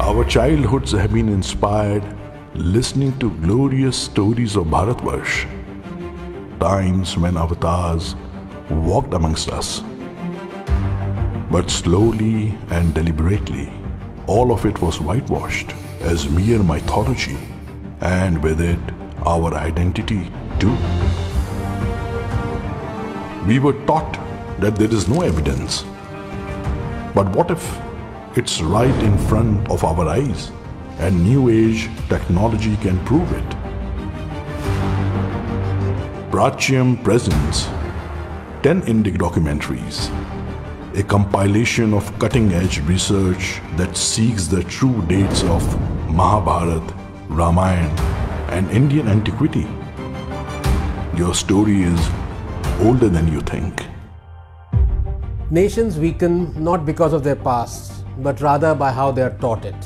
Our childhoods have been inspired listening to glorious stories of Bharatvarsh, times when avatars walked amongst us. But slowly and deliberately, all of it was whitewashed as mere mythology, and with it, our identity too. We were taught that there is no evidence. But what if it's right in front of our eyes and new age technology can prove it. Prachyam presents 10 Indic documentaries, a compilation of cutting-edge research that seeks the true dates of Mahabharata, Ramayana and Indian antiquity. Your story is older than you think. Nations weaken not because of their past, but rather by how they are taught it.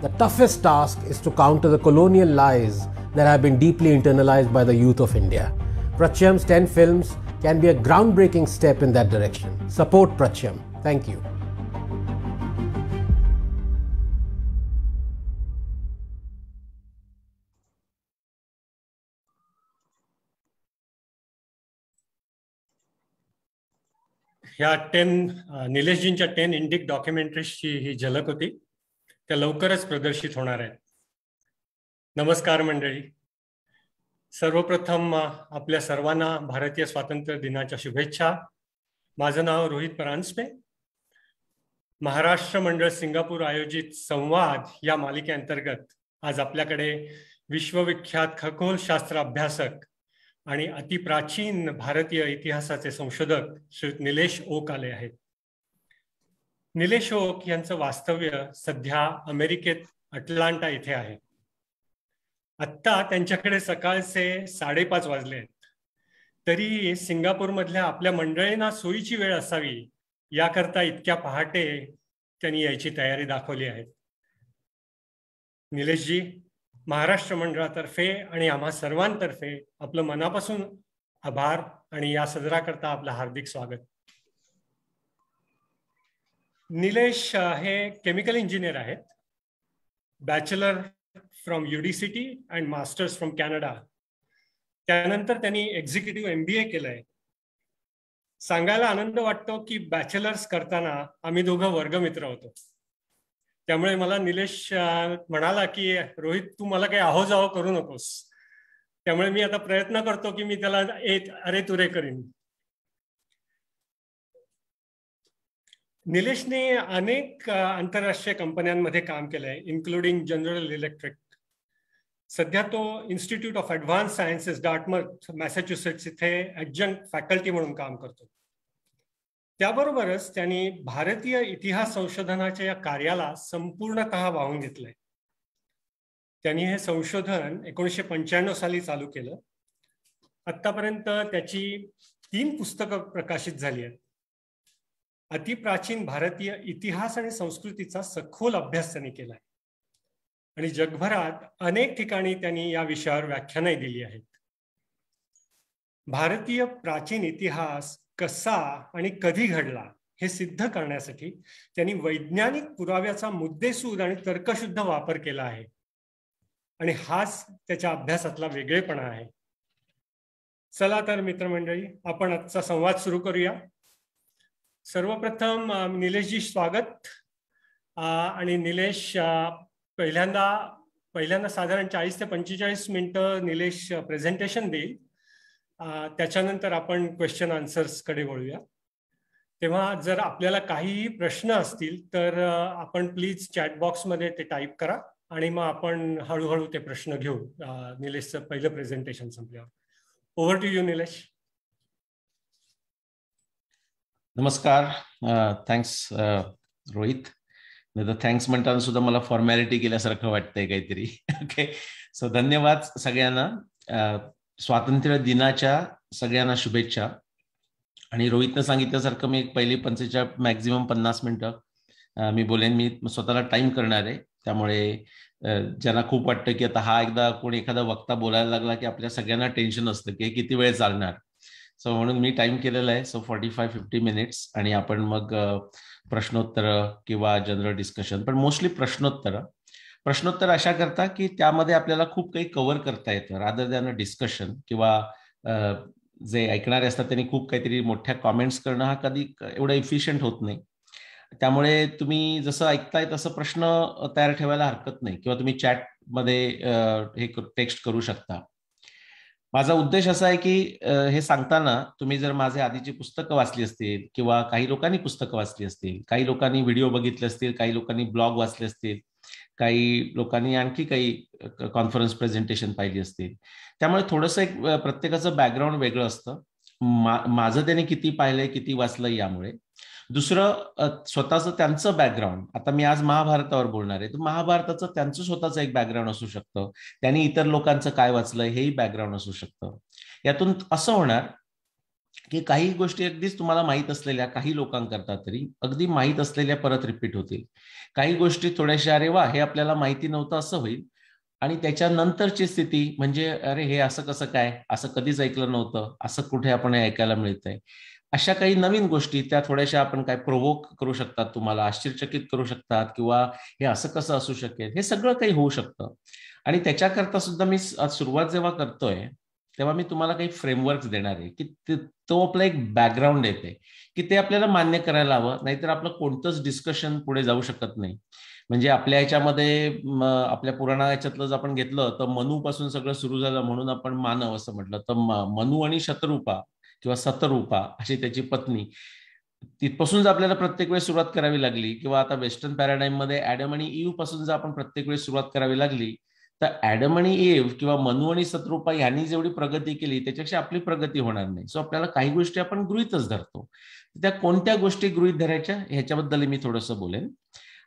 The toughest task is to counter the colonial lies that have been deeply internalized by the youth of India. Pratyam's 10 films can be a groundbreaking step in that direction. Support Pratyam. Thank you. ह्या ten निलेशजींच्या ten Indic डॉक्युमेंटरीजची ही झलक होती त्या लवकरच प्रदर्शित होणार आहेत नमस्कार मंडळी सर्वप्रथम आपल्या सर्वांना भारतीय स्वातंत्र्य दिनाच्या शुभेच्छा माझं नाव रोहित परांजपे महाराष्ट्र मंडळ सिंगापूर आयोजित संवाद या मालिकेअंतर्गत आज आपल्याकडे विश्वविख्यात खगोलशास्त्र अभ्यासक आणि अतिप्राचीन भारतीय इतिहासाचे संशोधक श्री निलेश ओक आले आहेत निलेश ओक यांचं वास्तव्य सध्या अमेरिकेत अटलांटा इथे आहे आत्ता त्यांच्याकडे सकाळचे साडेपाच वाजले आहेत तरी मधल्या आपल्या मंडळींना सोयीची वेळ असावी याकरता इतक्या पहाटे त्यांनी यायची तयारी दाखवली आहे निलेशजी महाराष्ट्र मंडळातर्फे आणि आम्हा सर्वांतर्फे आपलं मनापासून आभार आणि या सदराकरता आपलं हार्दिक स्वागत निलेश हे केमिकल इंजिनियर आहेत bachelor from UDCT and masters from Canada त्यानंतर त्यांनी एक्झिक्युटिव्ह एम बी ए केलंय सांगायला आनंद वाटतो की बॅचलर्स करताना आम्ही दोघं वर्गमित्र होतो त्यामुळे मला निलेश म्हणाला की रोहित तू मला काही आहो जाहो करू नकोस त्यामुळे मी आता प्रयत्न करतो की मी त्याला अरे तुरे करीन निलेशने अनेक आंतरराष्ट्रीय कंपन्यांमध्ये काम केलंय इन्क्लुडिंग जनरल इलेक्ट्रिक सध्या तो institute of advance sciences Dartmouth Massachusetts इथे ऍडजंक्ट फॅकल्टी म्हणून काम करतो त्याबरोबरच त्यांनी भारतीय इतिहास संशोधनाच्या या कार्याला संपूर्णत वाहून घेतलंय त्यांनी हे संशोधन एकोणीसशे पंच्याण्णव साली चालू केलं आतापर्यंत त्याची तीन पुस्तकं प्रकाशित झाली आहेत अतिप्राचीन भारतीय इतिहास आणि संस्कृतीचा सखोल अभ्यास त्यांनी केला आहे आणि जगभरात अनेक ठिकाणी त्यांनी या विषयावर व्याख्यानही दिली आहेत भारतीय प्राचीन इतिहास कसा आणि कधी घडला हे सिद्ध करण्यासाठी त्यांनी वैज्ञानिक पुराव्याचा मुद्देसूद आणि तर्कशुद्ध वापर केला आहे आणि हाच त्याच्या अभ्यासातला वेगळेपणा आहे चला तर मित्रमंडळी आपण आजचा संवाद सुरू करूया सर्वप्रथम निलेशजी स्वागत आणि निलेश पहिल्यांदा पहिल्यांदा साधारण चाळीस ते पंचेचाळीस मिनिटं निलेश प्रेझेंटेशन देईल त्याच्यानंतर आपण क्वेश्चन कडे वळूया तेव्हा जर आपल्याला काहीही प्रश्न असतील तर आपण प्लीज चॅट चॅटबॉक्समध्ये ते टाईप करा आणि मग आपण हळूहळू ते प्रश्न घेऊ निलेशचं पहिलं प्रेझेंटेशन संपल्यावर ओव्हर टू यू निलेश नमस्कार थँक्स रोहित नाही तर थँक्स म्हणताना सुद्धा मला फॉर्मॅलिटी केल्यासारखं वाटतंय काहीतरी ओके सो धन्यवाद सगळ्यांना स्वातंत्र्य दिनाच्या सगळ्यांना शुभेच्छा आणि रोहितनं सांगितल्यासारखं मी पहिली पंचेचाळ मॅक्झिमम पन्नास मिनिटं मी बोलेन मी स्वतःला टाइम करणार आहे त्यामुळे ज्यांना खूप वाटतं की आता हा एकदा कोणी एखादा वक्ता बोलायला लागला की आपल्या सगळ्यांना टेन्शन असतं की किती वेळ चालणार सो म्हणून मी टाइम केलेला आहे so forty five fifty minutes आणि आपण मग प्रश्नोत्तर किंवा जनरल डिस्कशन पण मोस्टली प्रश्नोत्तर प्रश्नोत्तर अशा करता की त्यामध्ये आपल्याला खूप काही कव्हर करता येतं रादर दॅन डिस्कशन किंवा जे ऐकणारे असतात त्यांनी खूप काहीतरी मोठ्या कॉमेंट्स करणं हा कधी एवढा इफिशियंट होत नाही त्यामुळे तुम्ही जसं ऐकताय तसं प्रश्न तयार ठेवायला हरकत नाही किंवा तुम्ही चॅटमध्ये हे टेक्स्ट करू शकता माझा उद्देश असा आहे की हे सांगताना तुम्ही जर माझे आधीची पुस्तकं वाचली असतील किंवा काही लोकांनी पुस्तकं वाचली असतील काही लोकांनी व्हिडिओ बघितले असतील काही लोकांनी ब्लॉग वाचले असतील काही लोकांनी आणखी काही कॉन्फरन्स प्रेझेंटेशन पाहिली असतील त्यामुळे थोडस एक प्रत्येकाचं बॅकग्राऊंड वेगळं असतं माझं त्याने किती पाहिलंय किती वाचलं यामुळे दुसरं स्वतःचं त्यांचं बॅकग्राऊंड आता मी आज महाभारतावर बोलणार आहे तर महाभारताचं त्यांचं स्वतःचं एक बॅकग्राऊंड असू शकतं त्यांनी इतर लोकांचं काय वाचलं हेही बॅकग्राऊंड असू शकतं यातून असं होणार की काही गोष्टी अगदीच तुम्हाला माहीत असलेल्या काही लोकांकरता तरी अगदी माहीत असलेल्या परत रिपीट होतील काही गोष्टी थोड्याशा अरे वा हे आपल्याला माहिती नव्हतं असं होईल आणि त्याच्यानंतरची स्थिती म्हणजे अरे हे असं कसं काय असं कधीच ऐकलं नव्हतं असं कुठे आपण ऐकायला मिळत आहे अशा काही नवीन गोष्टी त्या थोड्याशा आपण काय प्रोवोक करू शकतात तुम्हाला आश्चर्यचकित करू शकतात किंवा हे असं कसं असू शकेल हे सगळं काही होऊ शकतं आणि त्याच्याकरता सुद्धा मी सुरुवात जेव्हा करतोय तेव्हा मी तुम्हाला काही फ्रेमवर्क देणार आहे की तो आपला एक बॅकग्राऊंड येते की ते आपल्याला मान्य करायला हवं नाहीतर आपलं कोणतंच डिस्कशन पुढे जाऊ शकत नाही म्हणजे आपल्या याच्यामध्ये आपल्या पुराणा याच्यातलं आपण घेतलं तर मनूपासून सगळं सुरू झालं म्हणून आपण मानव असं म्हटलं तर मनू आणि शतरूपा किंवा सतरूपा अशी त्याची पत्नी तिथपासून जर आपल्याला प्रत्येक वेळेस सुरुवात करावी लागली किंवा आता वेस्टर्न पॅराडाईम मध्ये ऍडम आणि ईव पासून जर आपण प्रत्येक वेळेस सुरुवात करावी लागली तर ऍडम आणि एव्ह किंवा मनू आणि सतरूपा यांनी जेवढी प्रगती केली त्याच्यापेक्षा आपली प्रगती होणार नाही सो आपल्याला काही गोष्टी आपण गृहितच धरतो त्या कोणत्या गोष्टी गृहित धरायच्या ह्याच्याबद्दल मी थोडस बोलेन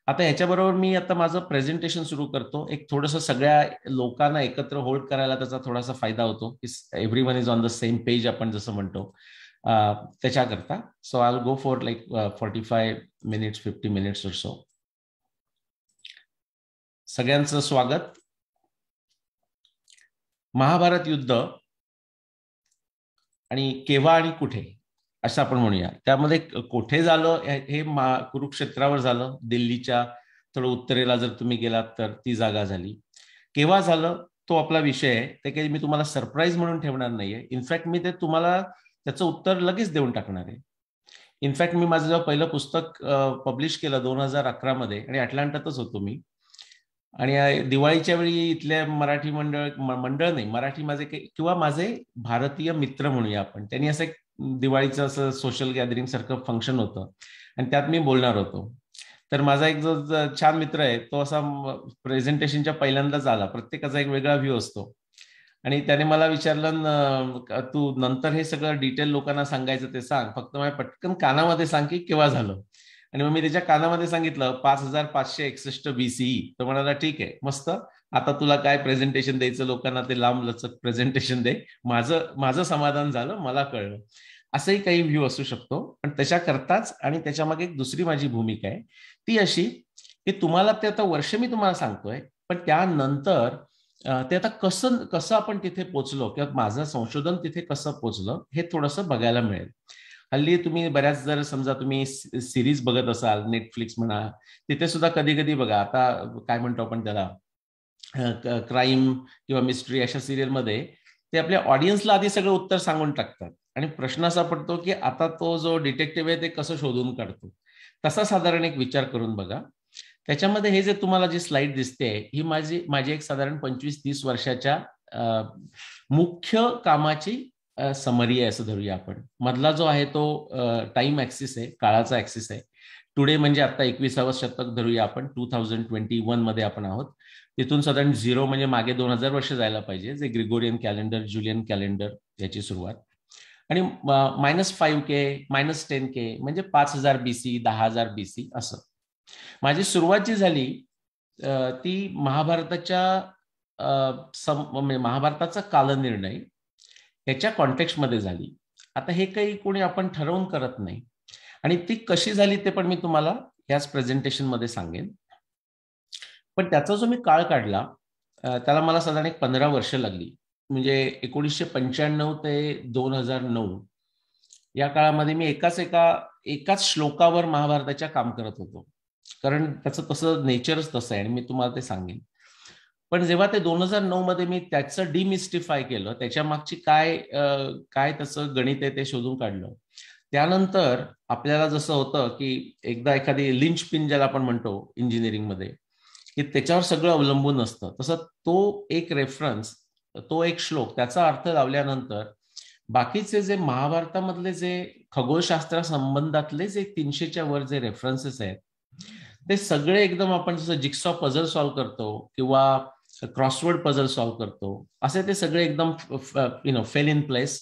आता ह्याच्याबरोबर मी आता माझं प्रेझेंटेशन सुरू करतो एक थोडस सगळ्या लोकांना एकत्र होल्ड करायला त्याचा थोडासा फायदा होतो की every one is on the same page आपण जसं म्हणतो त्याच्याकरता so I go for like forty five minutes fifty minutes so सगळ्यांचं स्वागत महाभारत युद्ध आणि केव्हा आणि कुठे असं आपण म्हणूया त्यामध्ये कोठे झालं हे कुरुक्षेत्रावर झालं दिल्लीच्या थोडं उत्तरेला जर तुम्ही गेलात तर ती जागा झाली केव्हा झालं तो आपला विषय आहे ते काही मी तुम्हाला सरप्राईज म्हणून ठेवणार नाहीये इनफॅक्ट मी ते तुम्हाला त्याचं उत्तर लगेच देऊन टाकणार आहे इनफॅक्ट मी माझं जेव्हा पहिलं पुस्तक पब्लिश केलं दोन हजार अकरामध्ये आणि अटलांटातच होतो मी आणि दिवाळीच्या वेळी इथले मराठी मंडळ मंडळ नाही मराठी माझे किंवा माझे भारतीय मित्र म्हणूया आपण त्यांनी असं एक दिवाळीचं असं सोशल गॅदरिंग सारखं फंक्शन होतं आणि त्यात मी बोलणार होतो तर माझा एक जो छान मित्र आहे तो असा प्रेझेंटेशनच्या पहिल्यांदाच आला प्रत्येकाचा एक वेगळा व्ह्यू असतो आणि त्याने मला विचारलं तू नंतर हे सगळं डिटेल लोकांना सांगायचं ते सांग फक्त माझ्या पटकन कानामध्ये सांग की केव्हा झालं आणि मग मी त्याच्या कानामध्ये सांगितलं पाच हजार पाचशे एकसष्ट बीसीई e. तो म्हणाला ठीक आहे मस्त आता तुला काय प्रेझेंटेशन द्यायचं लोकांना ते लांब लचक प्रेझेंटेशन दे माझं माझं समाधान झालं मला कळलं असंही काही व्ह्यू असू शकतो पण त्याच्याकरताच आणि त्याच्यामागे एक दुसरी माझी भूमिका आहे ती अशी की तुम्हाला ते आता वर्ष मी तुम्हाला सांगतोय पण त्यानंतर ते आता कसं कसं आपण तिथे पोचलो किंवा माझं संशोधन तिथे कसं पोचलं हे थोडंसं बघायला मिळेल हल्ली तुम्ही बऱ्याच जर समजा तुम्ही सिरीज बघत असाल नेटफ्लिक्स म्हणा तिथे सुद्धा कधी कधी बघा आता काय म्हणतो आपण त्याला क्राईम किंवा मिस्ट्री अशा सिरियलमध्ये ते आपल्या ऑडियन्सला आधी सगळं उत्तर सांगून टाकतात आणि प्रश्न असा पडतो की आता तो जो डिटेक्टिव्ह आहे ते कसं शोधून काढतो तसा साधारण एक विचार करून बघा त्याच्यामध्ये हे जे तुम्हाला जी स्लाइड दिसते ही माझी माझी एक साधारण पंचवीस तीस वर्षाच्या मुख्य कामाची समरी आहे असं धरूया आपण मधला जो आहे तो टाइम ऍक्सिस आहे काळाचा ऍक्सिस आहे टुडे म्हणजे आता एकविसावं शतक धरूया आपण टू थाउजंड ट्वेंटी वन मध्ये आपण आहोत तिथून साधारण झिरो म्हणजे मागे दोन हजार वर्ष जायला पाहिजे जे ग्रिगोरियन कॅलेंडर जुलियन कॅलेंडर याची सुरुवात आणि minus five K minus ten K म्हणजे पाच हजार सी दहा हजार सी असं माझी सुरुवात जी झाली ती महाभारताच्या म्हणजे महाभारताचा कालनिर्णय त्याच्या कॉन्टेक्स्टमध्ये झाली आता हे काही कोणी आपण ठरवून करत नाही आणि ती कशी झाली ते पण मी तुम्हाला याच मध्ये सांगेन पण त्याचा जो मी काळ काढला त्याला मला साधारण एक पंधरा वर्ष लागली म्हणजे एकोणीसशे पंच्याण्णव ते दोन हजार नऊ या काळामध्ये मी एकाच एका एकाच श्लोकावर महाभारताच्या काम करत होतो कारण त्याचं तसं नेचरच तसं आहे आणि मी तुम्हाला ते सांगेन पण जेव्हा ते दोन हजार नऊ मध्ये मी त्याचं डिमिस्टिफाय केलं त्याच्या मागची काय काय तसं गणित आहे ते शोधून काढलं त्यानंतर आपल्याला जसं होतं की एकदा एखादी लिंच पिन ज्याला आपण म्हणतो इंजिनिअरिंगमध्ये की त्याच्यावर सगळं अवलंबून असतं तसं तो एक रेफरन्स तो एक श्लोक त्याचा अर्थ लावल्यानंतर बाकीचे जे महाभारतामधले जे खगोलशास्त्रा संबंधातले जे तीनशेच्या वर जे रेफरन्सेस आहेत ते सगळे एकदम आपण जसं जिक्सॉ पझल सॉल्व्ह करतो किंवा क्रॉसवर्ड पझल सॉल्व्ह करतो असे ते सगळे एकदम you know fell in place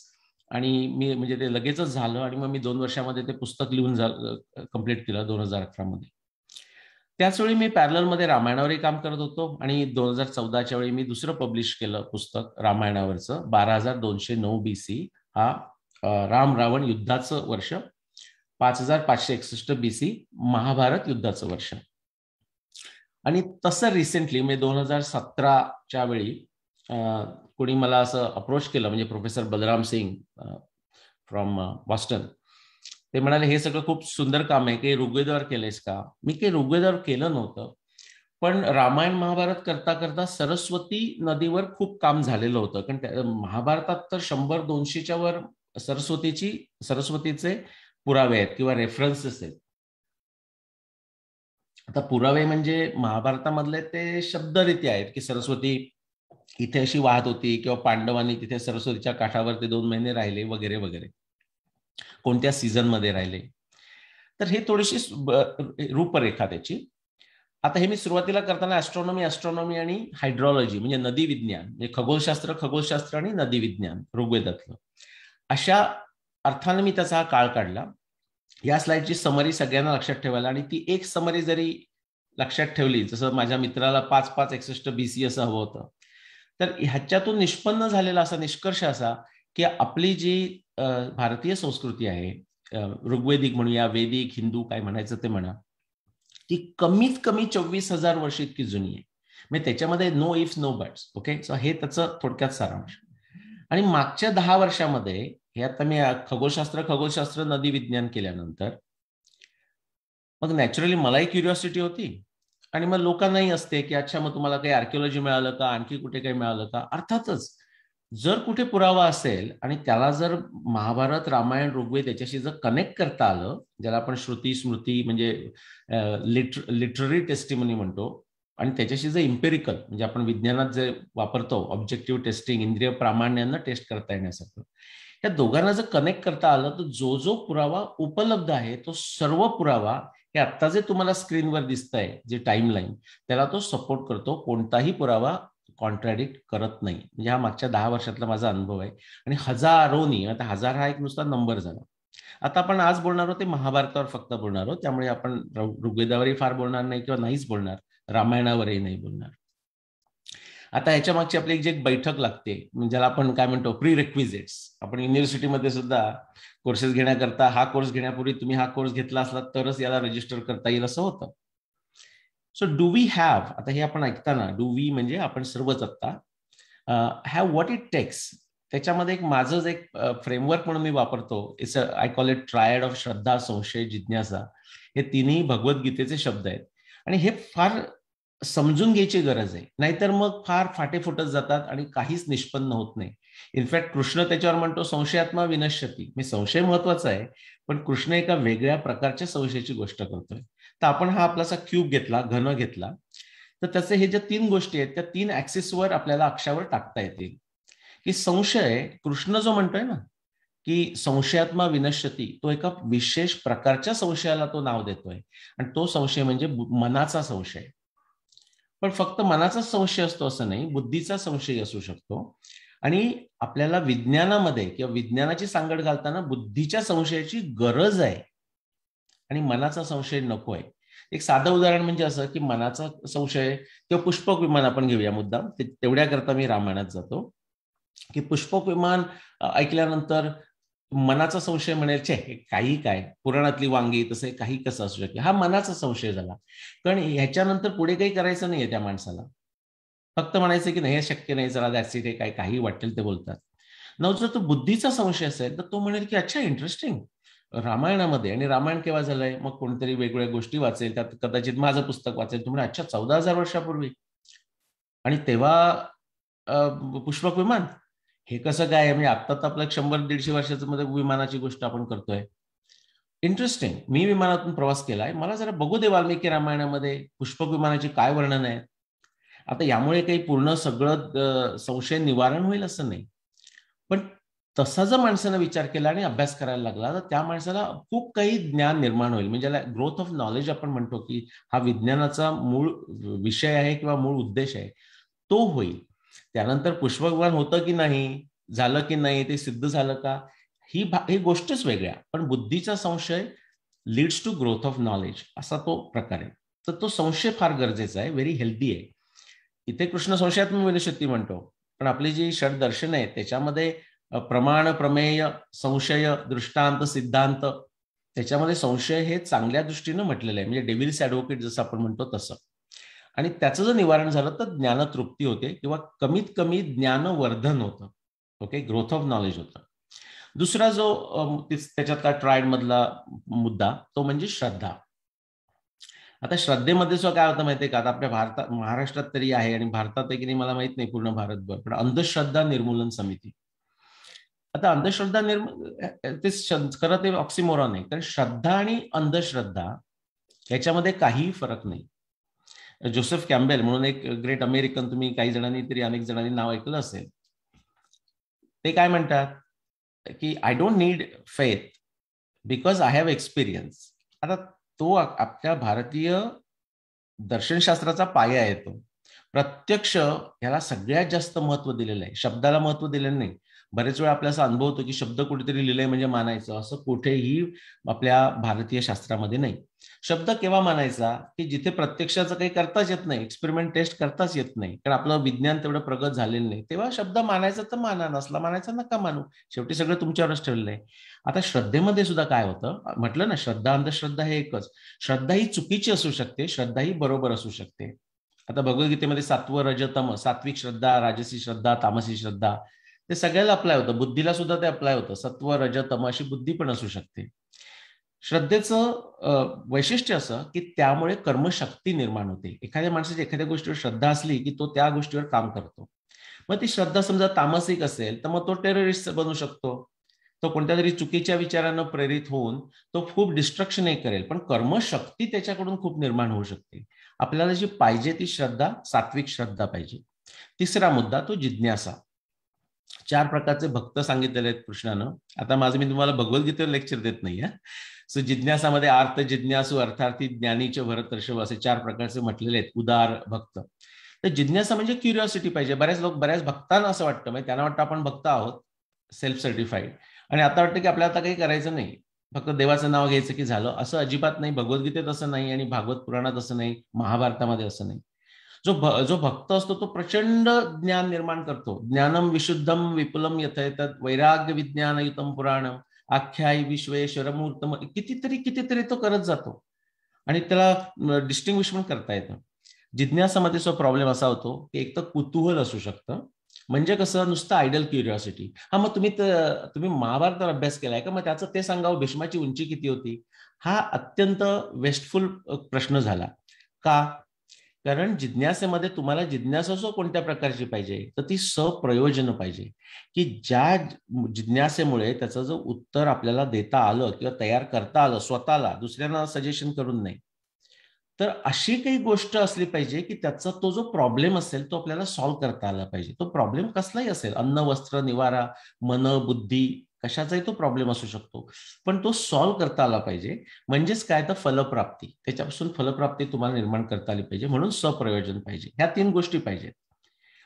आणि मी म्हणजे ते लगेचच झालं आणि मग मी दोन वर्षामध्ये ते पुस्तक लिहून कम्प्लीट केलं दोन हजार मध्ये त्याच वेळी मी पॅरलमध्ये रामायणावरही काम करत होतो आणि दोन हजार चौदाच्या वेळी मी दुसरं पब्लिश केलं पुस्तक रामायणावरचं बारा हजार दोनशे नऊ बी सी हा राम रावण युद्धाचं वर्ष पाच हजार पाचशे एकसष्ट बी सी महाभारत युद्धाचं वर्ष आणि तसं रिसेंटली म्हणजे दोन हजार सतराच्या वेळी कोणी मला असं अप्रोच केलं म्हणजे professor Balram Singh from Boston ते म्हणाले हे सगळं खूप सुंदर काम आहे काही ऋग्वेदावर केलंयस का मी काही ऋग्वेदावर केलं नव्हतं पण रामायण महाभारत करता करता सरस्वती नदीवर खूप काम झालेलं होतं कारण त्या महाभारतात तर शंभर दोनशेच्या वर सरस्वतीची सरस्वतीचे पुरावे आहेत किंवा रेफरन्सेस आहेत आता पुरावे म्हणजे महाभारतामधले ते शब्दरीती आहेत की सरस्वती इथे अशी वाहत होती किंवा पांडवांनी तिथे सरस्वतीच्या काठावर ते दोन महिने राहिले वगैरे वगैरे कोणत्या सीझन मध्ये राहिले तर हे थोडीशी रूपरेखा त्याची आता हे मी सुरुवातीला करताना ऍस्ट्रॉनॉमी ऍस्ट्रॉनॉमी आणि हायड्रॉलॉजी म्हणजे नदी विज्ञान म्हणजे खगोलशास्त्र खगोलशास्त्र आणि नदी विज्ञान ऋग्वेदातलं अशा अर्थानं मी त्याचा हा काळ काढला या स्लाइडची समरी सगळ्यांना लक्षात ठेवायला आणि ती एक समरी जरी लक्षात ठेवली जसं माझ्या मित्राला पाच पाच एकसष्ट बीसी असं हवं होतं तर ह्याच्यातून निष्पन्न झालेला असा निष्कर्ष असा की आपली जी भारतीय संस्कृती आहे ऋग्वेदिक म्हणूया वेदिक हिंदू काय म्हणायचं ते म्हणा ती कमीत कमी चोवीस हजार वर्ष इतकी जुनी आहे म्हणजे त्याच्यामध्ये no if no buts okay so हे त्याचं थोडक्यात सारांश आणि मागच्या दहा वर्षामध्ये हे आता मी खगोलशास्त्र खगोलशास्त्र नदी विज्ञान केल्यानंतर मग नॅचरली मलाही क्युरिओसिटी होती आणि मग लोकांनाही असते की अच्छा मग तुम्हाला काही आर्किओलॉजी मिळालं का आणखी कुठे काही मिळालं का अर्थातच जर कुठे पुरावा असेल आणि त्याला जर महाभारत रामायण ऋग्वेद त्याच्याशी जर कनेक्ट करता आलं ज्याला आपण श्रुती स्मृती म्हणजे लिटर लिटररी टेस्टिमनी म्हणतो आणि त्याच्याशी जर इम्पेरिकल म्हणजे आपण विज्ञानात जे वापरतो ऑब्जेक्टिव्ह टेस्टिंग इंद्रिय प्रामाण्यांना टेस्ट करता येण्यासारखं या दोघांना जर कनेक्ट करता आलं तर जो जो पुरावा उपलब्ध आहे तो सर्व पुरावा हे आत्ता जे तुम्हाला स्क्रीनवर दिसत आहे जे लाईन त्याला तो सपोर्ट करतो कोणताही पुरावा कॉन्ट्रॅडिक्ट करत नाही म्हणजे हा मागच्या दहा वर्षातला माझा अनुभव आहे आणि हजारोनी आता हजार हा एक नुसता नंबर झाला आता आपण आज बोलणार आहोत ते महाभारतावर फक्त बोलणार आहोत त्यामुळे आपण ऋग्वेदावरही फार बोलणार नाही किंवा नाहीच बोलणार रामायणावरही नाही बोलणार आता याच्या मागची आपली जे एक बैठक लागते ज्याला आपण काय म्हणतो प्री रेक्विजिट्स आपण युनिव्हर्सिटीमध्ये सुद्धा कोर्सेस घेण्याकरता हा कोर्स घेण्यापूर्वी तुम्ही हा कोर्स घेतला असला तरच याला रजिस्टर करता येईल असं होतं सो डू वी हॅव आता हे आपण ऐकताना डू वी म्हणजे आपण सर्वच आत्ता हॅव व्हॉट इट टेक्स त्याच्यामध्ये एक माझंच एक फ्रेमवर्क म्हणून मी वापरतो it's I call it triad of श्रद्धा संशय जिज्ञासा हे तिन्ही भगवद्गीतेचे शब्द आहेत आणि हे फार समजून घ्यायची गरज आहे नाहीतर मग फार फाटे फुटत जातात आणि काहीच निष्पन्न होत नाही इनफॅक्ट कृष्ण त्याच्यावर म्हणतो संशयात्मा विनश्यती मी संशय महत्वाचा आहे पण कृष्ण एका वेगळ्या प्रकारच्या संशयाची गोष्ट करतोय तर आपण हा आपलासा क्यूब घेतला घन घेतला तर त्याचे हे ज्या तीन गोष्टी आहेत त्या तीन ऍक्सिसवर आपल्याला अक्षावर टाकता येतील की संशय कृष्ण जो म्हणतोय ना की संशयात्मा विनश्यती तो एका विशेष प्रकारच्या संशयाला तो नाव देतोय आणि तो संशय म्हणजे मनाचा संशय पण फक्त मनाचा संशय असतो असं नाही बुद्धीचा संशय असू शकतो आणि आपल्याला विज्ञानामध्ये किंवा विज्ञानाची सांगड घालताना बुद्धीच्या संशयाची गरज आहे आणि मनाचा संशय नको आहे एक साधं उदाहरण म्हणजे असं की मनाचा संशय किंवा पुष्पक विमान आपण घेऊया मुद्दा तेवढ्याकरता मी रामायणात जातो की पुष्पक विमान ऐकल्यानंतर मनाचा संशय म्हणायचे हे काही काय पुराणातली वांगी तसे काही कसं असू शकेल हा मनाचा संशय झाला कारण ह्याच्यानंतर पुढे काही करायचं नाहीये त्या माणसाला फक्त म्हणायचं की नाही हे शक्य नाही चला दॅट सीट काय काही वाटेल ते बोलतात नव जर तो बुद्धीचा संशय असेल तर तो म्हणेल की अच्छा इंटरेस्टिंग रामायणामध्ये आणि रामायण केव्हा झालंय मग कोणतरी वेगवेगळ्या गोष्टी वाचेल त्यात कदाचित माझं पुस्तक वाचेल तुम्ही अच्छा चौदा हजार वर्षापूर्वी आणि तेव्हा पुष्पक विमान हे कसं काय म्हणजे आता तर आपल्या शंभर दीडशे वर्षाचं मध्ये म्हणजे विमानाची गोष्ट आपण करतोय इंटरेस्टिंग मी विमानातून प्रवास केलाय मला जरा बघू दे वाल्मिकी रामायणामध्ये पुष्पक विमानाची काय वर्णन आहे आता यामुळे काही पूर्ण सगळं संशय निवारण होईल असं नाही पण तसा जर माणसानं विचार केला आणि अभ्यास करायला लागला तर त्या माणसाला खूप काही ज्ञान निर्माण होईल म्हणजे ग्रोथ ऑफ नॉलेज आपण म्हणतो की हा विज्ञानाचा मूळ विषय आहे किंवा मूळ उद्देश आहे तो होईल त्यानंतर पुष्पगवान होतं की नाही झालं की नाही ते सिद्ध झालं का ही ही गोष्टच वेगळ्या पण बुद्धीचा संशय leads to growth of knowledge असा तो प्रकार आहे तर तो संशय फार गरजेचा आहे व्हेरी हेल्दी आहे इथे कृष्ण संशयात्मक विनशक्ती म्हणतो पण आपली जी षडदर्शन आहे त्याच्यामध्ये प्रमाण प्रमेय संशय दृष्टांत सिद्धांत त्याच्यामध्ये संशय हे चांगल्या दृष्टीनं म्हटलेलं आहे म्हणजे डेव्हिल्स ऍडव्होकेट जसं आपण म्हणतो तसं आणि त्याचं जर निवारण झालं तर ज्ञानतृप्ती होते किंवा कमीत कमी ज्ञानवर्धन होतं ओके ग्रोथ ऑफ नॉलेज होतं दुसरा जो त्याच्यातला ट्रायड मधला मुद्दा तो म्हणजे श्रद्धा आता श्रद्धेमध्ये सुद्धा काय होतं माहितीये का आता आपल्या भारतात महाराष्ट्रात तरी आहे आणि भारतात आहे की नाही मला माहित नाही पूर्ण भारतभर पण अंधश्रद्धा निर्मूलन समिती आता अंधश्रद्धा निर्मूल ते खरं ते ऑक्सिमोरॉन आहे कारण श्रद्धा आणि अंधश्रद्धा याच्यामध्ये काही फरक नाही जोसेफ कॅम्बेल म्हणून एक ग्रेट अमेरिकन तुम्ही काही जणांनी तरी अनेक जणांनी नाव ऐकलं असेल ते काय म्हणतात की I don't need faith because I have experience आता तो आपल्या भारतीय दर्शनशास्त्राचा पाया तो प्रत्यक्ष याला सगळ्यात जास्त महत्व दिलेलं आहे शब्दाला महत्व दिलेलं नाही बरेच वेळा आपल्याला असा अनुभव होतो की शब्द कुठेतरी लिहिलंय म्हणजे मानायचं असं कुठेही आपल्या भारतीय शास्त्रामध्ये नाही शब्द केव्हा मानायचा की जिथे प्रत्यक्षाचं काही करताच येत नाही एक्सपेरिमेंट टेस्ट करताच येत नाही कारण आपलं विज्ञान तेवढं प्रगत झालेलं नाही तेव्हा शब्द मानायचा तर माना नसला मानायचा नका मानू शेवटी सगळं तुमच्यावरच ठेवलेलं आहे आता श्रद्धेमध्ये सुद्धा काय होतं म्हटलं ना श्रद्धा अंधश्रद्धा हे एकच श्रद्धा ही चुकीची असू शकते श्रद्धा ही बरोबर असू शकते आता भगवद्गीतेमध्ये सात्व रजतम सात्विक श्रद्धा राजसी श्रद्धा तामसी श्रद्धा ते सगळ्याला अप्लाय होतं बुद्धीला सुद्धा ते अप्लाय होतं सत्व रज अशी बुद्धी पण असू शकते श्रद्धेचं वैशिष्ट्य असं की त्यामुळे कर्मशक्ती निर्माण होते एखाद्या माणसाची एखाद्या गोष्टीवर श्रद्धा असली की तो त्या गोष्टीवर काम करतो मग ती श्रद्धा समजा तामसिक असेल तर मग तो टेररिस्ट बनू शकतो तो कोणत्या तरी चुकीच्या विचारानं प्रेरित होऊन तो खूप डिस्ट्रक्शनही करेल पण कर्मशक्ती त्याच्याकडून खूप निर्माण होऊ शकते आपल्याला जी पाहिजे ती श्रद्धा सात्विक श्रद्धा पाहिजे तिसरा मुद्दा तो जिज्ञासा चार प्रकारचे भक्त सांगितलेले आहेत कृष्णानं आता माझं मी तुम्हाला भगवद्गीतेवर लेक्चर देत नाही सो जिज्ञासामध्ये आर्थ जिज्ञासू अर्थार्थी ज्ञानीचे भरतर्षव असे चार प्रकारचे म्हटलेले आहेत उदार भक्त तर जिज्ञासा म्हणजे क्युरिओसिटी पाहिजे बऱ्याच लोक बऱ्याच भक्तांना असं वाटतं म्हणजे त्यांना वाटतं आपण भक्त आहोत सेल्फ सर्टिफाईड आणि आता वाटतं की आपल्याला आता काही करायचं नाही फक्त देवाचं नाव घ्यायचं की झालं असं अजिबात नाही भगवद्गीतेत असं नाही आणि भागवत पुराणात असं नाही महाभारतामध्ये असं नाही जो भ, जो भक्त असतो तो प्रचंड ज्ञान निर्माण करतो ज्ञानम विशुद्धम विपुलम येतात वैराग्य विज्ञान युतम पुराण आख्याय विश्वेश्वरमूर्तम कितीतरी कितीतरी तो करत जातो आणि त्याला डिस्टिंग्विश पण करता येतं जिज्ञासामध्ये प्रॉब्लेम असा होतो की एक तर कुतूहल असू शकतं म्हणजे कसं नुसतं आयडल क्युरिओसिटी हा मग तुम्ही तुम्ही महाभारतावर अभ्यास केलाय का मग त्याचं ते सांगावं भीष्माची उंची किती होती हा अत्यंत वेस्टफुल प्रश्न झाला का कारण जिज्ञासेमध्ये तुम्हाला जिज्ञासा असो कोणत्या प्रकारची पाहिजे तर ती सप्रयोजन पाहिजे की ज्या जिज्ञासेमुळे त्याचं जो उत्तर आपल्याला देता आलं किंवा तयार करता आलं स्वतःला दुसऱ्यांना सजेशन करून नाही तर अशी काही गोष्ट असली पाहिजे की त्याचा तो जो प्रॉब्लेम असेल तो आपल्याला सॉल्व्ह करता आला पाहिजे तो प्रॉब्लेम कसलाही असेल अन्न वस्त्र निवारा मन बुद्धी कशाचाही तो प्रॉब्लेम असू शकतो पण तो सॉल्व्ह करता आला पाहिजे म्हणजेच काय तर फलप्राप्ती त्याच्यापासून फलप्राप्ती तुम्हाला निर्माण करता आली पाहिजे म्हणून सप्रयोजन पाहिजे ह्या तीन गोष्टी पाहिजेत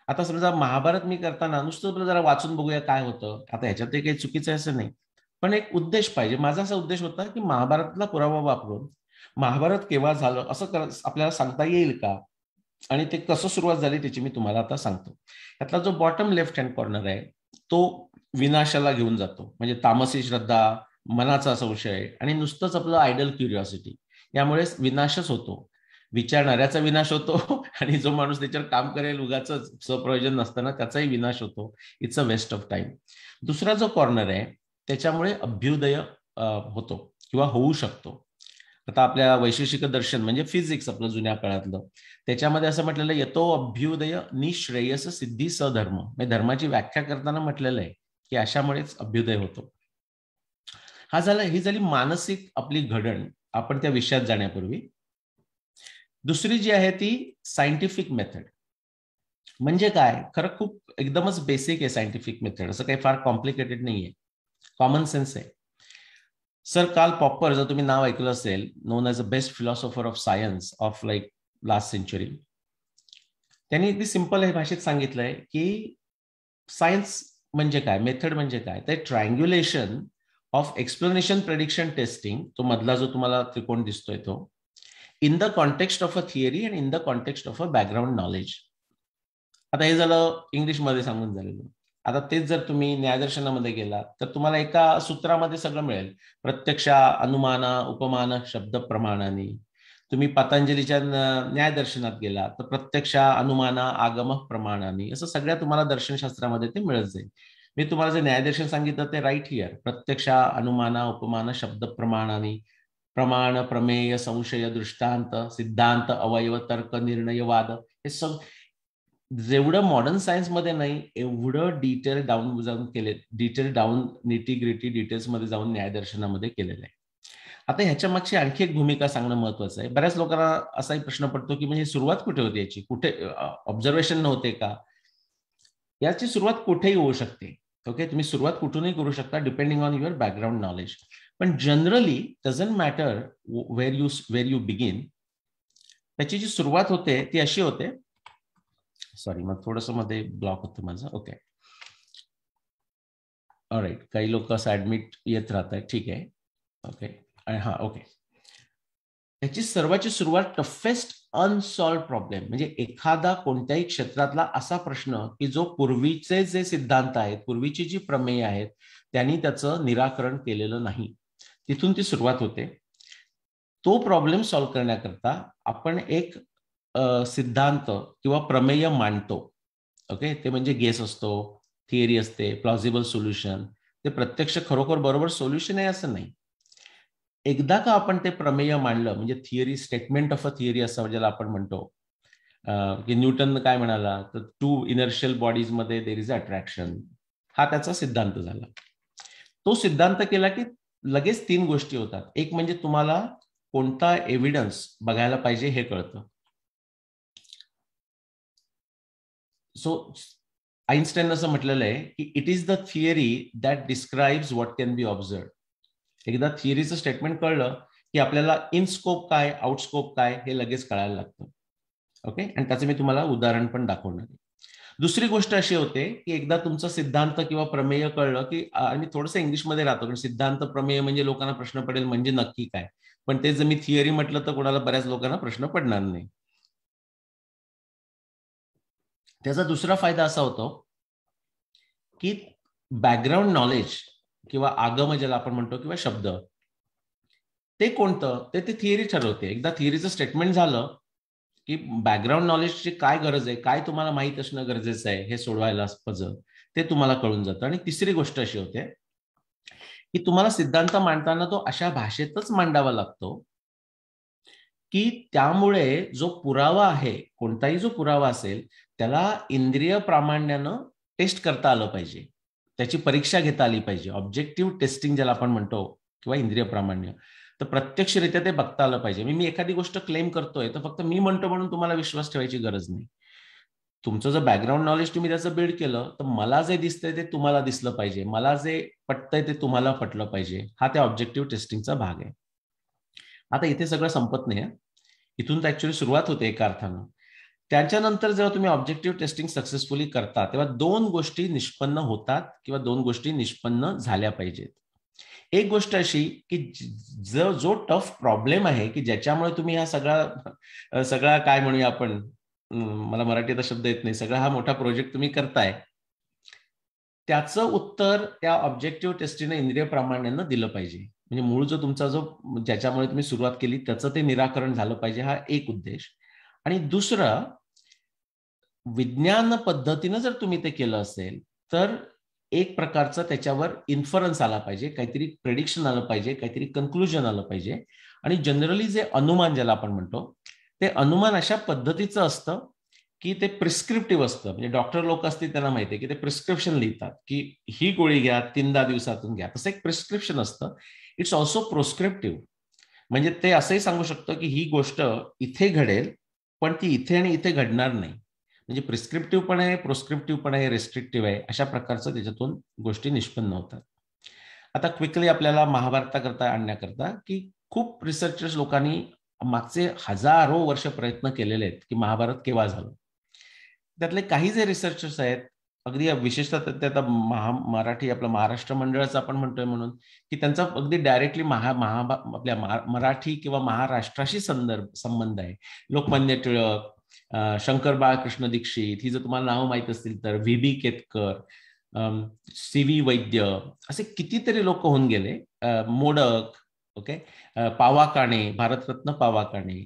आता समजा महाभारत मी करताना नुसतं जरा वाचून बघूया काय होतं आता ह्याच्यात काही चुकीचं असं नाही पण एक उद्देश पाहिजे माझा असा उद्देश होता की महाभारतला पुरावा वापरून महाभारत केव्हा झालं असं आपल्याला सांगता येईल का आणि ते कसं सुरुवात झाली त्याची मी तुम्हाला आता सांगतो यातला जो बॉटम लेफ्ट हँड कॉर्नर आहे तो विनाशाला घेऊन जातो म्हणजे तामसी श्रद्धा मनाचा संशय आणि नुसतंच आपलं आयडल क्युरियोसिटी यामुळे विनाशच होतो विचारणाऱ्याचा विनाश होतो आणि जो माणूस त्याच्यावर काम करेल उगाच सप्रयोजन नसताना त्याचाही विनाश होतो it's a waste of time दुसरा जो कॉर्नर आहे त्याच्यामुळे अभ्युदय होतो किंवा होऊ शकतो आता आपल्या वैशेषिक दर्शन म्हणजे फिजिक्स आपलं जुन्या काळातलं त्याच्यामध्ये असं म्हटलेलं येतो अभ्युदय निश्रेयस सिद्धी सधर्म म्हणजे धर्माची व्याख्या करताना म्हटलेलं आहे की अशामुळेच अभ्युदय होतो हा झाला ही झाली मानसिक आपली घडण आपण त्या विषयात जाण्यापूर्वी दुसरी जी आहे ती सायंटिफिक मेथड म्हणजे काय खरं खूप एकदमच बेसिक आहे सायंटिफिक मेथड असं काही फार कॉम्प्लिकेटेड नाही आहे कॉमन सेन्स आहे सर काल पॉपर जर तुम्ही नाव ऐकलं असेल known as a best philosopher of science of like last century त्यांनी अगदी सिंपल हे भाषेत सांगितलंय की सायन्स म्हणजे काय मेथड म्हणजे काय ते triangulation of explanation prediction testing तो मधला जो तुम्हाला त्रिकोण दिसतोय तो in the context of a theory and in the context of a background knowledge आता हे झालं इंग्लिशमध्ये सांगून झालेलं आता तेच जर तुम्ही न्यायदर्शनामध्ये गेलात तर तुम्हाला एका सूत्रामध्ये सगळं मिळेल प्रत्यक्ष अनुमान उपमान शब्द प्रमाणानी तुम्ही पतंजलीच्या न्यायदर्शनात गेला तर प्रत्यक्ष अनुमाना आगम प्रमाणाने असं सगळ्या तुम्हाला दर्शनशास्त्रामध्ये ते मिळत जाईल मी तुम्हाला जे न्यायदर्शन सांगितलं ते राईट हिअर प्रत्यक्ष अनुमाना उपमान शब्द प्रमाणाने प्रमाण प्रमेय संशय दृष्टांत सिद्धांत अवयव तर्क निर्णय वाद हे सग जेवढं मॉडर्न सायन्समध्ये नाही एवढं डिटेल डाऊन जाऊन केले डिटेल डाऊन निटी ग्रिटी डिटेल्समध्ये जाऊन न्यायदर्शनामध्ये केलेलं आहे आता ह्याच्या मागची आणखी एक भूमिका सांगणं महत्वाचं आहे बऱ्याच लोकांना असाही प्रश्न पडतो की म्हणजे सुरुवात कुठे होते याची कुठे ऑब्झर्वेशन नव्हते का याची सुरुवात कुठेही होऊ शकते ओके तुम्ही सुरुवात कुठूनही करू शकता depending on your background knowledge पण generally doesn't matter where you where you begin त्याची जी सुरुवात होते ती अशी होते सॉरी मग थोडस मध्ये ब्लॉक होतं माझं ओके राईट काही लोक असं ऍडमिट येत राहतात ठीक आहे ओके आणि हा ओके त्याची सर्वाची सुरुवात टफेस्ट अनसॉल्व प्रॉब्लेम म्हणजे एखादा कोणत्याही क्षेत्रातला असा प्रश्न की जो पूर्वीचे जे सिद्धांत आहेत पूर्वीची जी प्रमेय आहेत त्यांनी त्याचं निराकरण केलेलं नाही तिथून ती सुरुवात होते तो प्रॉब्लेम सॉल्व्ह करण्याकरता आपण एक सिद्धांत किंवा प्रमेय मांडतो ओके ते म्हणजे गेस असतो थिअरी असते प्लॉझिबल सोल्युशन ते प्रत्यक्ष खरोखर बरोबर सोल्युशन आहे असं नाही एकदा का आपण ते प्रमेय मांडलं म्हणजे theory statement of a theory असं ज्याला आपण म्हणतो की न्यूटन काय म्हणाला तर टू इनर्शियल बॉडीज मध्ये देर इज अट्रॅक्शन हा त्याचा सिद्धांत झाला तो सिद्धांत केला की लगेच तीन गोष्टी होतात एक म्हणजे तुम्हाला कोणता एव्हिडन्स बघायला पाहिजे हे कळतं सो आईन्स्टाईन असं म्हटलेलं आहे की it is the theory that describes what can be observe एकदा थिअरीचं स्टेटमेंट कळलं की आपल्याला इन स्कोप काय आउट स्कोप काय हे लगेच कळायला लागतं ओके आणि त्याचं मी तुम्हाला उदाहरण पण दाखवणार दुसरी गोष्ट अशी होते की एकदा तुमचा सिद्धांत किंवा प्रमेय कळलं की आणि थोडंसं इंग्लिशमध्ये राहतो कारण सिद्धांत प्रमेय म्हणजे लोकांना प्रश्न पडेल म्हणजे नक्की काय पण ते जर मी थिअरी म्हटलं तर कोणाला बऱ्याच लोकांना प्रश्न पडणार नाही त्याचा दुसरा फायदा असा होतो की बॅकग्राऊंड नॉलेज किंवा आगम ज्याला आपण म्हणतो किंवा शब्द ते कोणतं ते ते थिअरी ठरवते एकदा थिअरीचं स्टेटमेंट झालं की बॅकग्राऊंड नॉलेजची काय गरज आहे काय तुम्हाला माहीत असणं गरजेचं आहे हे सोडवायला ते तुम्हाला कळून जातं आणि तिसरी गोष्ट अशी होते की तुम्हाला सिद्धांत मांडताना तो अशा भाषेतच मांडावा लागतो की त्यामुळे जो पुरावा आहे कोणताही जो पुरावा असेल त्याला इंद्रिय प्रामाण्यानं टेस्ट करता आलं पाहिजे त्याची परीक्षा घेता आली पाहिजे ऑब्जेक्टिव्ह टेस्टिंग ज्याला आपण म्हणतो किंवा इंद्रिय प्रामाण्य तर प्रत्यक्षरित्या ते बघता आलं पाहिजे मी मी एखादी गोष्ट क्लेम करतोय तर फक्त मी म्हणतो म्हणून तुम्हाला विश्वास ठेवायची गरज नाही तुमचं जर बॅकग्राऊंड नॉलेज तुम्ही त्याचं बिल्ड केलं तर मला जे दिसतंय ते तुम्हाला दिसलं पाहिजे मला जे पटतंय ते तुम्हाला पटलं पाहिजे हा त्या ऑब्जेक्टिव्ह टेस्टिंगचा भाग आहे आता इथे सगळं संपत नाही इथून तर ऍक्च्युली सुरुवात होते एका अर्थानं त्याच्यानंतर जेव्हा तुम्ही ऑब्जेक्टिव्ह टेस्टिंग सक्सेसफुली करता तेव्हा दोन गोष्टी निष्पन्न होतात किंवा दोन गोष्टी निष्पन्न झाल्या पाहिजेत एक गोष्ट अशी की जो जो टफ प्रॉब्लेम आहे की ज्याच्यामुळे तुम्ही हा सगळा सगळा काय म्हणूया आपण मला मराठीचा शब्द येत नाही सगळा हा मोठा प्रोजेक्ट तुम्ही करताय त्याचं उत्तर त्या ऑब्जेक्टिव्ह टेस्टिंग इंद्रिय प्रामाण्यानं दिलं पाहिजे म्हणजे मूळ जो तुमचा जो ज्याच्यामुळे तुम्ही सुरुवात केली त्याचं ते निराकरण झालं पाहिजे हा एक उद्देश आणि दुसरं विज्ञान पद्धतीनं जर तुम्ही ते केलं असेल तर एक प्रकारचं त्याच्यावर इन्फरन्स आला पाहिजे काहीतरी प्रेडिक्शन आलं पाहिजे काहीतरी कन्क्लुजन आलं पाहिजे आणि जनरली जे अनुमान ज्याला आपण म्हणतो ते अनुमान अशा पद्धतीचं असतं की ते प्रिस्क्रिप्टिव्ह असतं म्हणजे डॉक्टर लोक असतील त्यांना माहिती आहे की ते प्रिस्क्रिप्शन लिहितात की ही गोळी घ्या तीनदा दिवसातून घ्या तसं एक प्रिस्क्रिप्शन असतं इट्स ऑल्सो प्रोस्क्रिप्टिव्ह म्हणजे ते असंही सांगू शकतं की ही गोष्ट इथे घडेल पण ती इथे आणि इथे घडणार नाही म्हणजे प्रिस्क्रिप्टिव्ह पण आहे प्रोस्क्रिप्टिव्ह पण आहे रेस्ट्रिक्टिव्ह आहे अशा प्रकारचं त्याच्यातून गोष्टी निष्पन्न होतात आता क्विकली आपल्याला महाभारताकरता आणण्याकरता की खूप रिसर्चर्स लोकांनी मागचे हजारो वर्ष प्रयत्न केलेले आहेत की महाभारत केव्हा झालं त्यातले काही जे रिसर्चर्स आहेत अगदी विशेषतः ते आता महा मराठी आपलं महाराष्ट्र मंडळाचं आपण म्हणतोय म्हणून की त्यांचा अगदी डायरेक्टली महा महा आपल्या मराठी किंवा महाराष्ट्राशी संदर्भ संबंध आहे लोकमान्य टिळक शंकर बाळकृष्ण दीक्षित ही जर तुम्हाला नाव माहीत असतील तर V B Ketkar C V Vaidya असे कितीतरी लोक होऊन गेले मोडक ओके पावाकाणे भारतरत्न पावाकाणे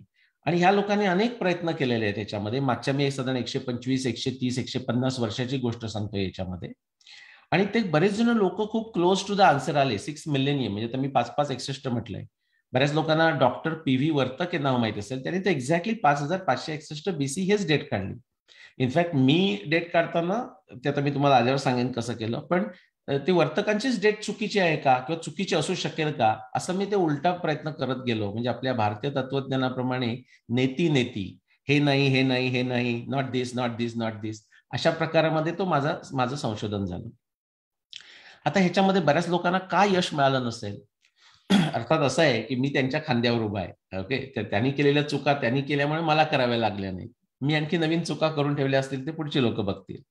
आणि ह्या लोकांनी अनेक प्रयत्न केलेले आहेत याच्यामध्ये मागच्या मी एक साधारण एकशे पंचवीस एकशे तीस एकशे पन्नास वर्षाची गोष्ट सांगतो याच्यामध्ये आणि ते बरेच जण लोक खूप क्लोज टू द आन्सर आले सिक्स मिलेनियम म्हणजे मी पाच पाच एकसष्ट म्हटलंय बऱ्याच लोकांना डॉक्टर पी व्ही वर्तक हे नाव माहित असेल त्यांनी ते एक्झॅक्टली पाच हजार पाचशे एकसष्ट बीसी हेच डेट काढली इनफॅक्ट मी डेट काढताना ते आता मी तुम्हाला आल्यावर सांगेन कसं केलं पण ते वर्तकांचीच डेट चुकीची आहे का किंवा चुकीची असू शकेल का असं मी ते उलटा प्रयत्न करत गेलो म्हणजे आपल्या भारतीय तत्वज्ञानाप्रमाणे नेती नेती हे नाही हे नाही हे नाही not this not this not this अशा प्रकारामध्ये तो माझा माझं संशोधन झालं आता ह्याच्यामध्ये बऱ्याच लोकांना काय यश मिळालं नसेल अर्थात असं आहे की मी त्यांच्या खांद्यावर उभा आहे ओके तर त्यांनी केलेल्या चुका त्यांनी केल्यामुळे मला कराव्या लागल्या नाही मी आणखी नवीन चुका करून ठेवल्या असतील ते पुढची लोक बघतील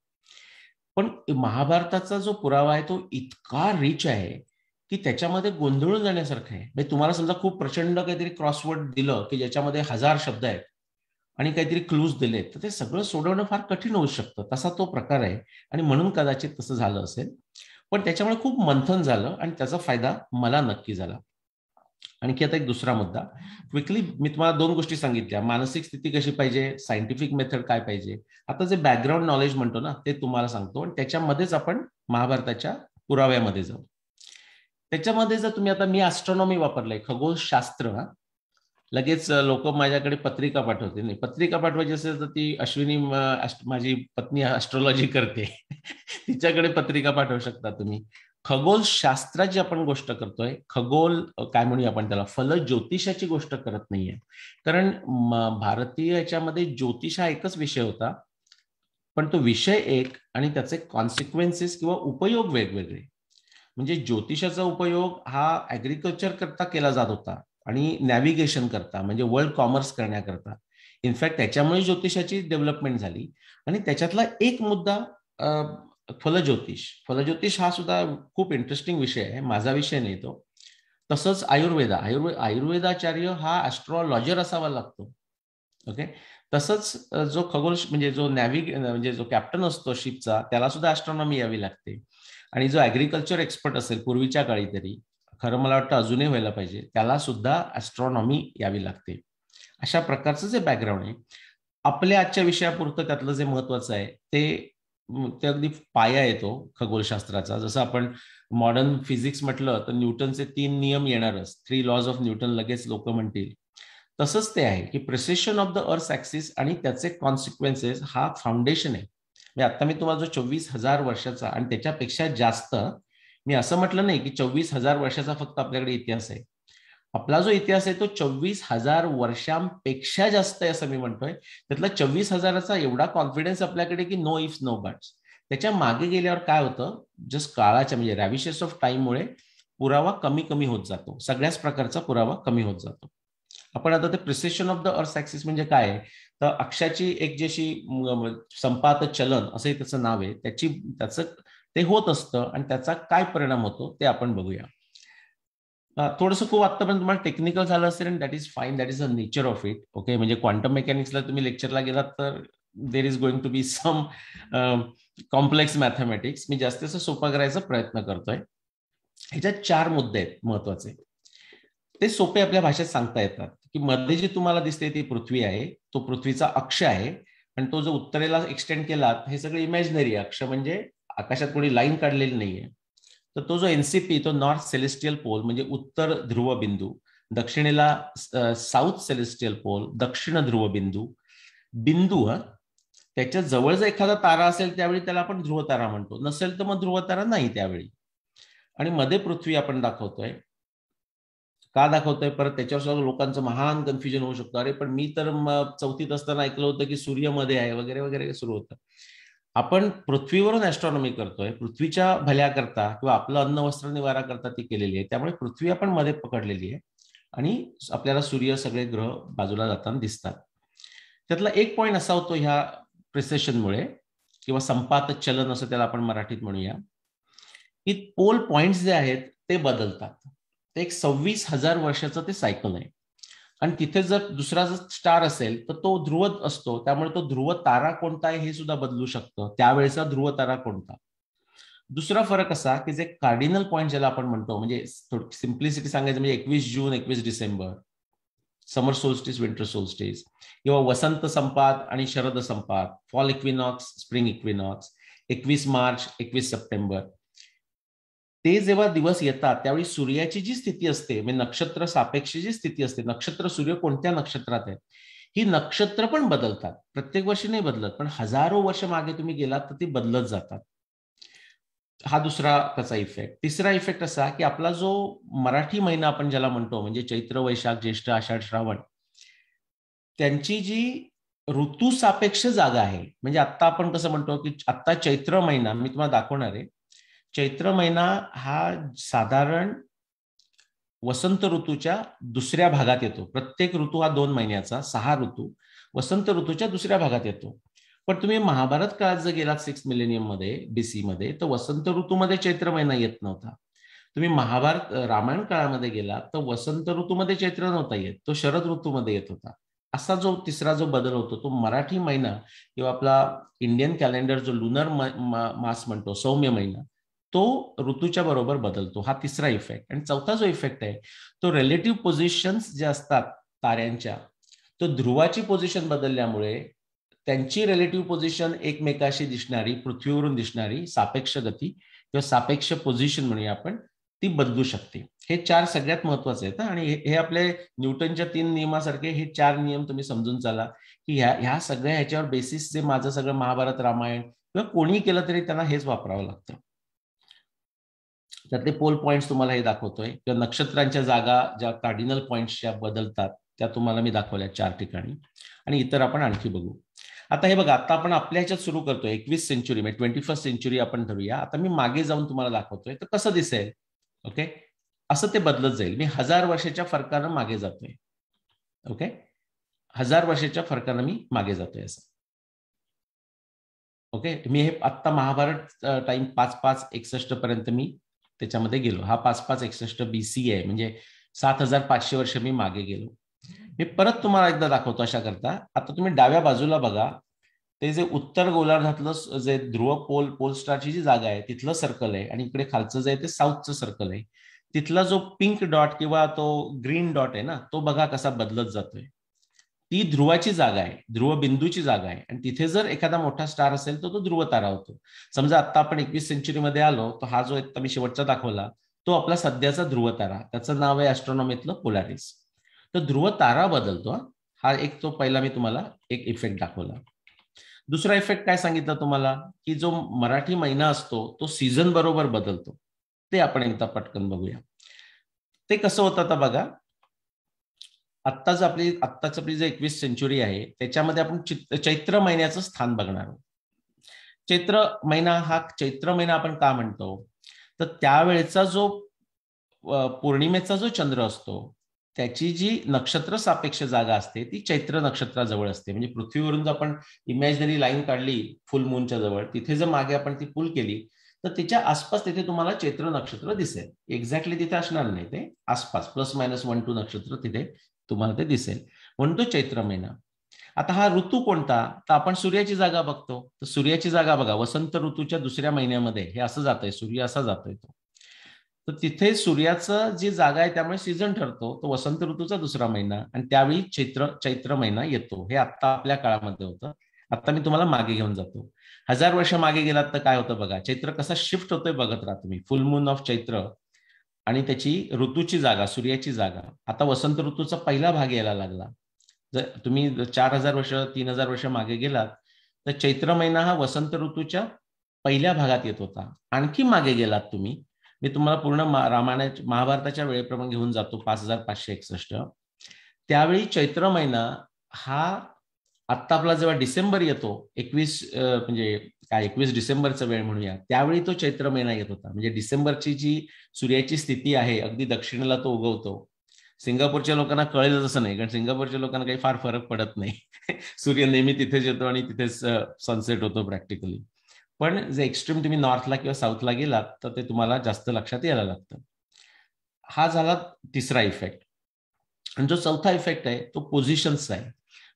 पण महाभारताचा जो पुरावा आहे तो इतका रिच आहे की त्याच्यामध्ये गोंधळून जाण्यासारखं आहे म्हणजे तुम्हाला समजा खूप प्रचंड काहीतरी क्रॉसवर्ड दिलं की ज्याच्यामध्ये हजार शब्द आहेत आणि काहीतरी क्लूज दिलेत तर ते सगळं सोडवणं फार कठीण होऊ शकतं तसा तो प्रकार आहे आणि म्हणून कदाचित तसं झालं असेल पण त्याच्यामुळे खूप मंथन झालं आणि त्याचा फायदा मला नक्की झाला आणखी आता एक दुसरा मुद्दा क्विकली मी तुम्हाला दोन गोष्टी सांगितल्या मानसिक स्थिती कशी पाहिजे सायंटिफिक मेथड काय पाहिजे आता जे बॅकग्राऊंड नॉलेज म्हणतो ना ते तुम्हाला सांगतो आणि त्याच्यामध्येच आपण महाभारताच्या पुराव्यामध्ये जाऊ त्याच्यामध्ये जर तुम्ही आता मी एस्ट्रोनॉमी वापरलंय खगोलशास्त्र हा लगेच लोक माझ्याकडे पत्रिका पाठवते नाही पत्रिका पाठवायची असेल तर ती अश्विनी माझी पत्नी ऍस्ट्रॉलॉजी करते तिच्याकडे पत्रिका पाठवू शकता तुम्ही खगोलशास्त्राची आपण गोष्ट करतोय खगोल काय म्हणूया आपण त्याला फल ज्योतिषाची गोष्ट करत नाहीये कारण भारतीय याच्यामध्ये ज्योतिष हा एकच विषय होता पण तो विषय एक आणि त्याचे कॉन्सिक्वेन्सेस किंवा उपयोग वेगवेगळे म्हणजे ज्योतिषाचा उपयोग हा ऍग्रिकल्चर करता केला जात होता आणि नॅव्हिगेशन करता म्हणजे वर्ल्ड कॉमर्स करण्याकरता इनफॅक्ट त्याच्यामुळे ज्योतिषाची डेव्हलपमेंट झाली आणि त्याच्यातला एक मुद्दा फलज्योतिष फलज्योतिष हा सुद्धा खूप इंटरेस्टिंग विषय आहे माझा विषय नाही तो तसंच आयुर्वेदा आयुर्वे आयुर्वेदाचार्य हा ॲस्ट्रॉलॉजर असावा लागतो ओके तसंच जो खगोल म्हणजे जो नॅव्हिग म्हणजे जो कॅप्टन असतो शिपचा त्याला सुद्धा ॲस्ट्रॉनॉमी यावी लागते आणि जो ऍग्रिकल्चर एक्सपर्ट असेल पूर्वीच्या काळी तरी खरं मला वाटतं अजूनही व्हायला पाहिजे त्याला सुद्धा ॲस्ट्रॉनॉमी यावी लागते अशा प्रकारचं जे बॅकग्राऊंड आहे आपल्या आजच्या विषयापुरतं त्यातलं जे महत्वाचं आहे ते ते अगदी पाया येतो खगोलशास्त्राचा जसं आपण मॉडर्न फिजिक्स म्हटलं तर न्यूटनचे तीन नियम येणारच थ्री लॉज ऑफ न्यूटन लगेच लोक म्हणतील तसंच ते आहे की precession of the earth axis आणि त्याचे कॉन्सिक्वेन्सेस हा फाउंडेशन आहे म्हणजे आता मी तुम्हाला जो चोवीस हजार वर्षाचा आणि त्याच्यापेक्षा जास्त मी असं म्हटलं नाही की चोवीस हजार वर्षाचा फक्त आपल्याकडे इतिहास आहे आपला जो इतिहास आहे तो चोवीस हजार वर्षांपेक्षा जास्त आहे असं मी म्हणतोय त्यातला चोवीस हजाराचा एवढा कॉन्फिडन्स आपल्याकडे की नो इफ नो बट त्याच्या मागे गेल्यावर काय होतं जस्ट काळाच्या म्हणजे रॅविशेस ऑफ मुळे पुरावा कमी कमी होत जातो सगळ्याच प्रकारचा पुरावा कमी होत जातो आपण आता ते precession of the earth axis म्हणजे काय तर अक्षाची एक जशी संपात चलन असंही त्याचं नाव आहे त्याची त्याचं ते होत असतं आणि त्याचा काय परिणाम होतो ते आपण बघूया थोडस खूप आतापर्यंत तुम्हाला टेक्निकल झालं असेल आणि that is fine that is a nature of it okay म्हणजे क्वांटम मेकॅनिक्सला तुम्ही लेक्चरला गेलात तर there is going to be some complex mathematics मी जास्त सोपं करायचा प्रयत्न करतोय ह्याच्यात चार मुद्दे आहेत महत्वाचे ते सोपे आपल्या भाषेत सांगता येतात की मध्ये जी तुम्हाला दिसते ती पृथ्वी आहे तो पृथ्वीचा अक्ष आहे आणि तो जो उत्तरेला एक्सटेंड केला हे सगळं इमॅजिनरी अक्ष म्हणजे आकाशात कोणी लाईन काढलेली नाहीये तर तो जो एनसीपी तो नॉर्थ सेलेस्टियल पोल म्हणजे उत्तर ध्रुव बिंदू दक्षिणेला साऊथ सेलेस्टियल पोल दक्षिण ध्रुव बिंदू बिंदू हा त्याच्या जवळ जर एखादा तारा असेल त्यावेळी त्याला आपण ध्रुव तारा म्हणतो नसेल तर मग ध्रुवतारा नाही त्यावेळी आणि मध्ये पृथ्वी आपण दाखवतोय का दाखवतोय परत त्याच्यावर सुद्धा लोकांचं महान कन्फ्युजन होऊ शकतो अरे पण मी तर चौथीत असताना ऐकलं होतं की सूर्य मध्ये आहे वगैरे वगैरे सुरू होतं आपण पृथ्वीवरून ऍस्ट्रॉनॉमी करतोय पृथ्वीच्या भल्याकरता किंवा आपलं अन्न वस्त्र निवारा करता ती केलेली आहे त्यामुळे पृथ्वी आपण मध्ये पकडलेली आहे आणि आपल्याला सूर्य सगळे ग्रह बाजूला जाताना दिसतात त्यातला एक पॉइंट असा होतो ह्या प्रिसेशनमुळे किंवा संपात चलन असं त्याला आपण मराठीत म्हणूया की पोल पॉइंट्स जे आहेत ते बदलतात ते एक सव्वीस हजार वर्षाचं ते सायकल आहे आणि तिथे जर दुसरा जर स्टार असेल तर तो ध्रुव असतो त्यामुळे तो ध्रुव तारा कोणता आहे हे सुद्धा बदलू शकतं त्यावेळेचा ध्रुव तारा कोणता दुसरा फरक असा की जे कार्डिनल पॉईंट ज्याला आपण म्हणतो म्हणजे सिम्प्लिसिटी सांगायचं म्हणजे एकवीस जून एकवीस डिसेंबर समर सोल्स्टीस विंटर सोल्स्टीस किंवा वसंत संपात आणि शरद संपात फॉल इक्विनॉक्स स्प्रिंग इक्विनॉक्स एकवीस मार्च एकवीस सप्टेंबर ते जेव्हा दिवस येतात त्यावेळी सूर्याची जी स्थिती असते म्हणजे नक्षत्र सापेक्ष जी स्थिती असते नक्षत्र सूर्य कोणत्या नक्षत्रात आहे ही नक्षत्र पण बदलतात प्रत्येक वर्षी नाही बदलत पण हजारो वर्ष मागे तुम्ही गेलात तर ती बदलत जातात हा दुसरा त्याचा इफेक्ट तिसरा इफेक्ट असा की आपला जो मराठी महिना आपण ज्याला म्हणतो म्हणजे चैत्र वैशाख ज्येष्ठ आषाढ श्रावण त्यांची जी ऋतू सापेक्ष जागा आहे म्हणजे आत्ता आपण कसं म्हणतो की आत्ता चैत्र महिना मी तुम्हाला दाखवणार आहे चैत्र महिना हा साधारण वसंत ऋतूच्या दुसऱ्या भागात येतो प्रत्येक ऋतू हा दोन महिन्याचा सहा ऋतू वसंत ऋतूच्या दुसऱ्या भागात येतो पण तुम्ही महाभारत काळात जर गेलात सिक्स मिलेनियम मध्ये बीसी मध्ये तर वसंत ऋतूमध्ये चैत्र महिना येत नव्हता तुम्ही महाभारत रामायण काळामध्ये गेलात तर वसंत ऋतूमध्ये चैत्र नव्हता येत तो शरद ऋतूमध्ये येत होता असा जो तिसरा जो बदल होतो तो मराठी महिना किंवा आपला इंडियन कॅलेंडर जो लुनर मास म्हणतो सौम्य महिना तो ऋतूच्या बरोबर बदलतो हा तिसरा इफेक्ट आणि चौथा जो इफेक्ट आहे तो रिलेटिव्ह पोझिशन्स जे असतात ताऱ्यांच्या तो ध्रुवाची पोझिशन बदलल्यामुळे त्यांची रिलेटिव्ह पोझिशन एकमेकाशी दिसणारी पृथ्वीवरून दिसणारी सापेक्ष गती किंवा सापेक्ष पोझिशन म्हणूया आपण ती बदलू शकते हे चार सगळ्यात महत्वाचे आहेत आणि हे आपले न्यूटनच्या तीन नियमासारखे हे चार नियम तुम्ही समजून चाला की ह्या ह्या सगळ्या ह्याच्यावर बेसिस जे माझं सगळं महाभारत रामायण किंवा कोणी केलं तरी त्यांना हेच वापरावं लागतं त्यातले पोल पॉइंट्स तुम्हाला हे दाखवतोय किंवा नक्षत्रांच्या जागा ज्या कार्डिनल पॉइंट ज्या बदलतात त्या तुम्हाला मी दाखवल्या चार ठिकाणी आणि इतर आपण आणखी बघू आता हे बघा आता आपण आपल्या ह्याच्यात सुरू करतो एकवीस सेंचुरी म्हणजे ट्वेंटी फर्स्ट सेंचुरी आपण धरूया आता मी मागे जाऊन तुम्हाला दाखवतोय तर कसं दिसेल ओके असं ते बदलत जाईल मी हजार वर्षाच्या फरकानं मागे जातोय ओके हजार वर्षाच्या फरकानं मी मागे जातोय असं ओके मी हे आत्ता महाभारत टाइम पाच पाच एकसष्ट पर्यंत मी त्याच्यामध्ये गेलो हा पाच पाच एकसष्ट बी सी आहे म्हणजे सात हजार पाचशे वर्ष मी मागे गेलो मी परत तुम्हाला एकदा दाखवतो अशा करता आता तुम्ही डाव्या बाजूला बघा ते जे उत्तर गोलार्धातलं जे ध्रुव पोल पोल स्टारची जी जागा आहे तिथलं सर्कल आहे आणि इकडे खालचं जे आहे ते साऊथचं सर्कल आहे तिथला जो पिंक डॉट किंवा तो ग्रीन डॉट आहे ना तो बघा कसा बदलत जातोय ती ध्रुवाची जागा आहे ध्रुव बिंदूची जागा आहे आणि तिथे जर एखादा मोठा स्टार असेल तर तो, ध्रुव तारा होतो समजा आता आपण एकवीस सेंचुरीमध्ये आलो तर हा जो मी शेवटचा दाखवला तो आपला सध्याचा ध्रुव तारा त्याचं नाव आहे ॲस्ट्रॉनॉमीतलं पोलारिस तर ध्रुव तारा बदलतो हा एक तो पहिला मी तुम्हाला एक इफेक्ट दाखवला दुसरा इफेक्ट काय सांगितलं तुम्हाला की जो मराठी महिना असतो तो सीझन बरोबर बदलतो ते आपण एकदा पटकन बघूया ते कसं होतं आता बघा आत्ताच आपली आत्ताच आपली जे एकवीस सेंचुरी आहे त्याच्यामध्ये आपण चैत्र महिन्याचं स्थान बघणार आहोत चैत्र महिना हा चैत्र महिना आपण का म्हणतो तर त्यावेळेचा जो पौर्णिमेचा जो चंद्र असतो त्याची जी नक्षत्र सापेक्ष जागा असते ती चैत्र नक्षत्राजवळ असते म्हणजे पृथ्वीवरून जर आपण इमॅजिनरी लाईन काढली फुल मूनच्या जवळ तिथे जर मागे आपण ती पुल केली तर तिच्या आसपास तिथे तुम्हाला चैत्र नक्षत्र दिसेल एक्झॅक्टली तिथे असणार नाही ते आसपास प्लस मायनस वन टू नक्षत्र तिथे तुम्हाला ते दिसेल म्हणून तो चैत्र महिना आता हा ऋतू कोणता तर आपण सूर्याची जागा बघतो तर सूर्याची जागा बघा वसंत ऋतूच्या दुसऱ्या महिन्यामध्ये हे असं जातंय सूर्य असा जातोय तो तर तिथे सूर्याचं जी जागा आहे त्यामुळे सीझन ठरतो तो वसंत ऋतूचा दुसरा महिना आणि त्यावेळी चैत्र चैत्र महिना येतो हे आत्ता आपल्या काळामध्ये होतं आता मी तुम्हाला मागे घेऊन जातो हजार वर्ष मागे गेलात तर काय होतं बघा चैत्र कसा शिफ्ट होतोय बघत राहा तुम्ही फुल मून ऑफ चैत्र आणि त्याची ऋतूची जागा सूर्याची जागा आता वसंत ऋतूचा पहिला भाग यायला लागला जर तुम्ही चार हजार वर्ष तीन हजार वर्ष मागे गेलात तर चैत्र महिना हा वसंत ऋतूच्या पहिल्या भागात येत होता आणखी मागे गेलात तुम्ही मी तुम्हाला पूर्ण रामायणा महाभारताच्या वेळेप्रमाणे घेऊन जातो पाच हजार पाचशे एकसष्ट त्यावेळी चैत्र महिना हा आत्ता आपला जेव्हा डिसेंबर येतो एकवीस म्हणजे काय एकवीस डिसेंबरचा वेळ म्हणूया त्यावेळी तो चैत्र महिना येत होता म्हणजे डिसेंबरची जी सूर्याची स्थिती आहे अगदी दक्षिणेला तो उगवतो सिंगापूरच्या लोकांना कळेल तसं नाही कारण सिंगापूरच्या लोकांना काही फार फरक पडत नाही सूर्य नेहमी तिथेच येतो आणि तिथेच सनसेट होतो प्रॅक्टिकली पण जे एक्स्ट्रीम तुम्ही नॉर्थला किंवा साऊथला गेलात तर ते तुम्हाला जास्त लक्षात यायला लागतं हा झाला तिसरा इफेक्ट आणि जो चौथा इफेक्ट आहे तो पोझिशन्सचा आहे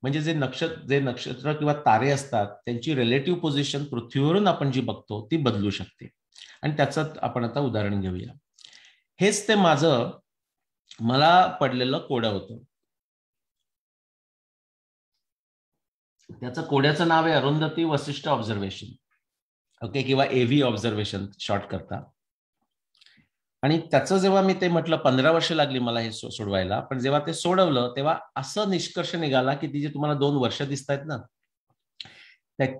म्हणजे जे नक्षत्र जे नक्षत्र किंवा तारे असतात त्यांची रिलेटिव्ह पोझिशन पृथ्वीवरून आपण जी बघतो ती बदलू शकते आणि त्याचं आपण आता उदाहरण घेऊया हेच ते माझं मला पडलेलं कोड होतं त्याचं कोड्याचं नाव आहे अरुंधती वसिष्ठ ऑब्झर्वेशन ओके किंवा एव्ही ऑब्झर्वेशन शॉर्ट करता आणि त्याचं जेव्हा मी ते म्हटलं पंधरा वर्ष लागली मला हे सोडवायला पण जेव्हा ते सोडवलं तेव्हा असं निष्कर्ष निघाला की ती जे तुम्हाला दोन वर्ष दिसत आहेत ना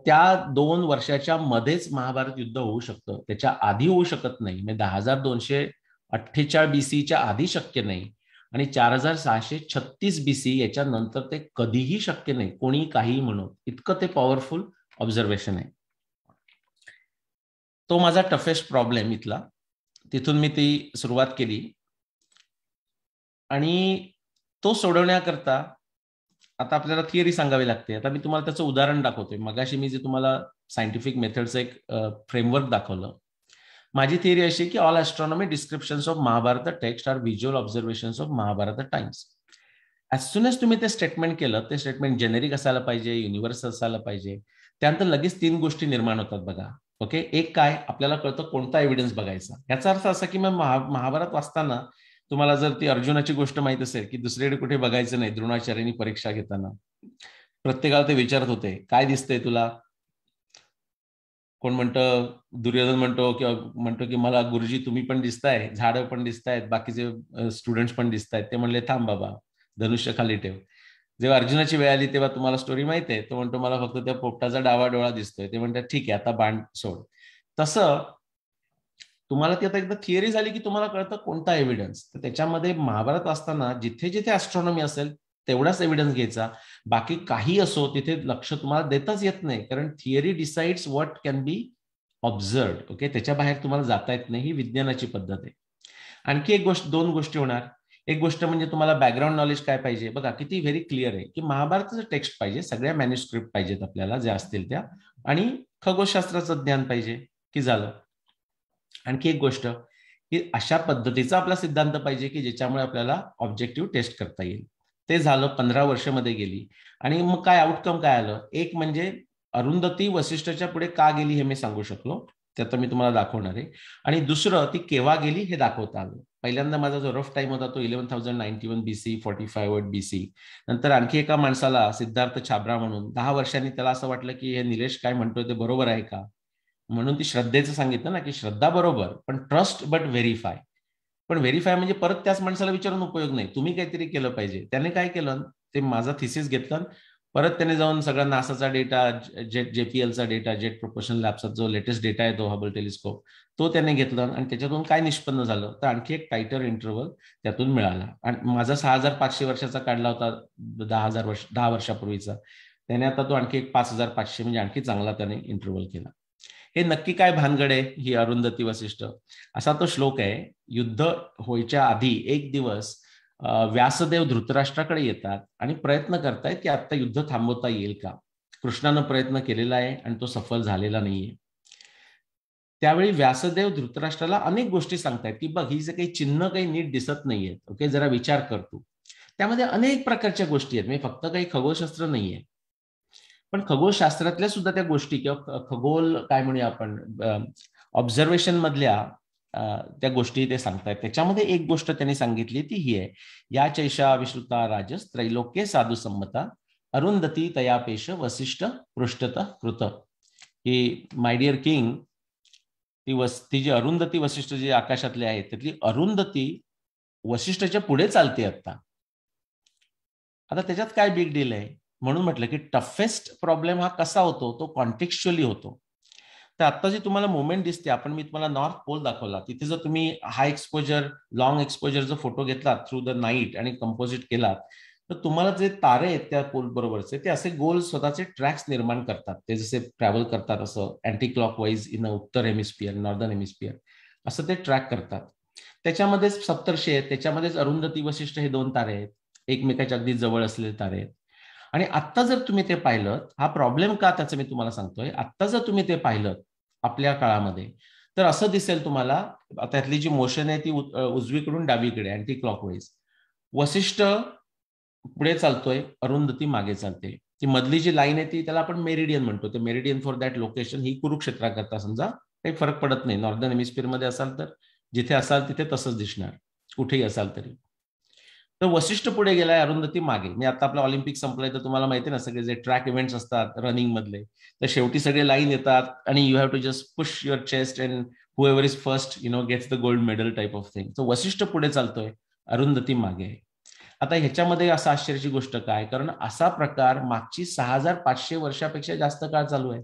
त्या दोन वर्षाच्या मध्येच महाभारत युद्ध होऊ शकतं त्याच्या आधी होऊ शकत नाही म्हणजे दहा हजार दोनशे अठ्ठेचाळीस सीच्या आधी शक्य नाही आणि चार हजार सहाशे छत्तीस सी याच्या नंतर ते कधीही शक्य नाही कोणी काही म्हणून इतकं ते पॉवरफुल ऑब्झर्वेशन आहे तो माझा टफेस्ट प्रॉब्लेम इथला तिथून मी ती सुरुवात केली आणि तो सोडवण्याकरता आता आपल्याला थिअरी सांगावी लागते आता मी तुम्हाला त्याचं उदाहरण दाखवतोय मगाशी मी जे तुम्हाला सायंटिफिक मेथडचं एक फ्रेमवर्क दाखवलं माझी थिअरी अशी की all astronomy description of Mahabharata text are visual observation of Mahabharata times as soon as तुम्ही ते स्टेटमेंट केलं ते स्टेटमेंट जेनेरिक असायला पाहिजे युनिव्हर्सल असायला पाहिजे त्यानंतर लगेच तीन गोष्टी निर्माण होतात बघा ओके एक काय आपल्याला कळतं कोणता एव्हिडन्स बघायचा याचा अर्थ असा की मग महाभारत वाचताना तुम्हाला जर ती अर्जुनाची गोष्ट माहित असेल की दुसरीकडे कुठे बघायचं नाही द्रोणाचार्यांनी परीक्षा घेताना प्रत्येकाला ते विचारत होते काय दिसतंय तुला कोण म्हणतं दुर्योधन म्हणतो किंवा म्हणतो की मला गुरुजी तुम्ही पण दिसताय झाडं पण दिसतायत बाकीचे स्टुडंट्स पण दिसतायत ते म्हणले थांब बाबा धनुष्य खाली ठेव जेव्हा अर्जुनाची वेळ आली तेव्हा तुम्हाला स्टोरी माहिती आहे तो म्हणतो मला फक्त त्या पोपटाचा डावा डोळा दिसतोय ते म्हणतात ठीक आहे आता बांड सोड तसं तुम्हाला ती आता एकदा थिअरी झाली की तुम्हाला कळतं कोणता एव्हिडन्स तर त्याच्यामध्ये महाभारत असताना जिथे जिथे ॲस्ट्रॉनॉमी असेल तेवढाच एव्हिडन्स घ्यायचा बाकी काही असो तिथे लक्ष तुम्हाला देताच येत नाही कारण theory decides what can be observe okay त्याच्या बाहेर तुम्हाला जाता येत नाही ही विज्ञानाची पद्धत आहे आणखी एक गोष्ट दोन गोष्टी होणार एक गोष्ट म्हणजे तुम्हाला बॅकग्राऊंड नॉलेज काय पाहिजे बघा किती व्हेरी क्लिअर आहे की महाभारताचं टेक्स्ट पाहिजे सगळ्या मॅन्युस्क्रिप्ट पाहिजेत आपल्याला ज्या असतील त्या आणि खगोलशास्त्राचं ज्ञान पाहिजे की झालं आणखी एक गोष्ट की अशा पद्धतीचा आपला सिद्धांत पाहिजे की ज्याच्यामुळे आपल्याला ऑब्जेक्टिव्ह टेस्ट करता येईल ते झालं पंधरा मध्ये गेली आणि मग काय आउटकम काय आलं एक म्हणजे अरुंधती वशिष्ठच्या पुढे का गेली हे मी सांगू शकलो ते आता मी तुम्हाला दाखवणार आहे आणि दुसरं ती केव्हा गेली हे दाखवता आलं पहिल्यांदा माझा जो रफ टाइम होता तो eleven thousand ninety one B C forty word B C नंतर आणखी एका माणसाला सिद्धार्थ छाबरा म्हणून दहा वर्षांनी त्याला असं वाटलं की हे निलेश काय म्हणतोय ते बरोबर आहे का म्हणून ती श्रद्धेचं सांगितलं ना की श्रद्धा बरोबर पण ट्रस्ट बट व्हेरीफाय पण व्हेरीफाय म्हणजे परत त्याच माणसाला विचारून उपयोग नाही तुम्ही काहीतरी केलं पाहिजे त्याने काय केलं ते माझा थिसिस घेतलं परत त्याने जाऊन सगळा नासाचा डेटा जेट जेपीएलचा डेटा जेट प्रोपोशन लॅबचा जो लेटेस्ट डेटा आहे तो हबल टेलिस्कोप तो त्याने घेतला आणि त्याच्यातून काय निष्पन्न झालं तर आणखी एक टायटर इंटरव्हल त्यातून मिळाला आणि माझा सहा हजार पाचशे वर्षाचा काढला होता दहा हजार वर्ष दहा वर्षापूर्वीचा त्याने आता तो आणखी एक पाच हजार पाचशे म्हणजे आणखी चांगला त्याने इंटरव्हल केला हे नक्की काय भानगड आहे ही अरुंधती वसिष्ठ असा तो श्लोक आहे युद्ध होयच्या आधी एक दिवस व्यासदेव धृतराष्ट्राकडे येतात आणि प्रयत्न करतायत की आता युद्ध थांबवता येईल का कृष्णानं प्रयत्न केलेला आहे आणि तो सफल झालेला नाहीये त्यावेळी व्यासदेव धृतराष्ट्राला अनेक गोष्टी सांगतायत की बघ ही जे काही चिन्ह काही नीट दिसत नाहीये ओके जरा विचार करतो त्यामध्ये अनेक प्रकारच्या गोष्टी आहेत म्हणजे फक्त काही खगोलशास्त्र नाहीये पण खगोलशास्त्रातल्या सुद्धा त्या गोष्टी किंवा खगोल काय म्हणूया आपण ऑब्झर्वेशन मधल्या त्या गोष्टी ते सांगतायत त्याच्यामध्ये एक गोष्ट त्यांनी सांगितली ती ही आहे या चैषा विश्रुता राजस त्रैलोक्य साधू संमता अरुंधती तयापेश वसिष्ठ पृष्ठत कृत की माय डिअर किंग ती वस ती जी अरुंधती वसिष्ठ जी आकाशातले आहेत त्यातली अरुंधती वसिष्ठच्या पुढे चालते आता आता त्याच्यात काय बिग डील आहे म्हणून म्हटलं की टफेस्ट प्रॉब्लेम हा कसा होतो तो कॉन्टेक्च्युअली होतो तर आता जी तुम्हाला मुवमेंट दिसते आपण मी तुम्हाला नॉर्थ पोल दाखवला तिथे जर तुम्ही हाय एक्सपोजर लॉंग एक्सपोजर जर फोटो घेतला थ्रू द नाईट आणि कंपोजिट केलात तर तुम्हाला जे तारे आहेत त्या पोल बरोबरचे ते असे गोल स्वतःचे ट्रॅक्स निर्माण करतात ते जसे ट्रॅव्हल करतात असं अँटी क्लॉक वाईज इन उत्तर हेमिस्पियर नॉर्दन हेमिस्पियर असं ते ट्रॅक करतात त्याच्यामध्येच सप्तर्षी आहेत त्याच्यामध्येच अरुंधती वशिष्ठ हे दोन तारे आहेत एकमेकाच्या अगदी जवळ असलेले तारे आहेत आणि आत्ता जर तुम्ही ते पाहिलं हा प्रॉब्लेम का त्याचं मी तुम्हाला सांगतोय आत्ता जर तुम्ही ते पाहिलं आपल्या काळामध्ये तर असं दिसेल तुम्हाला त्यातली जी मोशन आहे ती उजवीकडून डावीकडे अँटी ती क्लॉकवाईज वशिष्ठ पुढे चालतोय अरुंधती मागे चालते ती मधली जी लाईन आहे ती त्याला आपण मेरिडियन म्हणतो ते मेरिडियन फॉर दॅट लोकेशन ही कुरुक्षेत्राकरता समजा काही फरक पडत नाही नॉर्दर्न हेमिस्फिअरमध्ये असाल तर जिथे असाल तिथे तसंच दिसणार कुठेही असाल तरी तर वशिष्ठ पुढे गेलाय अरुंधती मागे मी आता आपला ऑलिम्पिक संपलाय तर तुम्हाला माहिती ना सगळे जे ट्रॅक इव्हेंट्स असतात रनिंग मधले तर शेवटी सगळे लाईन येतात आणि you have to just push your chest and whoever is first you know gets the gold medal type of thing तर वशिष्ठ पुढे चालतोय अरुंधती मागे आता ह्याच्यामध्ये असं आश्चर्याची गोष्ट काय कारण असा प्रकार मागची सहा हजार पाचशे वर्षापेक्षा जास्त काळ चालू आहे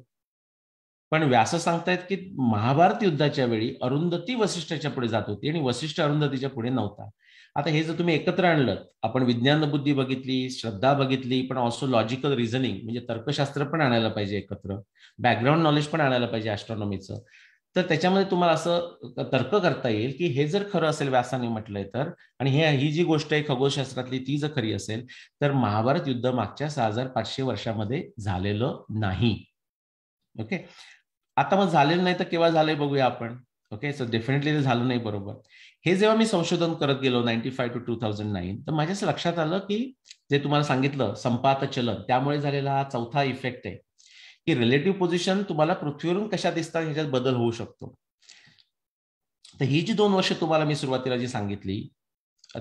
पण व्यास सांगतायत की महाभारत युद्धाच्या वेळी अरुंधती वशिष्ठाच्या पुढे जात होती आणि वशिष्ठ अरुंधतीच्या पुढे नव्हता आता हे जर तुम्ही एकत्र आणलं आपण विज्ञान बुद्धी बघितली श्रद्धा बघितली पण ऑल्सो लॉजिकल रिझनिंग म्हणजे तर्कशास्त्र पण आणायला पाहिजे एकत्र बॅकग्राऊंड नॉलेज पण आणायला पाहिजे ॲस्ट्रॉनॉमीचं तर त्याच्यामध्ये तुम्हाला असं तर्क करता येईल की हे जर खरं असेल व्यासाने म्हटलंय तर आणि हे ही जी गोष्ट आहे खगोलशास्त्रातली ती जर खरी असेल तर महाभारत युद्ध मागच्या सहा हजार पाचशे वर्षामध्ये झालेलं नाही ओके आता मग झालेलं नाही तर केव्हा झालंय बघूया आपण ओके सो डेफिनेटली ते झालं नाही बरोबर हे जेव्हा मी संशोधन करत गेलो ninety five to two thousand nine तर माझ्या लक्षात आलं की जे तुम्हाला सांगितलं संपात चलन त्यामुळे झालेला हा चौथा इफेक्ट आहे की रिलेटिव्ह पोझिशन तुम्हाला पृथ्वीवरून कशा दिसतात ह्याच्यात बदल होऊ शकतो तर ही जी दोन वर्ष तुम्हाला मी सुरुवातीला जी सांगितली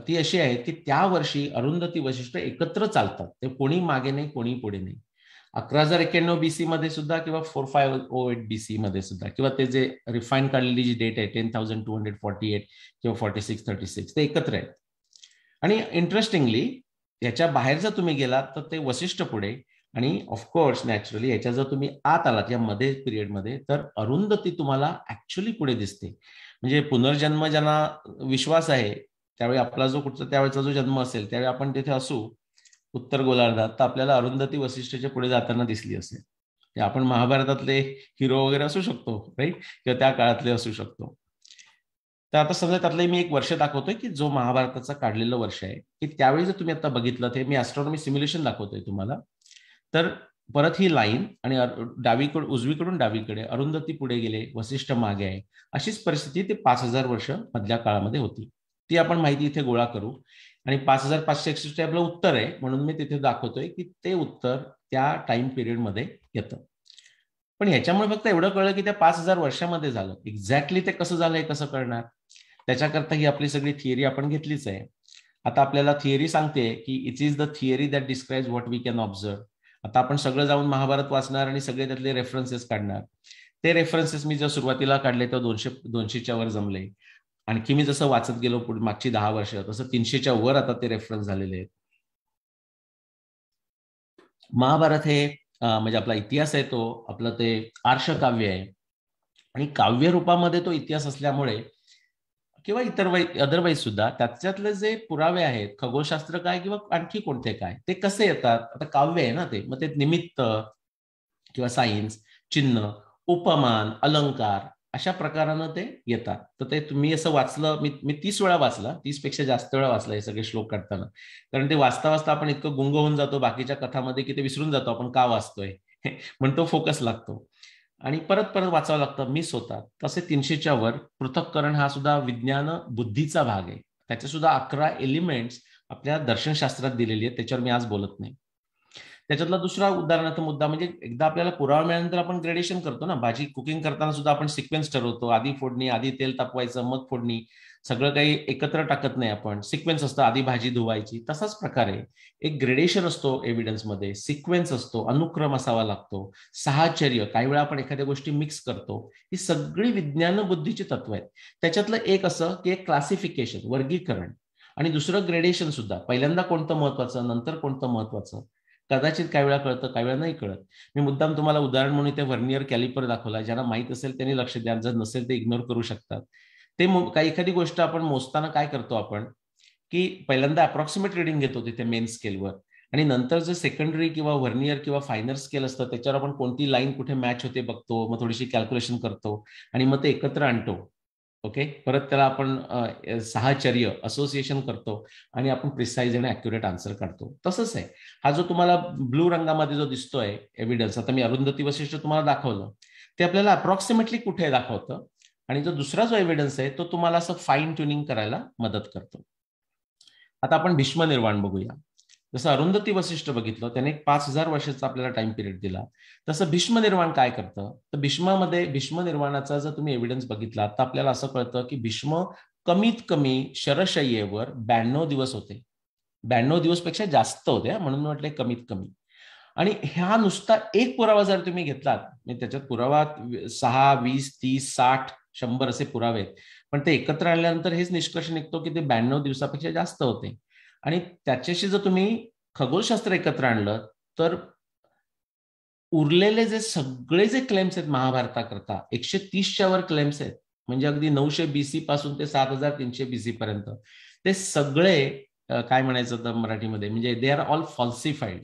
ती अशी आहे की त्या वर्षी अरुंधती वैशिष्ट्य एकत्र चालतात ते कोणी मागे नाही कोणी पुढे नाही अकरा हजार एक्क्याण्णव बीसी मध्ये सुद्धा किंवा four five oh eight C मध्ये सुद्धा किंवा ते जे रिफाईन काढलेली जी डेट आहे ten thousand two hundred forty eight किंवा फॉर्टी सिक्स थर्टी सिक्स ते एकत्र आहेत आणि इंटरेस्टिंगली याच्या बाहेर जर तुम्ही गेलात तर ते वशिष्ठ पुढे आणि ऑफकोर्स नॅचरली याच्या जर तुम्ही आत आलात या मध्ये पिरियडमध्ये तर ती तुम्हाला ऍक्च्युली पुढे दिसते म्हणजे पुनर्जन्म ज्यांना विश्वास आहे त्यावेळी आपला जो कुठचा त्यावेळेचा जो जन्म असेल त्यावेळी आपण तिथे असू उत्तर गोलार्धात तर आपल्याला अरुंधती वसिष्ठच्या पुढे जाताना दिसली असेल म्हणजे आपण महाभारतातले हिरो वगैरे असू शकतो राईट किंवा त्या काळातले असू शकतो तर आता समजा त्यातलं मी एक वर्ष दाखवतोय की जो महाभारताचा काढलेलं वर्ष आहे की त्यावेळी जर तुम्ही आता बघितलं ते मी ऍस्ट्रॉनॉमी सिम्युलेशन दाखवतोय तुम्हाला तर परत ही लाईन आणि डावीकडून उजवीकडून डावीकडे अरुंधती पुढे गेले वसिष्ठ मागे आहे अशीच परिस्थिती ते पाच हजार वर्ष मधल्या काळामध्ये होती ती आपण माहिती इथे गोळा करू आणि पाच हजार पाचशे एकसष्ट आपलं उत्तर आहे म्हणून मी तिथे दाखवतोय की ते उत्तर त्या टाइम मध्ये येतं पण ह्याच्यामुळे फक्त एवढं कळलं की त्या पाच हजार वर्षामध्ये झालं एक्झॅक्टली ते कसं झालंय कसं करणार त्याच्याकरता ही आपली सगळी थिअरी आपण घेतलीच आहे आता आपल्याला थिअरी सांगते की it is the theory that describes what we can observe आता आपण सगळं जाऊन महाभारत वाचणार आणि सगळे त्यातले रेफरन्सेस काढणार ते रेफरन्सेस मी ज्या सुरुवातीला काढले तर दोनशे दोनशेच्या वर जमले आणखी मी जसं वाचत गेलो पुढे मागची दहा वर्ष तसं तीनशेच्या वर आता ते रेफरन्स झालेले आहेत महाभारत हे म्हणजे आपला इतिहास आहे तो आपलं ते आर्ष काव्य आहे आणि काव्य रूपामध्ये तो इतिहास असल्यामुळे किंवा इतर वाईज अदरवाईज सुद्धा त्याच्यातले जे पुरावे आहेत खगोलशास्त्र काय किंवा आणखी कोणते काय ते कसे येतात आता काव्य आहे ना ते मग ते निमित्त किंवा सायन्स चिन्ह उपमान अलंकार अशा प्रकारानं ते येतात तर ते मी असं वाचलं मी मी तीस वेळा वाचला तीस पेक्षा जास्त वेळा वाचला हे सगळे श्लोक काढताना कारण ते वाचता वाचता आपण इतकं गुंग होऊन जातो बाकीच्या कथामध्ये की ते विसरून जातो आपण का वाचतोय म्हणतो फोकस लागतो आणि परत परत वाचावं लागतं मी स्वतः तसे तीनशेच्या वर पृथककरण हा सुद्धा विज्ञान बुद्धीचा भाग आहे त्याचे सुद्धा अकरा एलिमेंट्स आपल्या दर्शनशास्त्रात दिलेली आहेत त्याच्यावर मी आज बोलत नाही त्याच्यातला दुसरा उदाहरणार्थ मुद्दा म्हणजे एकदा आपल्याला पुरावा मिळाल्यानंतर आपण ग्रेडेशन करतो ना भाजी कुकिंग करताना सुद्धा आपण सिक्वेन्स ठरवतो आधी फोडणी आधी तेल तापवायचं मग फोडणी सगळं काही एकत्र टाकत नाही आपण सिक्वेन्स असतं आधी भाजी धुवायची तसाच प्रकारे एक ग्रेडेशन असतो एव्हिडन्समध्ये सिक्वेन्स असतो अनुक्रम असावा लागतो साहचर्य काही वेळा आपण एखाद्या गोष्टी मिक्स करतो ही सगळी विज्ञान बुद्धीची तत्व आहेत त्याच्यातलं एक असं की एक क्लासिफिकेशन वर्गीकरण आणि दुसरं ग्रेडेशन सुद्धा पहिल्यांदा कोणतं महत्वाचं नंतर कोणतं महत्वाचं कदाचित काही वेळा कळतं काही वेळा नाही कळत मी मुद्दाम तुम्हाला उदाहरण म्हणून इथे व्हर्नियर कॅलिपर दाखवला ज्यांना माहीत असेल त्यांनी लक्ष द्या जर नसेल ते इग्नोर करू शकतात ते काही एखादी गोष्ट आपण मोजताना काय करतो आपण की पहिल्यांदा अप्रॉक्सिमेट रिडिंग घेतो तिथे मेन स्केलवर आणि नंतर जे सेकंडरी किंवा व्हर्नियर किंवा फायनर स्केल असतं त्याच्यावर आपण कोणती लाईन कुठे मॅच होते बघतो मग थोडीशी कॅल्क्युलेशन करतो आणि मग ते एकत्र आणतो ओके परत त्याला आपण सहाचर्य असोसिएशन करतो आणि आपण प्रिसाईज आणि अॅक्युरेट आन्सर काढतो तसंच आहे हा जो तुम्हाला ब्लू रंगामध्ये जो दिसतोय एव्हिडन्स आता मी अरुंधती वशिष्ठ तुम्हाला दाखवलं ते आपल्याला अप्रॉक्सिमेटली कुठे दाखवतं आणि जो दुसरा जो एव्हिडन्स आहे तो तुम्हाला असं फाईन ट्युनिंग करायला मदत करतो आता आपण भीष्म निर्वाण बघूया जसं अरुंधती वशिष्ठ बघितलं त्याने पाच हजार वर्षाचा आपल्याला टाइम पिरियड दिला तसं भीष्म निर्माण काय करतं तर भीष्मामध्ये भीष्म निर्माणाचा जर तुम्ही एव्हिडन्स बघितला तर आपल्याला असं कळतं की भीष्म कमीत कमी शरशय्येवर ब्याण्णव दिवस होते ब्याण्णव दिवसपेक्षा जास्त होते म्हणून मी म्हटले कमीत कमी आणि ह्या नुसता एक पुरावा जर तुम्ही घेतलात म्हणजे त्याच्यात पुरावा सहा वीस तीस साठ शंभर असे पुरावे आहेत पण ते एकत्र आणल्यानंतर हेच निष्कर्ष निघतो की ते ब्याण्णव दिवसापेक्षा जास्त होते आणि त्याच्याशी जर तुम्ही खगोलशास्त्र एकत्र आणलं तर उरलेले जे सगळे जे क्लेम्स आहेत महाभारताकरता एकशे तीसच्या वर क्लेम्स आहेत म्हणजे अगदी नऊशे बीसी पासून ते सात हजार तीनशे बीसी पर्यंत ते सगळे काय म्हणायचं तर मराठीमध्ये म्हणजे दे आर ऑल फॉल्सिफाईड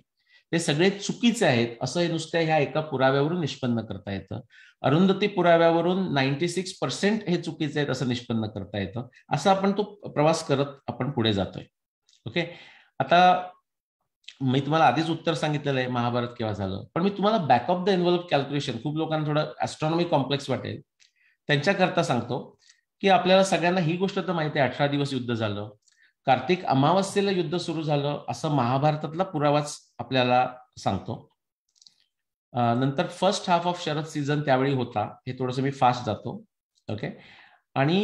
ते सगळे चुकीचे आहेत असं हे नुसत्या ह्या एका पुराव्यावरून निष्पन्न करता येतं अरुंधती पुराव्यावरून नाईन्टी सिक्स पर्सेंट हे चुकीचे आहेत असं निष्पन्न करता येतं असं आपण तो प्रवास करत आपण पुढे जातोय ओके आता मी तुम्हाला आधीच उत्तर सांगितलेलं आहे महाभारत केव्हा झालं पण मी तुम्हाला back of the envelope calculation खूप लोकांना थोडं ॲस्ट्रॉनॉमी कॉम्प्लेक्स वाटेल त्यांच्याकरता सांगतो की आपल्याला सगळ्यांना ही गोष्ट तर माहिती आहे अठरा दिवस युद्ध झालं कार्तिक अमावस्येला युद्ध सुरू झालं असं महाभारतातला पुरावाच आपल्याला सांगतो नंतर first half of sharad season त्यावेळी होता हे थोडस मी फास्ट जातो ओके आणि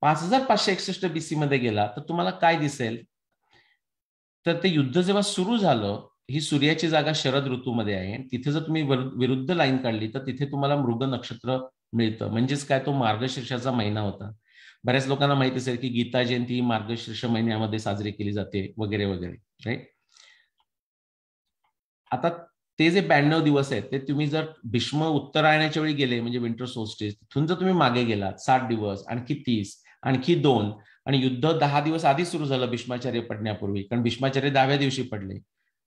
पाच हजार पाचशे एकसष्ट बीसी मध्ये गेला तर तुम्हाला काय दिसेल तर ते युद्ध जेव्हा सुरू झालं ही सूर्याची जागा शरद ऋतूमध्ये आहे तिथे जर तुम्ही विरुद्ध लाईन काढली तर तिथे तुम्हाला मृग नक्षत्र मिळतं म्हणजेच काय तो मार्गशीर्षाचा महिना होता बऱ्याच लोकांना माहिती असेल की गीता जयंती मार्गशीर्ष महिन्यामध्ये साजरी केली जाते वगैरे वगैरे राईट आता ते जे ब्याण्णव दिवस आहेत ते तुम्ही जर भीष्म उत्तरायणाच्या वेळी गेले म्हणजे विंटर सोस्टिस तिथून जर तुम्ही मागे गेलात सात दिवस आणखी तीस आणखी दोन आणि युद्ध दहा दिवस आधी सुरू झालं भीष्माचार्य पडण्यापूर्वी कारण भीष्माचार्य दहाव्या दिवशी पडले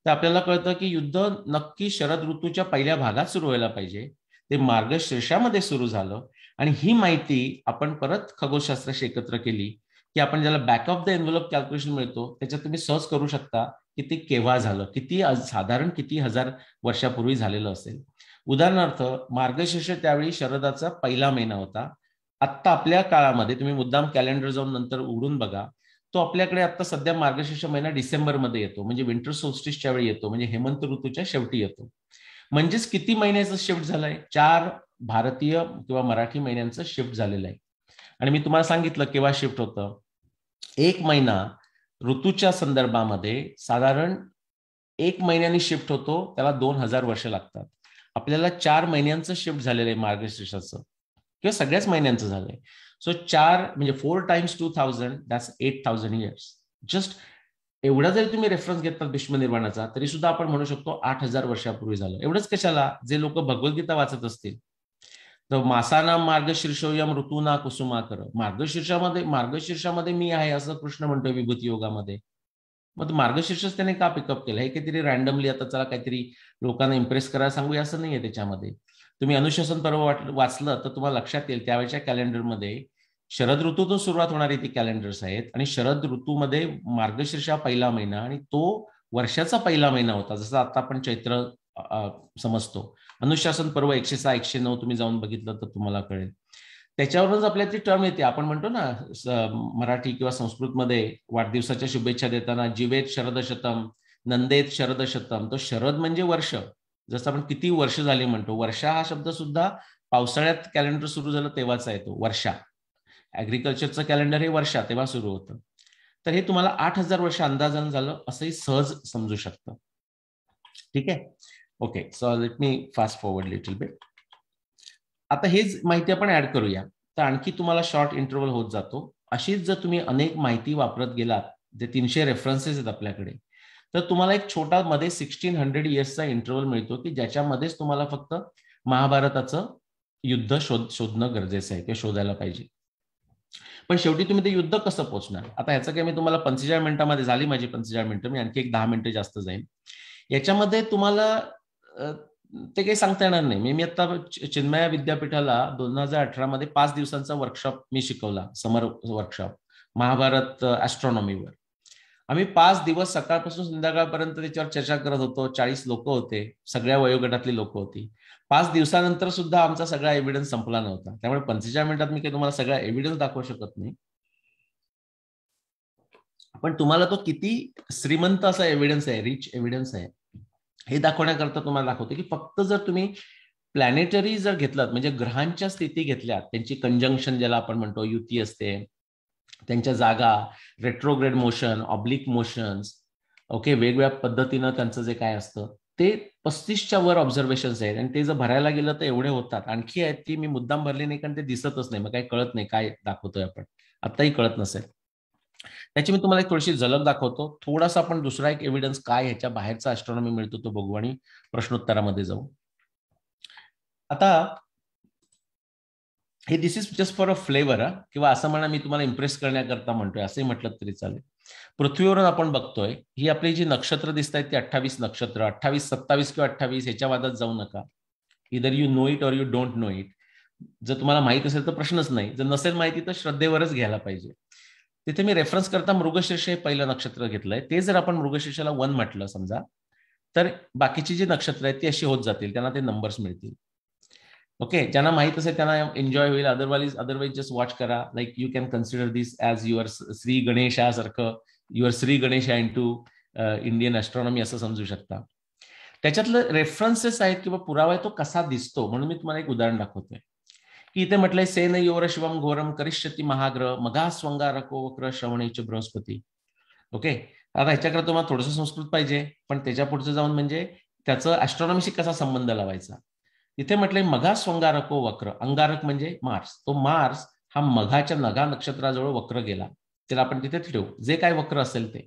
तर आपल्याला कळतं की युद्ध नक्की शरद ऋतूच्या पहिल्या भागात सुरू व्हायला पाहिजे ते मार्गशीर्षामध्ये सुरू झालं आणि ही माहिती आपण परत खगोलशास्त्राशी एकत्र केली की आपण ज्याला back of the envelope calculation मिळतो त्याच्यात तुम्ही सहज करू शकता की ते केव्हा झालं किती साधारण किती हजार वर्षापूर्वी झालेलं असेल उदाहरणार्थ मार्गशीर्ष त्यावेळी शरदाचा पहिला महिना होता आत्ता आपल्या काळामध्ये तुम्ही मुद्दाम कॅलेंडर जाऊन नंतर उघडून बघा तो आपल्याकडे आता सध्या मार्गशीर्ष महिना डिसेंबरमध्ये येतो म्हणजे विंटर सोस्टिसच्या वेळी येतो म्हणजे हेमंत ऋतूच्या शेवटी येतो म्हणजेच किती महिन्याचा शिफ्ट झालंय चार भारतीय किंवा मराठी महिन्यांचं शिफ्ट झालेलं आहे आणि मी तुम्हाला सांगितलं केव्हा शिफ्ट होतं एक महिना ऋतूच्या संदर्भामध्ये साधारण एक महिन्याने शिफ्ट होतो त्याला दोन हजार वर्ष लागतात आपल्याला चार महिन्यांचं शिफ्ट झालेलं आहे मार्गशीर्षाचं किंवा सगळ्याच महिन्यांचं झालंय सो चार म्हणजे four times two thousand that's eight thousand years just एवढा जरी तुम्ही रेफरन्स घेतात भीष्म निर्माणाचा तरी सुद्धा आपण म्हणू शकतो आठ हजार वर्षापूर्वी झालं एवढंच कशाला जे लोक भगवद्गीता वाचत असतील तर मासाना मार्गशीर्षयम कुसुमा कुसुमाकर मार्गशीर्षामध्ये मार्गशीर्षामध्ये मी आहे असं कृष्ण म्हणतोय विभूती योगामध्ये मग मार्गशीर्षच त्याने का पिकअप केलं हे काहीतरी रॅन्डमली आता चला काहीतरी लोकांना इम्प्रेस करायला सांगूया असं नाहीये त्याच्यामध्ये तुम्ही अनुशासन पर्व वाचलं तर तुम्हाला लक्षात येईल त्यावेळेच्या कॅलेंडरमध्ये शरद ऋतूतून सुरुवात होणारी ती कॅलेंडर्स आहेत आणि शरद ऋतूमध्ये मार्गशीर्ष हा पहिला महिना आणि तो वर्षाचा पहिला महिना होता जसं आता आपण चैत्र समजतो अनुशासन पर्व एकशे सहा एकशे नऊ तुम्ही जाऊन बघितलं तर तुम्हाला कळेल त्याच्यावरूनच आपल्या ती टर्म येते आपण म्हणतो ना मराठी किंवा संस्कृतमध्ये वाढदिवसाच्या शुभेच्छा देताना जीवेत शरद शतम नंदेत शरद शतम तो शरद म्हणजे वर्ष जसं आपण किती वर्ष झाले म्हणतो वर्षा हा शब्द सुद्धा पावसाळ्यात कॅलेंडर सुरू झालं तेव्हाचा येतो वर्षा ऍग्रिकल्चरचं कॅलेंडर हे वर्षा तेव्हा सुरू होतं तर हे तुम्हाला आठ हजार वर्ष अंदाजानं झालं असंही सहज समजू शकतं ठीक आहे okay so let me fast forward little bit आता हेच माहिती आपण ऍड करूया तर आणखी तुम्हाला शॉर्ट इंटरव्हल होत जातो अशीच जर तुम्ही अनेक माहिती वापरत गेलात जे तीनशे रेफरन्सेस आहेत आपल्याकडे तर तुम्हाला एक छोटा मध्ये सिक्स्टीन हंड्रेड इयर्सचा इंटरव्हल मिळतो की ज्याच्यामध्येच तुम्हाला फक्त महाभारताचं युद्ध शोध शोधणं गरजेचं आहे किंवा शोधायला पाहिजे पण शेवटी तुम्ही ते युद्ध कसं पोहोचणार आता याचं काय मी तुम्हाला पंचेचाळीस मिनिटांमध्ये झाली माझी पंचेचाळीस मिनिटं मी आणखी एक दहा मिनिटं जास्त जाईल याच्यामध्ये तुम्हाला ते काही सांगता येणार नाही मी मी आता चिन्मया विद्यापीठाला दोन हजार अठरामध्ये मध्ये पाच दिवसांचा वर्कशॉप मी शिकवला समर वर्कशॉप महाभारत ऍस्ट्रॉनॉमीवर आम्ही पाच दिवस सकाळपासून संध्याकाळपर्यंत त्याच्यावर चर्चा करत होतो चाळीस लोक होते सगळ्या वयोगटातली लोक होती पाच दिवसानंतर सुद्धा आमचा सगळा एव्हिडन्स संपला नव्हता त्यामुळे पंचेचाळीस मिनिटात मी काही तुम्हाला सगळा एव्हिडन्स दाखवू शकत नाही पण तुम्हाला तो किती श्रीमंत असा एव्हिडन्स आहे रिच एव्हिडन्स आहे हे दाखवण्याकरता तुम्हाला दाखवतो की फक्त जर तुम्ही प्लॅनेटरी जर घेतलात म्हणजे ग्रहांच्या स्थिती घेतल्या त्यांची कंजंक्शन ज्याला आपण म्हणतो युती असते त्यांच्या जागा retrograde motion oblique motions okay वेगवेगळ्या पद्धतीनं त्यांचं जे काय असतं ते पस्तीसच्या वर ऑब्झर्वेशन आहेत आणि ते जर भरायला गेलं तर एवढे होतात आणखी आहेत ती मी मुद्दाम भरले नाही कारण ते दिसतच नाही मग काही कळत नाही काय दाखवतोय आपण आताही कळत नसेल त्याची मी तुम्हाला एक थोडीशी झलक दाखवतो थोडासा आपण दुसरा एक एव्हिडन्स काय ह्याच्या बाहेरचा एस्ट्रोनॉमी मिळतो तो बघू आणि प्रश्नोत्तरामध्ये जाऊ आता हे this is just for a flavour हा किंवा असं म्हणा मी तुम्हाला इम्प्रेस करण्याकरता म्हणतोय असंही म्हटलं तरी चालेल पृथ्वीवरून आपण बघतोय ही आपली जी नक्षत्र दिसत आहेत ती अठ्ठावीस नक्षत्र अठ्ठावीस सत्तावीस किंवा अठ्ठावीस ह्याच्या वादात जाऊ नका either you know it or you don't know it जर तुम्हाला माहित असेल तर प्रश्नच नाही जर नसेल माहिती तर श्रद्धेवरच घ्यायला पाहिजे तिथे मी रेफरन्स करता मृगशीर्ष हे पहिलं नक्षत्र घेतलंय ते जर आपण मृगशीर्षाला वन म्हटलं समजा तर बाकीची जी नक्षत्र आहेत ती अशी होत जातील त्यांना ते नंबर्स मिळतील ओके ज्यांना माहित असेल त्यांना एन्जॉय होईल अदरवाईज अदरवाईज जस्ट वॉच करा like you can consider this as your Shri गणेशासारखं your Shri Ganesh into Indian astronomy असं समजू शकता त्याच्यातलं रेफरन्सेस आहेत किंवा पुरावा आहे तो कसा दिसतो म्हणून मी तुम्हाला एक उदाहरण दाखवतोय की इथे म्हटलंय सेन योर शिवम घोरम करिष्यती महाग्रह मघा स्वंगारको वक्र श्रवणेचे बृहस्पती ओके आता ह्याच्याकडे तुम्हाला थोडंसं संस्कृत पाहिजे पण त्याच्या पुढचं जाऊन म्हणजे त्याचं ॲस्ट्रॉनॉमीशी कसा संबंध लावायचा इथे म्हटलंय मघा स्वंगारको वक्र अंगारक म्हणजे मार्स तो मार्स हा मघाच्या नगा नक्षत्राजवळ वक्र गेला त्याला आपण तिथे ठेवू जे काय वक्र असेल ते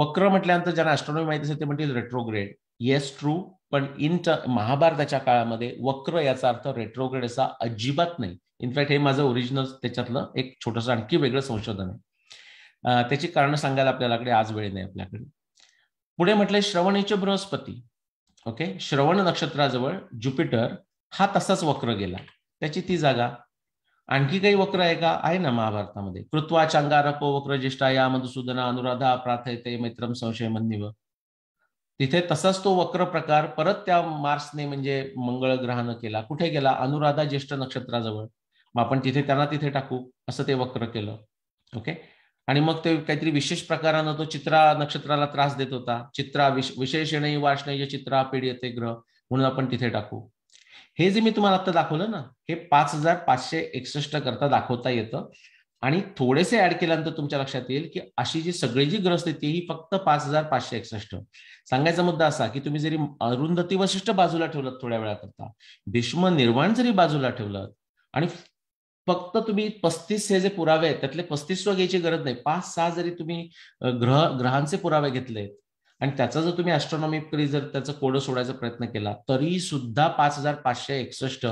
वक्र म्हटल्यानंतर ज्यांना ऍस्ट्रॉनॉमी माहिती असेल ते म्हणतील रेट्रोग्रेड येस ट्रू पण इन महाभारताच्या काळामध्ये वक्र याचा अर्थ रेट्रोग्रेड असा अजिबात नाही इनफॅक्ट हे माझं ओरिजिनल त्याच्यातलं एक छोटंसं आणखी वेगळं संशोधन आहे त्याची कारणं सांगायला आपल्याकडे आज वेळ नाही आपल्याकडे पुढे म्हटलंय श्रवणीचे बृहस्पती ओके श्रवण नक्षत्राजवळ ज्युपिटर हा तसाच वक्र गेला त्याची ती जागा आणखी काही वक्र आहे का आहे ना महाभारतामध्ये कृत्वा चांगारको वक्र ज्येष्ठा या मधुसूदना अनुराधा प्रार्थयते मैत्रम संशय मंदिव तिथे तसाच तो वक्र प्रकार परत त्या मार्सने म्हणजे मंगळ ग्रहानं केला कुठे गेला अनुराधा ज्येष्ठ नक्षत्राजवळ मग आपण तिथे त्यांना तिथे टाकू असं ते वक्र केलं ओके आणि मग ते काहीतरी विशेष प्रकारानं तो चित्रा नक्षत्राला त्रास देत होता चित्रा विशेष येणे वाचणे चित्रा पिढी येते ग्रह म्हणून आपण तिथे टाकू हे जे मी तुम्हाला आता दाखवलं ना हे पाच हजार पाचशे एकसष्ट करता दाखवता येतं आणि थोडेसे ऍड केल्यानंतर तुमच्या लक्षात येईल की अशी जी सगळी जी ग्रहस्थिती ही फक्त पाच हजार पाचशे एकसष्ट सांगायचा मुद्दा असा की तुम्ही जरी अरुंधती वशिष्ठ बाजूला ठेवलं थोड्या वेळाकरता भीष्म निर्वाण जरी बाजूला ठेवलं आणि फक्त तुम्ही पस्तीस हे जे पुरावे आहेत त्यातले पस्तीसवा घ्यायची गरज नाही पाच सहा जरी तुम्ही ग्रह ग्रहांचे पुरावे घेतलेत आणि त्याचा जर तुम्ही ॲस्ट्रॉनॉमिकली जर त्याचं कोड सोडायचा प्रयत्न केला तरी सुद्धा पाच हजार पाचशे एकसष्ट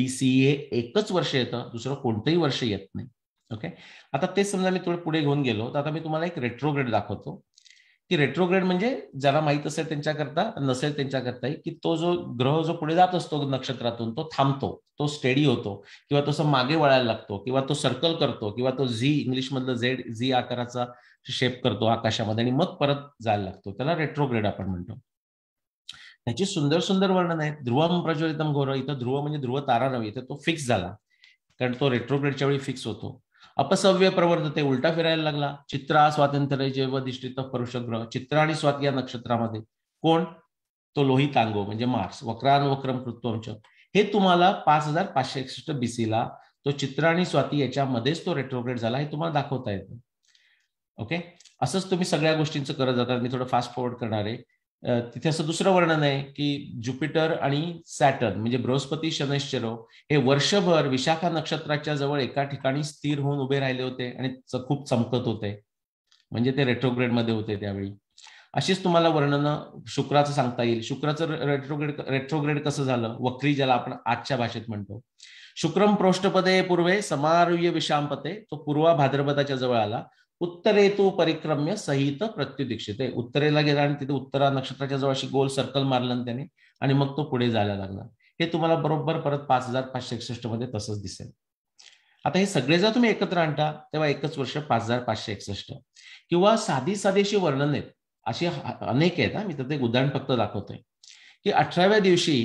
बीसीए e एकच वर्ष येतं दुसरं कोणतंही वर्ष येत नाही ओके आता तेच समजा मी थोडं पुढे घेऊन गेलो तर आता मी तुम्हाला एक रेट्रोग्रेड दाखवतो की रेट्रोग्रेड म्हणजे ज्याला माहित असेल त्यांच्याकरता नसेल त्यांच्याकरताही की तो जो ग्रह जो पुढे जात असतो नक्षत्रातून तो थांबतो तो स्टेडी होतो किंवा तसं मागे वळायला लागतो किंवा तो सर्कल करतो किंवा तो झी इंग्लिशमधलं झेड झी आकाराचा शेप करतो आकाशामध्ये आणि मग परत जायला लागतो त्याला रेट्रोग्रेड आपण म्हणतो त्याची सुंदर सुंदर वर्णन आहे ध्रुवम प्रज्वलितम घोर इथं ध्रुव म्हणजे ध्रुव तारा नव्हे इथं तो फिक्स झाला कारण तो रेट्रोग्रेडच्या वेळी फिक्स होतो अपसव्य ते उलटा फिरायला लागला चित्रा स्वातंत्र्य जैव दिष्टित परुषग्रह चित्र आणि स्वात या नक्षत्रामध्ये कोण तो लोही तांगो म्हणजे मार्स वक्रानुवक्रम कृत्वंश हे तुम्हाला पाच हजार पाचशे एकसष्ट बीसीला तो चित्र आणि स्वाती याच्यामध्येच तो रेट्रोग्रेड झाला हे तुम्हाला दाखवता येतं ओके असंच तुम्ही सगळ्या गोष्टींचं करत जाता मी थोडं फास्ट फॉरवर्ड करणार आहे तिथे असं दुसरं वर्णन आहे की ज्युपिटर आणि सॅटर्न म्हणजे बृहस्पती शनैश्चर हे वर्षभर विशाखा नक्षत्राच्या जवळ एका ठिकाणी स्थिर होऊन उभे राहिले होते आणि खूप चमकत होते म्हणजे ते रेट्रोग्रेड मध्ये होते त्यावेळी अशीच तुम्हाला वर्णन शुक्राचं सांगता येईल शुक्राचं रेट्रोग्रेड रेट्रोग्रेड कसं झालं वक्री ज्याला आपण आजच्या भाषेत म्हणतो शुक्रम प्रोष्ठपदे पूर्वे समारुह्य विषामपते तो पूर्वा भाद्रपदाच्या जवळ आला उत्तरे तो परिक्रम्य सहित प्रत्युदीक्षित आहे उत्तरेला गेला आणि तिथे उत्तरा नक्षत्राच्या जवळशी गोल सर्कल मारलं त्याने आणि मग तो पुढे जायला लागला हे तुम्हाला बरोबर परत पाच हजार पाचशे एकसष्ट मध्ये तसंच दिसेल आता हे सगळे जर तुम्ही एकत्र आणता तेव्हा एकच वर्ष पाच हजार पाचशे एकसष्ट किंवा साधी साधीशी वर्णन आहेत अशी अनेक आहेत ना मी तर ते उदाहरण फक्त दाखवतोय की अठराव्या दिवशी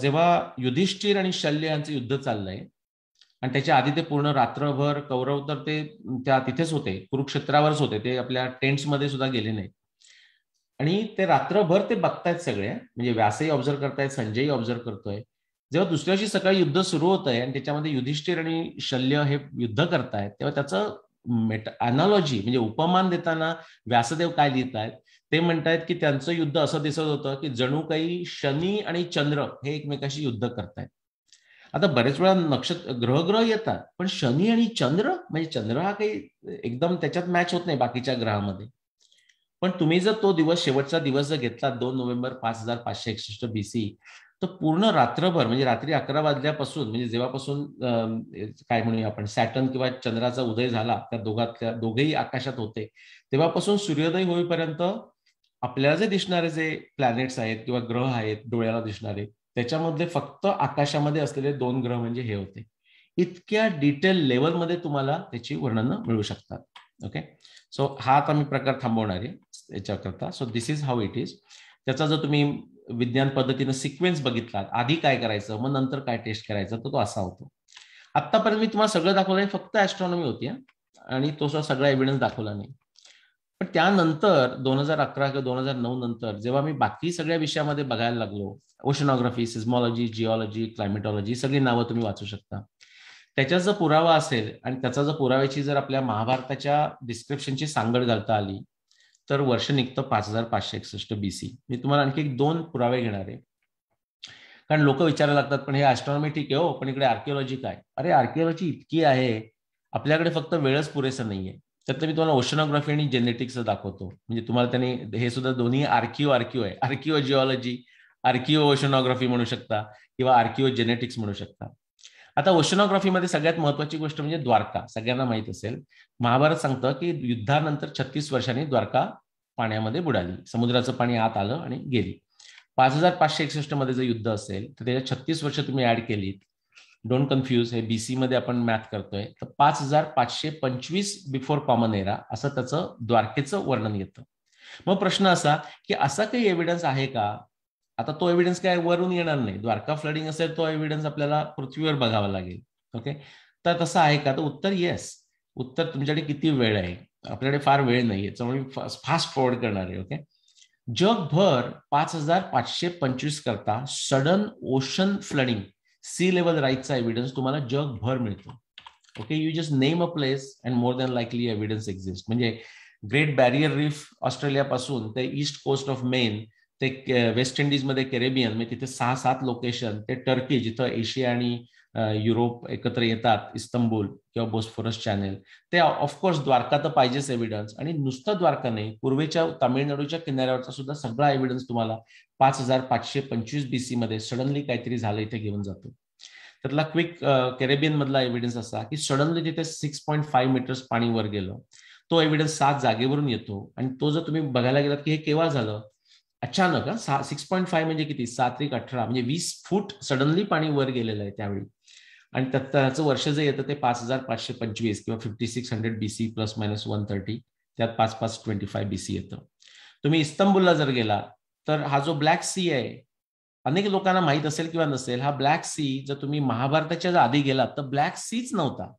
जेव्हा युधिष्ठिर आणि शल्य यांचं युद्ध चाललंय आणि त्याच्या आधी ते पूर्ण रात्रभर कौरव तर ते त्या तिथेच होते कुरुक्षेत्रावरच होते ते आपल्या टेंट्समध्ये सुद्धा गेले नाही आणि ते रात्रभर ते बघतायत सगळे म्हणजे व्यासही ऑब्झर्व करतायत संजयही ऑब्झर्व करतोय जेव्हा दुसऱ्या दिवशी सकाळी युद्ध सुरू होत आहे आणि त्याच्यामध्ये युधिष्ठिर आणि शल्य हे युद्ध करतायत तेव्हा त्याचं मेट अनालॉजी म्हणजे उपमान देताना व्यासदेव काय लिहित आहेत ते म्हणतायत की त्यांचं युद्ध असं दिसत होतं की जणू काही शनी आणि चंद्र हे एकमेकाशी युद्ध करतायत आता बरेच वेळा नक्षत्र ग्रहग्रह येतात पण शनी आणि चंद्र म्हणजे चंद्र हा काही एकदम त्याच्यात मॅच होत नाही बाकीच्या ग्रहामध्ये पण तुम्ही जर तो दिवस शेवटचा दिवस जर घेतला दोन नोव्हेंबर पाच हजार पाचशे एकसष्ट बीसी तर पूर्ण रात्रभर म्हणजे रात्री अकरा वाजल्यापासून म्हणजे जेव्हापासून काय म्हणूया आपण सॅटर्न किंवा चंद्राचा उदय झाला त्या दोघातल्या दोघेही आकाशात होते तेव्हापासून सूर्योदय होईपर्यंत आपल्याला जे दिसणारे जे प्लॅनेट्स आहेत किंवा ग्रह आहेत डोळ्याला दिसणारे त्याच्यामध्ये फक्त आकाशामध्ये असलेले दोन ग्रह म्हणजे हे होते इतक्या डिटेल लेवलमध्ये तुम्हाला त्याची वर्णनं मिळू शकतात ओके सो हा आता मी प्रकार थांबवणार आहे याच्याकरता so this is how it is त्याचा जर तुम्ही विज्ञान पद्धतीनं सिक्वेन्स बघितलात आधी काय करायचं मग नंतर काय टेस्ट करायचं तर तो असा होतो आतापर्यंत मी तुम्हाला सगळं दाखवलं फक्त ऍस्ट्रॉनॉमी होती आणि तो सगळा एव्हिडन्स दाखवला नाही पण त्यानंतर दोन हजार अकरा किंवा दोन हजार नऊ नंतर जेव्हा मी बाकी सगळ्या विषयामध्ये बघायला लागलो ओशनॉग्राफी सिझमॉलॉजी जिओलॉजी क्लायमेटॉलॉजी सगळी नावं तुम्ही वाचू शकता त्याचा जर पुरावा असेल आणि त्याचा जर पुराव्याची जर आपल्या महाभारताच्या डिस्क्रिप्शनची सांगड घालता आली तर वर्ष निघतं पाच हजार पाचशे एकसष्ट बी सी मी तुम्हाला आणखी दोन पुरावे घेणार आहे कारण लोक विचारायला लागतात पण हे ॲस्ट्रॉनॉमी ठीक आहे हो पण इकडे आर्किओलॉजी काय अरे आर्किओलॉजी इतकी आहे आपल्याकडे फक्त वेळच पुरेसा नाहीये त्यातलं मी तुम्हाला ओशनोग्राफी आणि जेनेटिक्स दाखवतो म्हणजे तुम्हाला त्यांनी हे सुद्धा दोन्ही आर्किओ आर्किओ आहे आर्किओ जिओलॉजी आर्किओ ओशनोग्राफी म्हणू शकता किंवा आर्किओ जेनेटिक्स म्हणू शकता आता ओशनोग्राफीमध्ये सगळ्यात महत्वाची गोष्ट म्हणजे द्वारका सगळ्यांना माहीत असेल महाभारत सांगतं की युद्धानंतर छत्तीस वर्षांनी द्वारका पाण्यामध्ये बुडाली समुद्राचं पाणी आत आलं आणि गेली पाच हजार पाचशे एकसष्ट मध्ये जर युद्ध असेल तर त्याच्या छत्तीस वर्ष तुम्ही ऍड केलीत डोंट कन्फ्यूज हे बीसी मध्ये आपण मॅथ करतोय तर पाच हजार पाचशे पंचवीस बिफोर कॉमन एरा असं त्याचं द्वारकेचं वर्णन येतं मग प्रश्न असा की असा काही एव्हिडन्स आहे का आता तो एव्हिडन्स काय वरून येणार नाही द्वारका फ्लडिंग असेल तो एव्हिडन्स आपल्याला पृथ्वीवर बघावा लागेल ओके तर तसं आहे का तर उत्तर येस उत्तर तुमच्याकडे किती वेळ आहे आपल्याकडे फार वेळ नाहीये त्यामुळे फास्ट फॉरवर्ड करणार आहे ओके जगभर पाच हजार पाचशे पंचवीस करता sudden ocean flooding sea level राईटचा एव्हिडन्स तुम्हाला जगभर मिळतो okay you just name a place and more than likely evidence exist म्हणजे ग्रेट बॅरियर रीफ ऑस्ट्रेलियापासून ते ईस्ट कोस्ट ऑफ मेन ते वेस्ट इंडिजमध्ये कॅरेबियन म्हणजे तिथे सहा सात लोकेशन ते टर्की जिथं एशिया आणि युरोप एकत्र येतात इस्तंबूल किंवा बोस्फोरस चॅनेल ते ऑफकोर्स द्वारका तर पाहिजेच एव्हिडन्स आणि नुसतं द्वारका नाही पूर्वेच्या तामिळनाडूच्या किनाऱ्यावरचा सुद्धा सगळा एव्हिडन्स तुम्हाला पाच हजार पाचशे पंचवीस बी सी मध्ये सडनली काहीतरी झालं इथे घेऊन जातो त्यातला क्विक कॅरेबियन मधला एव्हिडन्स असा की सडनली जिथे सिक्स पॉईंट फाईव्ह मीटर्स पाणी वर गेलं तो एव्हिडन्स सात जागेवरून येतो आणि तो जर तुम्ही बघायला गेलात की हे केव्हा झालं अचानक हा सिक्स पॉईंट फाईव्ह म्हणजे किती सात एक अठरा म्हणजे वीस फूट सडनली पाणी वर गेलेलं आहे त्यावेळी आणि त्याचं वर्ष जे येतं ते पाच हजार पाचशे पंचवीस किंवा fifty six hundred B C plus minus one thirty त्यात पाच पाच ट्वेंटी फाय बी सी येतं तुम्ही इस्तंबूलला जर गेला तर हा जो ब्लॅक सी आहे अनेक लोकांना माहीत असेल किंवा नसेल हा ब्लॅक सी जर तुम्ही महाभारताच्या आधी गेलात तर ब्लॅक सीच नव्हता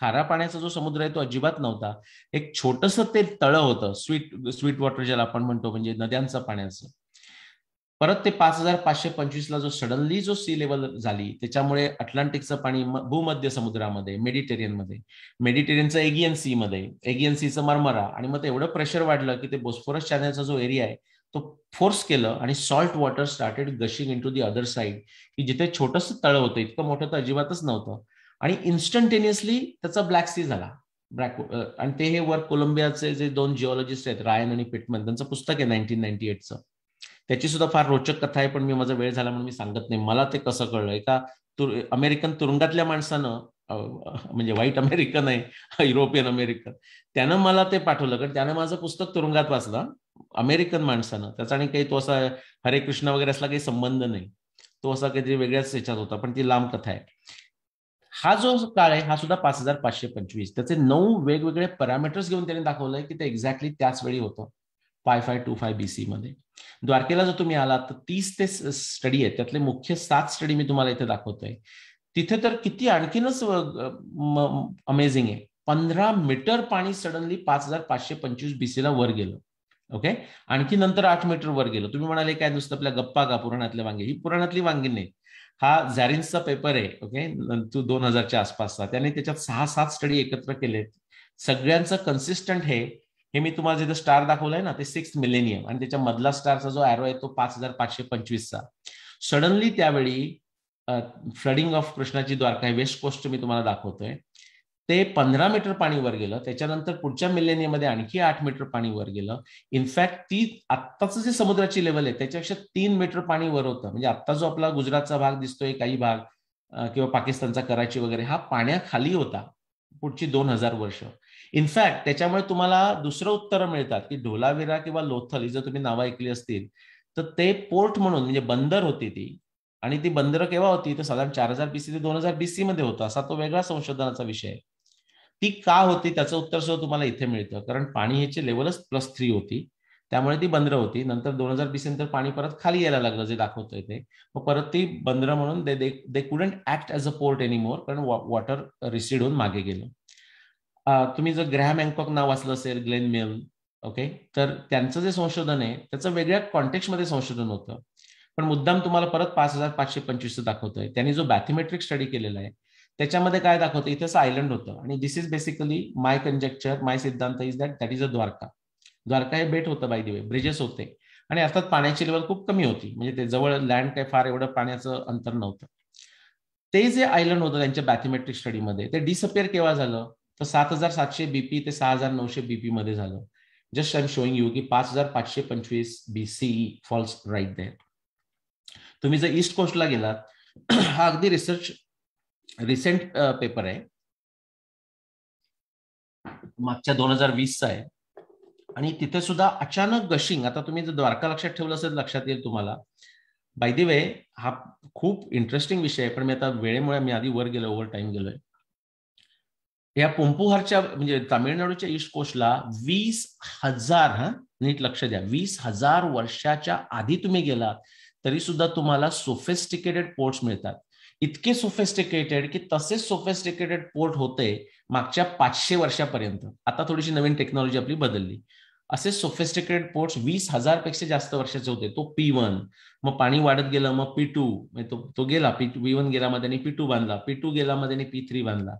खारा पाण्याचा जो समुद्र आहे तो अजिबात नव्हता एक छोटस ते तळ होतं स्वीट स्वीट वॉटर ज्याला आपण म्हणतो म्हणजे नद्यांचं पाण्याचं परत ते पाच हजार पाचशे पंचवीसला जो सडनली जो सी लेवल झाली त्याच्यामुळे अटलांटिकचं पाणी भूमध्य समुद्रामध्ये मेडिटेरियनमध्ये मेडिटेरियनचं एगियन सीमध्ये एगियन सीचं मरमरा आणि मग ते एवढं प्रेशर वाढलं की ते बोस्फोरस चॅनलचा जो एरिया आहे तो फोर्स केलं आणि salt water started gushing into the other side की जिथे छोटस तळ होतं इतकं मोठं तर अजिबातच नव्हतं आणि इन्स्टंटेनियसली त्याचा ब्लॅक सी झाला ब्लॅक आणि ते हे वर्क कोलंबियाचे जे दोन जिओलॉजिस्ट आहेत रायन आणि पिटमन त्यांचं पुस्तक आहे नाईन्टीन नाईन्टी एटचं त्याची सुद्धा फार रोचक कथा आहे पण मी माझा वेळ झाला म्हणून मी सांगत नाही मला ते कसं कळलं एका तुर अमेरिकन तुरुंगातल्या माणसानं म्हणजे वाईट अमेरिकन आहे युरोपियन अमेरिकन त्यानं मला ते पाठवलं कारण त्यानं माझं पुस्तक तुरुंगात वाचलं अमेरिकन माणसानं त्याचा आणि काही तो असा हरे कृष्ण वगैरे असला काही संबंध नाही तो असा काहीतरी वेगळ्याच याच्यात होता पण ती लांब कथा आहे हा जो काळ आहे हा सुद्धा पाच हजार पाचशे पंचवीस त्याचे नऊ वेगवेगळे पॅरामीटर्स घेऊन त्यांनी दाखवलंय की ते एक्झॅक्टली त्याच वेळी होतं five five two five B C मध्ये द्वारकेला जर तुम्ही आलात तर तीस ते स्टडी आहेत त्यातले मुख्य सात स्टडी मी तुम्हाला इथे दाखवतोय तिथे तर किती आणखीनच अमेझिंग आहे पंधरा मीटर पाणी सडनली पाच हजार पाचशे पंचवीस बीसीला वर गेलं ओके आणखी नंतर आठ मीटर वर गेलो तुम्ही म्हणाले काय नुसतं आपल्या गप्पा का पुराणातल्या वांगी ही पुराणातली वांगी नाही हा झॅरिन्सचा पेपर आहे ओके तू दोन हजारच्या आसपासचा त्याने त्याच्यात सहा सात स्टडी एकत्र केलेत सगळ्यांचं कन्सिस्टंट हे हे मी तुम्हाला जिथं स्टार दाखवलाय ना ते सिक्स मिलेनियम आणि त्याच्या मधला स्टारचा जो अॅरो आहे तो पाच हजार पाचशे पंचवीसचा सडनली त्यावेळी फ्लडिंग ऑफ कृष्णाची द्वारका वेस्ट कोस्ट मी तुम्हाला दाखवतोय ते पंधरा मीटर पाणी वर गेलं त्याच्यानंतर पुढच्या मिलेनियमध्ये आणखी आठ मीटर पाणी वर गेलं इनफॅक्ट ती आत्ताचं जे समुद्राची लेवल आहे त्याच्यापेक्षा तीन मीटर पाणी वर होतं म्हणजे आत्ता जो आपला गुजरातचा भाग दिसतोय काही भाग किंवा पाकिस्तानचा कराची वगैरे हा पाण्याखाली होता पुढची दोन हजार वर्ष इनफॅक्ट त्याच्यामुळे तुम्हाला दुसरं उत्तरं मिळतात की ढोलाविरा किंवा लोथल ही जर तुम्ही नावं ऐकली असतील तर ते पोर्ट म्हणून म्हणजे बंदर होती ती आणि ती बंदर केव्हा होती तर साधारण चार हजार बीसी ते दोन हजार बीसी मध्ये होतं असा तो वेगळा संशोधनाचा विषय आहे ती का होती त्याचं उत्तर सुद्धा तुम्हाला इथे मिळतं कारण पाणी ह्याची लेवलच प्लस थ्री होती त्यामुळे ती बंदर होती नंतर दोन हजार वीस नंतर पाणी परत खाली यायला लागलं जे दाखवतोय ते मग परत ती बंदर म्हणून they they, couldn't act as a port anymore कारण वॉटर रिसीड होऊन मागे गेलं तुम्ही जर ग्रॅम अँकॉक नाव वाचलं असेल ग्लेन मेल ओके तर त्यांचं जे संशोधन आहे त्याचं वेगळ्या मध्ये संशोधन होतं पण मुद्दाम तुम्हाला परत पाच हजार पाचशे पंचवीस दाखवतोय त्यांनी जो बॅथमेट्रिक स्टडी केलेला आहे त्याच्यामध्ये काय दाखवतं इथं आयलंड होतं आणि this is basically my conjecture my siddhant is that that is a Dwarka Dwarka हे बेट होतं बाय दिवे ब्रिजेस होते आणि अर्थात पाण्याची लेवल खूप कमी होती म्हणजे ते जवळ लँड काय फार एवढं पाण्याचं अंतर नव्हतं ते जे आयलंड होतं त्यांच्या बॅथमेट्रिक स्टडीमध्ये ते डिसअपिअर केव्हा झालं तर सात हजार सातशे बीपी ते सहा हजार नऊशे बीपी मध्ये झालं just I am showing you की पाच हजार पाचशे पंचवीस B C falls right there तुम्ही जर ईस्ट कोस्टला गेलात हा अगदी रिसर्च रिसेंट पेपर uh, आहे मागच्या दोन हजार वीसचा आहे आणि तिथे सुद्धा अचानक गशिंग आता तुम्ही जर द्वारका लक्षात ठेवलं असेल लक्षात येईल तुम्हाला बाय वे हा खूप इंटरेस्टिंग विषय आहे पण मी आता वेळेमुळे मी आधी वर गेलो ओव्हर टाइम गेलोय या पोंपुहारच्या म्हणजे तामिळनाडूच्या ईस्ट कोस्टला वीस हजार हा नीट लक्ष द्या वीस हजार वर्षाच्या आधी तुम्ही गेलात तरी सुद्धा तुम्हाला सोफेस्टिकेटेड पोर्ट्स मिळतात इतके सोफेस्टिकेटेड की तसेच सोफेस्टिकेटेड पोर्ट होते मागच्या पाचशे वर्षापर्यंत आता थोडीशी नवीन टेक्नॉलॉजी आपली बदलली असे सोफेस्टिकेटेड पोर्ट वीस हजार पेक्षा जास्त वर्षाचे होते तो पी वन मग पाणी वाढत गेलं मग पी टू तो, गेला पी वन गेला मध्ये पी टू बांधला पी टू गेला मध्ये पी थ्री बांधला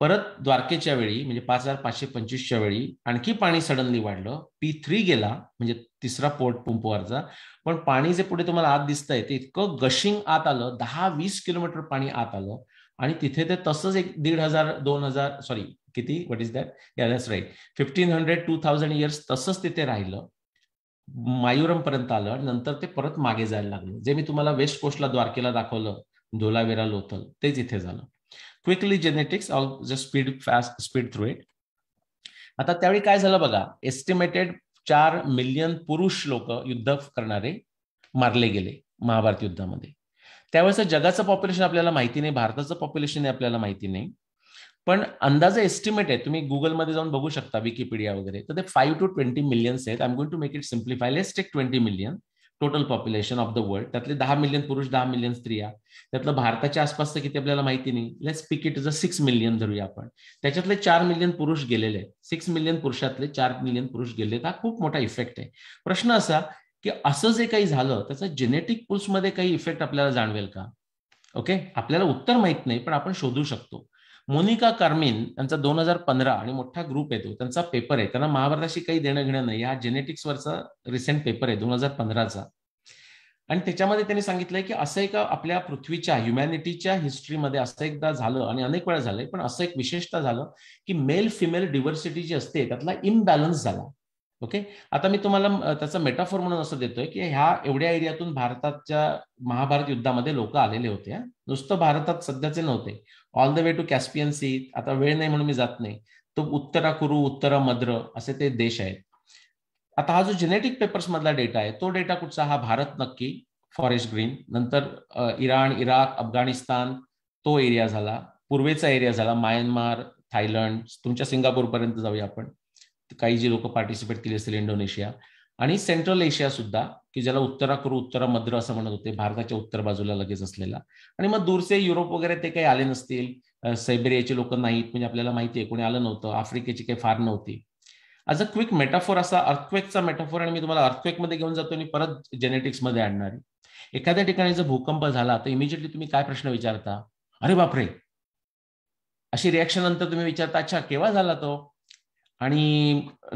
परत द्वारकेच्या वेळी म्हणजे पाच हजार पाचशे पंचवीसच्या वेळी आणखी पाणी सडनली वाढलं पी थ्री गेला म्हणजे तिसरा पोर्ट पंपवरचा पण पाणी जे पुढे तुम्हाला आत दिसतंय ते इतकं गशिंग आत आलं दहा वीस किलोमीटर पाणी आत आलं आणि तिथे ते तसंच एक दीड हजार दोन हजार सॉरी किती what is that that's right fifteen hundred two thousand years तसंच तिथे राहिलं मायुरम पर्यंत आलं आणि नंतर ते परत मागे जायला लागलं जे मी तुम्हाला वेस्ट कोस्टला द्वारकेला दाखवलं धोलावेरा लोथल तेच इथे झालं quickly genetics all just speed fast speed through it आता त्यावेळी काय झालं बघा एस्टिमेटेड चार मिलियन पुरुष लोक युद्ध करणारे मारले गेले महाभारत युद्धामध्ये त्यावेळेस जगाचं पॉप्युलेशन आपल्याला माहिती नाही भारताचं पॉप्युलेशन आपल्याला माहिती नाही पण अंदाजे एस्टिमेट आहे तुम्ही गुगलमध्ये जाऊन बघू शकता विकिपीडिया वगैरे तर ते फाईव्ह टू ट्वेंटी मिलियन्स आहेत I am going to make it simplify less take twenty million total population of the world त्यातले दहा मिलियन पुरुष दहा मिलियन स्त्रिया त्यातलं भारताच्या आसपासचं किती आपल्याला माहिती नाही let's speak it is a six million धरूया आपण त्याच्यातले चार मिलियन पुरुष गेलेले सिक्स मिलियन पुरुषातले चार मिलियन पुरुष गेले हा खूप मोठा इफेक्ट आहे प्रश्न असा की असं जे काही झालं त्याचा जेनेटिक पुल्समध्ये काही इफेक्ट आपल्याला जाणवेल का ओके आपल्याला उत्तर माहित नाही पण आपण शोधू शकतो मोनिका कार्मिन यांचा दोन हजार पंधरा आणि मोठा ग्रुप येतो त्यांचा पेपर आहे त्यांना महाभारताशी काही देणं घेणं नाही हा जेनेटिक्सवरचा रिसेंट पेपर आहे दोन हजार पंधराचा आणि त्याच्यामध्ये त्यांनी सांगितलंय की असं एक आपल्या पृथ्वीच्या ह्युमॅनिटीच्या हिस्ट्रीमध्ये असं एकदा झालं आणि अनेक वेळा झालंय पण असं एक विशेषता झालं की मेल फिमेल डिव्हर्सिटी जी असते त्यातला इम्बॅलन्स झाला ओके आता मी तुम्हाला त्याचा मेटाफोर म्हणून असं देतोय की ह्या एवढ्या एरियातून भारताच्या महाभारत युद्धामध्ये लोक आलेले होते नुसतं भारतात सध्याचे नव्हते all the way to Caspian sea आता वेळ नाही म्हणून मी जात नाही तो उत्तरा कुरु उत्तरा मद्र असे ते देश आहेत आता हा जो जेनेटिक पेपर्स मधला डेटा आहे तो डेटा कुठचा हा भारत नक्की फॉरेस्ट ग्रीन नंतर इराण इराक अफगाणिस्तान तो एरिया झाला पूर्वेचा एरिया झाला म्यानमार थायलंड तुमच्या सिंगापूरपर्यंत जाऊया आपण काही जे लोक पार्टिसिपेट केले असतील इंडोनेशिया आणि सेंट्रल एशिया सुद्धा की ज्याला उत्तरा करू उत्तरा मद्र असं म्हणत होते भारताच्या उत्तर बाजूला लगेच असलेला आणि मग दूरचे युरोप वगैरे ते काही आले नसतील सायबेरियाचे लोक नाहीत म्हणजे आपल्याला माहिती आहे कोणी आलं नव्हतं आफ्रिकेची काही फार नव्हती अज अ क्विक मेटाफोर असा अर्थक्वेकचा मेटाफोर आणि मी तुम्हाला अर्थक्वेकमध्ये घेऊन जातो आणि परत जेनेटिक्समध्ये आणणार आहे एखाद्या ठिकाणी जर भूकंप झाला तर इमिजिएटली तुम्ही काय प्रश्न विचारता अरे बापरे अशी रिॲक्शन नंतर तुम्ही विचारता अच्छा केव्हा झाला तो आणि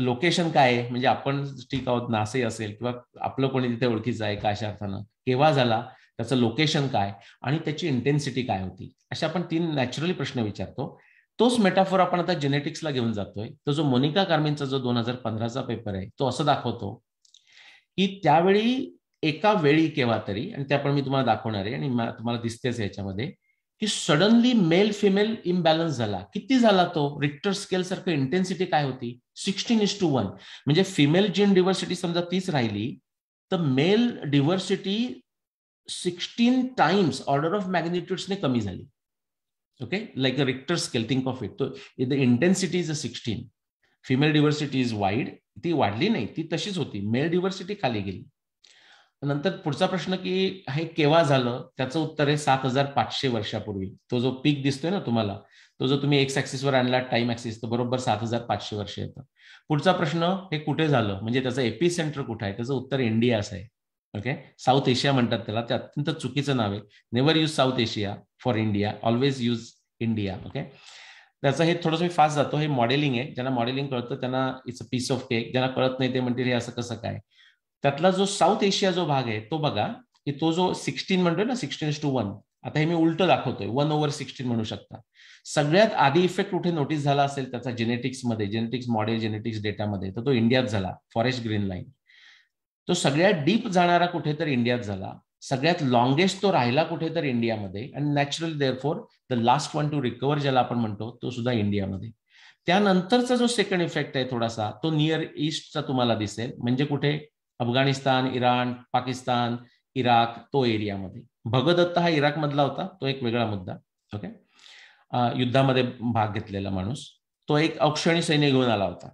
लोकेशन काय म्हणजे आपण ठीक आहोत नासे असेल किंवा आपलं कोणी तिथे ओळखीचं आहे का अशा अर्थानं केव्हा झाला त्याचं लोकेशन काय आणि त्याची इंटेन्सिटी काय होती अशा आपण तीन नॅचरली प्रश्न विचारतो तोच मेटाफोर आपण आता जेनेटिक्सला घेऊन जातोय तर जो मोनिका कार्मेनचा जो दोन हजार पंधराचा पेपर आहे तो असं दाखवतो की त्यावेळी एका वेळी केव्हा तरी आणि ते आपण मी तुम्हाला दाखवणार आहे आणि तुम्हाला दिसतेच याच्यामध्ये की सडनली मेल फिमेल इम्बॅलन्स झाला किती झाला तो रिक्टर स्केल सारखं इंटेन्सिटी काय होती सिक्स्टीन इज टू वन म्हणजे फिमेल जीन डिव्हर्सिटी समजा तीच राहिली तर male diversity sixteen times order of मॅग्नेट्यूड्सने कमी झाली okay like a Richter scale think of it the intensity is a sixteen female diversity is wide ती वाढली नाही ती तशीच होती मेल डिव्हर्सिटी खाली गेली नंतर पुढचा प्रश्न की हे केव्हा झालं त्याचं उत्तर आहे सात हजार पाचशे वर्षापूर्वी तो जो पीक दिसतोय ना तुम्हाला तो जो तुम्ही एक्स ऍक्सिसवर आणला टाइम ऍक्सिस तर बरोबर सात हजार पाचशे वर्ष येतं पुढचा प्रश्न हे कुठे झालं म्हणजे त्याचं एपी सेंटर कुठं आहे त्याचं उत्तर इंडिया असं आहे ओके साऊथ एशिया म्हणतात त्याला ते अत्यंत चुकीचं नाव आहे never use South Asia for India always use India okay त्याचं हे थोडंसं मी फास्ट जातो हे मॉडेलिंग आहे ज्यांना मॉडेलिंग कळतं त्यांना it's a piece of cake ज्यांना कळत नाही ते म्हणतील हे असं कसं काय त्यातला जो साऊथ एशिया जो भाग आहे तो बघा की तो जो सिक्स्टीन म्हणतोय ना सिक्स्टीन टू वन आता हे मी उलट दाखवतोय वन ओव्हर सिक्स्टीन म्हणू शकता सगळ्यात आधी इफेक्ट कुठे नोटीस झाला असेल त्याचा जेनेटिक्स मध्ये जेनेटिक्स मॉडेल जेनेटिक्स डेटामध्ये तर तो इंडियात झाला फॉरेस्ट ग्रीन लाईन तो सगळ्यात डीप जाणारा तर इंडियात झाला सगळ्यात लॉंगेस्ट तो राहिला तर इंडियामध्ये and natural for the last one to recover ज्याला आपण म्हणतो तो सुद्धा इंडियामध्ये त्यानंतरचा जो सेकंड इफेक्ट आहे थोडासा तो नियर ईस्टचा तुम्हाला दिसेल म्हणजे कुठे अफगाणिस्तान इराण पाकिस्तान इराक तो एरियामध्ये भगदत्त हा इराकमधला होता तो एक वेगळा मुद्दा ओके युद्धामध्ये भाग घेतलेला माणूस तो एक अक्षणी सैन्य घेऊन आला होता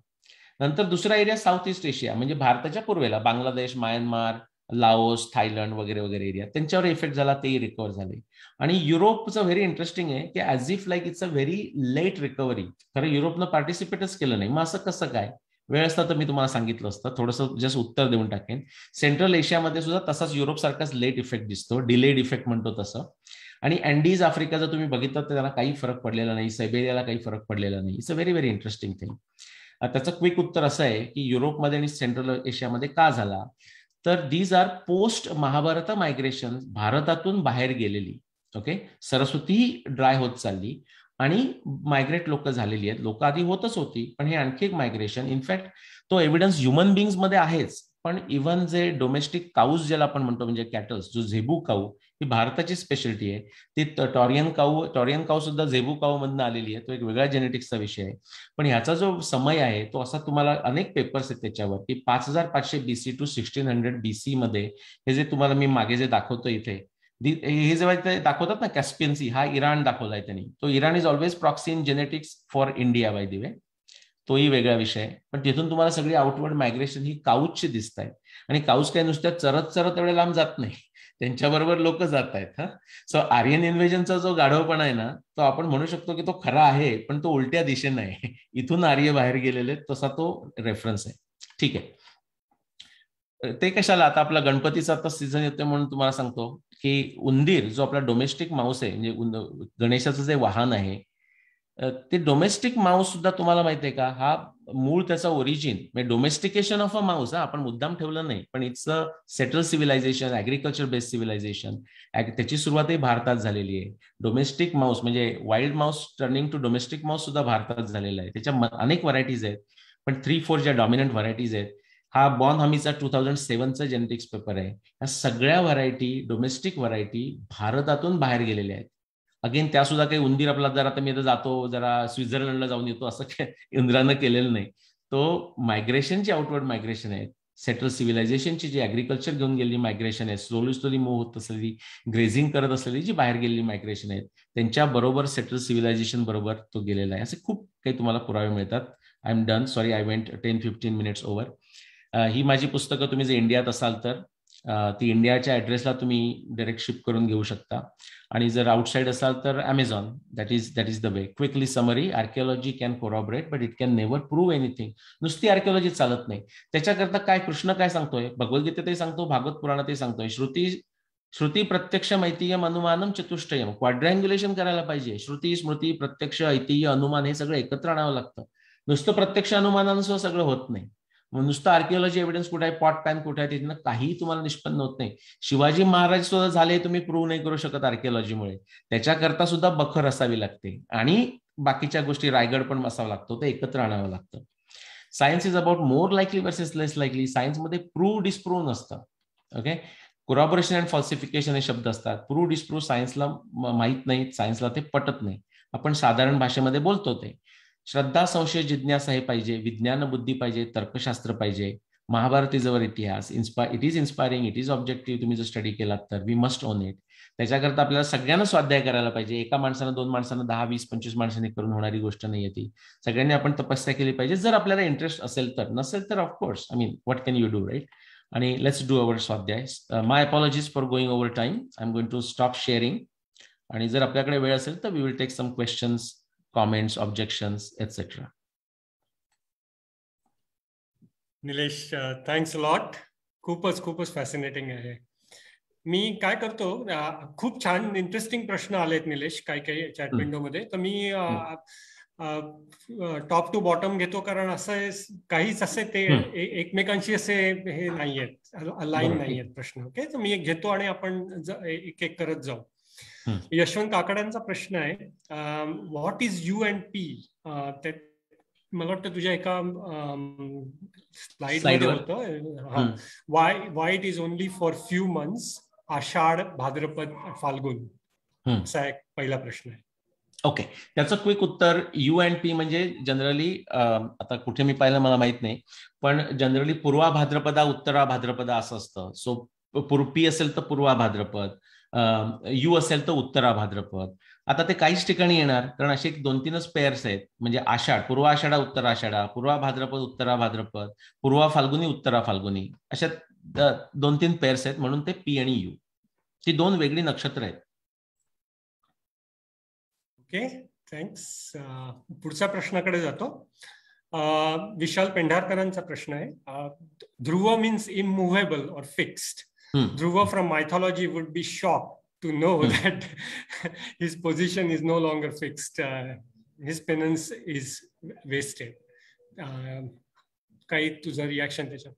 नंतर दुसरा एरिया साऊथ ईस्ट एशिया म्हणजे भारताच्या पूर्वेला बांगलादेश म्यानमार लाओस थायलंड वगैरे वगैरे एरिया त्यांच्यावर इफेक्ट झाला तेही रिकवर झाले आणि युरोपचं व्हेरी इंटरेस्टिंग आहे की as if like it's a very late recovery खरं युरोपनं पार्टिसिपेटच केलं नाही मग असं कसं काय वेळ असता तर मी तुम्हाला सांगितलं असतं थोडंसं जस्ट उत्तर देऊन टाकेन सेंट्रल एशियामध्ये सुद्धा तसाच युरोप सारखाच लेट इफेक्ट दिसतो डिलेड इफेक्ट म्हणतो तसं आणि अँडीज आफ्रिका जर तुम्ही बघितलं तर त्याला काही फरक पडलेला नाही सायबेरियाला काही फरक पडलेला नाही it's a very very interesting thing त्याचं क्विक उत्तर असं आहे की युरोपमध्ये आणि सेंट्रल एशियामध्ये का झाला तर these are post Mahabharata migration भारतातून बाहेर गेलेली ओके सरस्वती ड्राय होत चालली आणि मायग्रेट लोक झालेली आहेत लोक आधी होतच होती पण हे आणखी एक मायग्रेशन इनफॅक्ट तो एव्हिडन्स ह्युमन बिंग्स मध्ये आहेच पण इव्हन जे डोमेस्टिक काऊज ज्याला आपण म्हणतो म्हणजे कॅटल्स जो झेबू काऊ ही भारताची स्पेशलिटी आहे ती टॉरियन काऊ टॉरियन काऊ सुद्धा झेबू काऊ मधनं आलेली आहे तो एक वेगळा जेनेटिक्सचा विषय आहे पण ह्याचा जो समय आहे तो असा तुम्हाला अनेक पेपर्स आहेत त्याच्यावर की पाच हजार पाचशे B C to sixteen hundred B C मध्ये हे जे तुम्हाला मी मागे जे दाखवतो इथे हे जेव्हा ते दाखवतात ना कॅस्पियन्सी हा इराण दाखवलाय त्यांनी तो Iran is always proxy in genetics for India by दिवे तोही वेगळा विषय पण तिथून तुम्हाला सगळी आउटवर्ड मायग्रेशन ही काउचची दिसत आहे आणि काउच काय नुसत्या चरत चरत एवढ्या लांब जात नाही त्यांच्याबरोबर लोक जात आहेत हा सो आर्यन इन्व्हेजनचा जो गाढवपणा आहे ना तो आपण म्हणू शकतो की तो खरा आहे पण तो उलट्या दिशेने आहे इथून आर्य बाहेर गेलेले तसा तो रेफरन्स आहे ठीक आहे ते कशाला आता आपला गणपतीचा आता सीझन येतोय म्हणून तुम्हाला सांगतो की उंदीर जो आपला डोमेस्टिक माऊस आहे म्हणजे गणेशाचं जे वाहन आहे ते डोमेस्टिक माऊस सुद्धा तुम्हाला आहे का हा मूळ त्याचा ओरिजिन म्हणजे डोमेस्टिकेशन ऑफ अ माऊस हा आपण मुद्दाम ठेवलं नाही पण it's a settle civilization agriculture based civilization त्याची सुरुवातही भारतात झालेली आहे डोमेस्टिक माऊस म्हणजे wild mouse turning to domestic mouse सुद्धा भारतात झालेला आहे त्याच्या अनेक व्हरायटीज आहेत पण थ्री फोर ज्या डॉमिनंट व्हरायटीज आहेत हा बॉर्न हमीचा टू थाउजंड सेव्हनचा जेनेटिक्स पेपर आहे ह्या सगळ्या व्हरायटी डोमेस्टिक व्हरायटी भारतातून बाहेर गेलेल्या आहेत अगेन त्या सुद्धा काही उंदीर आपला जरा आता मी आता जातो जरा स्वित्झर्लंडला जाऊन येतो असं इंद्रानं केलेलं नाही तो मायग्रेशन आउटवर्ड मायग्रेशन आहे सेटल सिव्हिलायझेशनची जी ऍग्रीकल्चर घेऊन गेलेली मायग्रेशन आहे स्लोली स्लोली मूव्ह होत असलेली ग्रेझिंग करत असलेली जी बाहेर गेलेली मायग्रेशन आहेत त्यांच्या बरोबर सेटल सिव्हिलायझेशन बरोबर तो गेलेला आहे असे खूप काही तुम्हाला पुरावे मिळतात I am done sorry I went ten fifteen minutes over ही माझी पुस्तकं तुम्ही जे इंडियात असाल तर ती इंडियाच्या ॲड्रेसला तुम्ही डायरेक्ट शिप करून घेऊ शकता आणि जर साईड असाल तर Amazon that is that is the way quickly summary archaeology can corroborate but it can never prove anything नुसती आर्किओलॉजी चालत नाही त्याच्याकरता काय कृष्ण काय सांगतोय भगवद्गीतेतही सांगतो भागवत पुराणातही सांगतोय श्रुती श्रुती प्रत्यक्ष ऐतिह्यम अनुमानम चतुष्टयम क्वाड्रँग्युलेशन करायला पाहिजे श्रुती स्मृती प्रत्यक्ष ऐतिह्य अनुमान हे सगळं एकत्र आणावं लागतं नुसतं प्रत्यक्ष अनुमानानुसार सगळं होत नाही नुसतं आर्किओलॉजी एव्हिडन्स कुठे आहे पॉट पॅन कुठे आहे त्याच्यानं काहीही तुम्हाला निष्पन्न होत नाही शिवाजी महाराज सुद्धा झाले तुम्ही प्रूव्ह नाही करू शकत आर्किओलॉजीमुळे त्याच्याकरता सुद्धा बखर असावी लागते आणि बाकीच्या गोष्टी रायगड पण बसावं लागतो ते एकत्र आणावं लागतं science is about more likely versus less likely सायन्समध्ये प्रूव्ह डिस्प्रूव्ह नसतं ओके कोरॉबरेशन अँड फॉल्सिफिकेशन हे शब्द असतात प्रूव्ह डिस्प्रूव्ह सायन्सला माहीत नाही सायन्सला ते पटत नाही आपण साधारण भाषेमध्ये बोलतो ते श्रद्धा संशय जिज्ञासा हे पाहिजे विज्ञान बुद्धी पाहिजे तर्कशास्त्र पाहिजे अवर इतिहास इन्स्पा it is inspiring it is objective तुम्ही जर स्टडी केलात तर वी मस्ट ओन इट त्याच्याकरता आपल्याला सगळ्यांना स्वाध्याय करायला पाहिजे एका माणसानं दोन माणसानं दहा वीस पंचवीस माणसांनी करून होणारी गोष्ट नाही ती सगळ्यांनी आपण तपस्या केली पाहिजे जर आपल्याला इंटरेस्ट असेल तर नसेल तर of course I mean what can you do right आणि लेट्स डू अवर स्वाध्याय my apologies for going over time I am going to stop sharing आणि जर आपल्याकडे वेळ असेल तर we will take some questions comments, objections, etc. Nilesh thanks lot खूपच खूपच फॅसिनेटिंग आहे मी काय करतो uh, खूप छान इंटरेस्टिंग प्रश्न आलेत निलेश काही काही चॅट मध्ये तर मी टॉप टू बॉटम घेतो कारण असं काहीच असे ते एकमेकांशी असे हे नाहीयेत लाईन नाहीयेत प्रश्न ओके तर मी एक घेतो आणि आपण एक एक करत जाऊ यशवंत काकड्यांचा प्रश्न आहे what is U and P ते मला वाटतं तुझ्या एका स्लाइड होतं why why it is only for few months आषाढ भाद्रपद फाल्गुन असा एक पहिला प्रश्न आहे ओके त्याचं क्विक उत्तर यू अँड पी म्हणजे जनरली आता कुठे मी पाहिलं मला माहित नाही पण जनरली पूर्वा भाद्रपदा उत्तरा भाद्रपदा असं असतं सो पूर्वी असेल तर पूर्वा भाद्रपद यू असेल तर उत्तरा भाद्रपद आता ते काहीच ठिकाणी येणार कारण असे एक दोन तीनच पेअर्स आहेत म्हणजे आषाढ पूर्वा आषाढा उत्तर आषाढा पूर्वा भाद्रपद उत्तरा भाद्रपद पूर्वा फाल्गुनी उत्तरा फाल्गुनी अशा दोन तीन पेअर्स आहेत म्हणून ते पी आणि यू ही दोन वेगळी नक्षत्र आहेत ओके थँक्स uh, पुढच्या प्रश्नाकडे जातो uh, विशाल पेंढारकरांचा प्रश्न आहे uh, ध्रुव मीन्स इममुव्हेबल और fixed Hmm. Dhruva from mythology would be shocked to know hmm. that his position is no longer fixed. Uh, his penance is wasted. Uh, काही तुझं reaction reaction?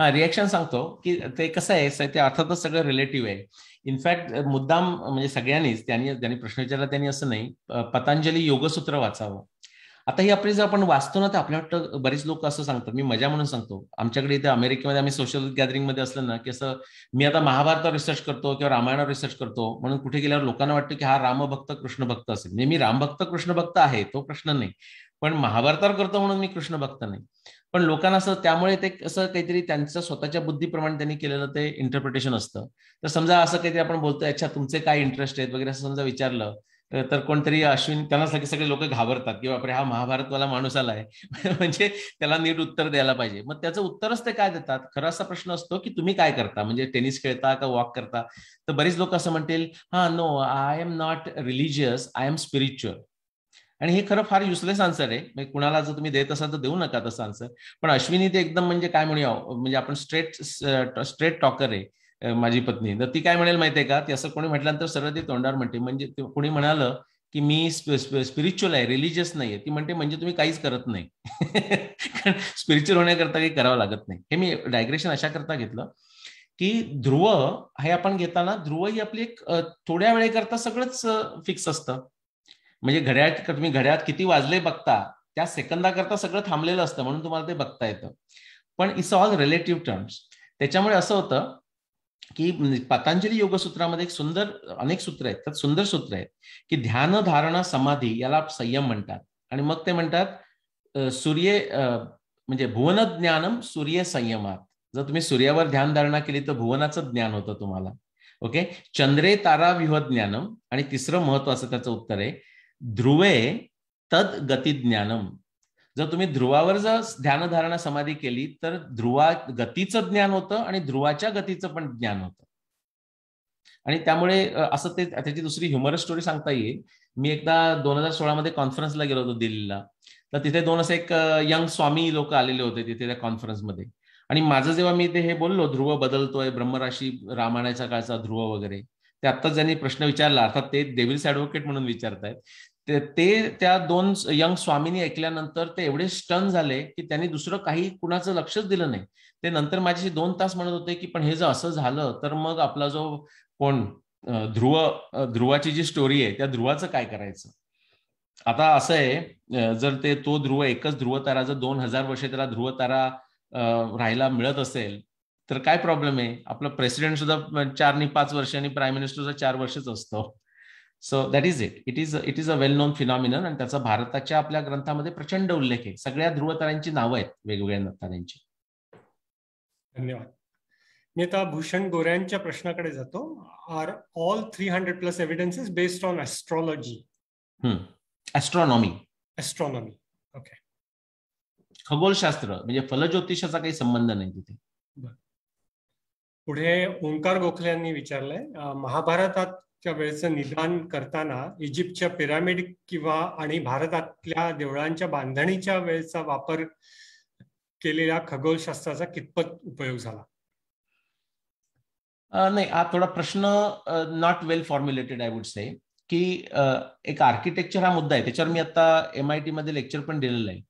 हा reaction सांगतो की ते कसं आहे ते अर्थातच relative. रिलेटिव्ह आहे इनफॅक्ट मुद्दाम म्हणजे सगळ्यांनीच त्यांनी ज्यांनी प्रश्न विचारला त्यांनी असं नाही पतंजली योगसूत्र वाचावं आता ही आपली जर आपण वाचतो ना तर आपल्या वाटतं बरेच लोक असं सांगतात मी मजा म्हणून सांगतो आमच्याकडे इथे अमेरिकेमध्ये आम्ही सोशल गॅदरिंगमध्ये असलं ना की असं मी आता महाभारतावर रिसर्च करतो किंवा रामायणावर रिसर्च करतो म्हणून कुठे गेल्यावर लोकांना वाटतं की हा रामभक्त कृष्ण भक्त असेल मी रामभक्त कृष्ण भक्त आहे तो प्रश्न नाही पण महाभारतावर करतो म्हणून मी कृष्ण भक्त नाही पण लोकांना असं त्यामुळे ते असं काहीतरी त्यांचं स्वतःच्या बुद्धीप्रमाणे त्यांनी केलेलं ते इंटरप्रिटेशन असतं तर समजा असं काहीतरी आपण बोलतोय अच्छा तुमचे काय इंटरेस्ट आहेत वगैरे असं समजा विचारलं तर कोणतरी अश्विन त्यांना सगळे सगळे लोक घाबरतात की बापरे हा महाभारतवाला माणूस आला आहे म्हणजे त्याला नीट उत्तर द्यायला पाहिजे मग त्याचं उत्तरच ते काय देतात खरं असा प्रश्न असतो की तुम्ही काय करता म्हणजे टेनिस खेळता का वॉक करता तर बरेच लोक असं म्हणतील हा no I am not religious I am spiritual आणि हे खरं फार युसलेस आन्सर आहे म्हणजे कुणाला जर तुम्ही देत असाल तर देऊ नका तसं आन्सर पण अश्विनी ते एकदम म्हणजे काय म्हणूया म्हणजे आपण स्ट्रेट स्ट्रेट टॉकर आहे माझी पत्नी तर ती काय म्हणेल माहितीये का ती असं कोणी म्हटल्यानंतर सरळ ती तोंडावर म्हणते म्हणजे कोणी म्हणालं की मी स्पिरिच्युअल आहे रिलीजियस नाहीये ती म्हणते म्हणजे तुम्ही काहीच करत नाही कारण स्पिरिच्युअल होण्याकरता काही करावं लागत नाही हे मी डायग्रेशन अशा करता घेतलं की ध्रुव हे आपण घेताना ध्रुव ही आपली एक थोड्या वेळेकरता सगळंच फिक्स असतं म्हणजे घड्याळ तुम्ही घड्याळ किती वाजले बघता त्या सेकंदाकरता सगळं थांबलेलं असतं म्हणून तुम्हाला ते बघता येतं पण इट्स ऑल रिलेटिव्ह टर्म्स त्याच्यामुळे असं होतं की पतंजली योगसूत्रामध्ये एक सुंदर अनेक सूत्र आहेत तर सुंदर सूत्र आहेत की ध्यान धारणा समाधी याला संयम म्हणतात आणि मग ते म्हणतात सूर्य म्हणजे भुवन ज्ञानम सूर्य संयमात जर तुम्ही सूर्यावर ध्यान धारणा केली तर भुवनाचं ज्ञान होतं तुम्हाला ओके चंद्रे तारा विह ज्ञानम आणि तिसरं महत्वाचं त्याचं उत्तर आहे ध्रुवे तद गती ज्ञानम जर तुम्ही ध्रुवावर जर ध्यानधारणा समाधी केली तर ध्रुवा गतीचं ज्ञान होतं आणि ध्रुवाच्या गतीचं पण ज्ञान होतं आणि त्यामुळे असं ते त्याची दुसरी ह्युमर स्टोरी सांगता येईल मी एकदा दोन हजार सोळामध्ये कॉन्फरन्सला गेलो होतो दिल्लीला तर तिथे दोन असे एक यंग स्वामी लोक आलेले होते तिथे त्या कॉन्फरन्समध्ये आणि माझं जेव्हा मी ते हे बोललो ध्रुव बदलतोय ब्रह्मराशी रामायणाच्या काळचा ध्रुव वगैरे ते आत्ताच ज्यांनी प्रश्न विचारला अर्थात ते डेव्हिल्स ऍडव्होकेट म्हणून विचारतायत ते त्या दोन यंग स्वामींनी ऐकल्यानंतर ते एवढे स्टन झाले की त्यांनी दुसरं काही कुणाचं लक्षच दिलं नाही ते नंतर माझ्याशी दोन तास म्हणत होते की पण हे जर असं झालं तर मग आपला जो कोण ध्रुव ध्रुवाची जी स्टोरी आहे त्या ध्रुवाचं काय करायचं आता असं आहे जर ते तो ध्रुव एकच ध्रुव तारा जर दोन हजार वर्षे त्याला ध्रुव तारा राहायला मिळत असेल तर काय प्रॉब्लेम आहे आपला प्रेसिडेंट सुद्धा चार आणि पाच आणि प्राईम मिनिस्टरचा चार वर्षच असतो so that is it it is it is a well known phenomenal आणि त्याचा भारताच्या आपल्या ग्रंथामध्ये प्रचंड उल्लेख आहे सगळ्या ध्रुवतारांची नावं आहेत वेगवेगळ्या नताऱ्यांची धन्यवाद मी आता भूषण गोऱ्यांच्या प्रश्नाकडे जातो are all three hundred plus is based on astrology astronomy astronomy okay खगोलशास्त्र म्हणजे फलज्योतिषाचा काही संबंध नाही तिथे पुढे ओंकार गोखले यांनी विचारलंय महाभारतात च्या वेळेचं निदान करताना इजिप्तच्या पिरामिड किंवा आणि भारतातल्या देवळांच्या बांधणीच्या वेळेचा वापर केलेल्या खगोलशास्त्राचा कितपत उपयोग झाला नाही हा थोडा प्रश्न not well formulated I would say की एक आर्किटेक्चर हा मुद्दा आहे त्याच्यावर मी आता एम आय टी मध्ये लेक्चर पण दिलेलं आहे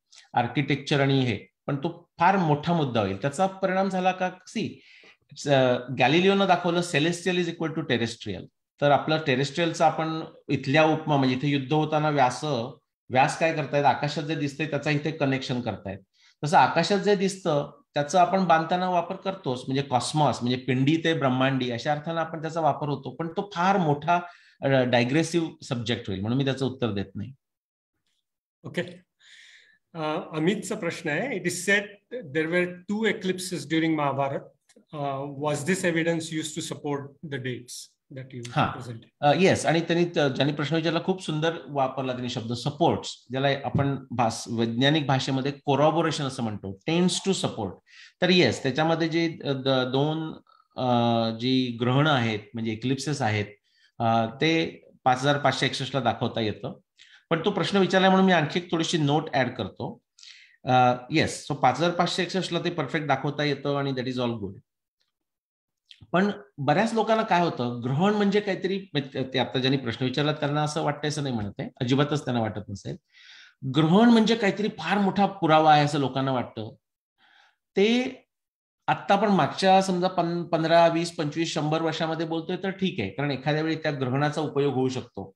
आर्किटेक्चर आणि हे पण तो फार मोठा मुद्दा होईल त्याचा परिणाम झाला का सी गॅलिलिओनं दाखवलं celestial is equal to terrestrial तर आपलं टेरेस्ट्रियलचं आपण इथल्या उपमा म्हणजे इथे युद्ध होताना व्यास व्यास काय करतायत आकाशात जे दिसतंय त्याचा इथे कनेक्शन करतायत तसं आकाशात जे दिसतं त्याचा आपण बांधताना वापर करतोच म्हणजे कॉस्मॉस म्हणजे पिंडी ते ब्रह्मांडी अशा अर्थानं आपण त्याचा वापर होतो पण तो फार मोठा डायग्रेसिव्ह सब्जेक्ट होईल म्हणून मी त्याचं उत्तर देत नाही ओके अमितचा प्रश्न आहे it is said there were two eclipses during Mahabharat was this evidence use to support the dates yes आणि त्यांनी ज्यांनी प्रश्न विचारला खूप सुंदर वापरला त्यांनी शब्द सपोर्ट ज्याला आपण वैज्ञानिक भाषेमध्ये कोरॉबोरेशन असं म्हणतो टेन्स टू सपोर्ट तर येस त्याच्यामध्ये जे दोन जी ग्रहण आहेत म्हणजे इक्लिप्सेस आहेत ते पाच हजार पाचशे ला दाखवता येतं पण तो प्रश्न विचारला म्हणून मी आणखी एक थोडीशी नोट ऍड करतो येस सो पाच हजार पाचशे ला ते परफेक्ट दाखवता येतं आणि दॅट इज ऑल गुड पण बऱ्याच लोकांना काय होतं ग्रहण म्हणजे काहीतरी ते आता ज्यांनी प्रश्न विचारला त्यांना असं वाटतंय असं नाही म्हणत आहे अजिबातच त्यांना वाटत नसेल ग्रहण म्हणजे काहीतरी फार मोठा पुरावा आहे असं लोकांना वाटतं ते आत्ता पण मागच्या समजा पंधरा वीस पंचवीस शंभर वर्षामध्ये बोलतोय तर ठीक आहे कारण एखाद्या वेळी त्या ग्रहणाचा उपयोग होऊ शकतो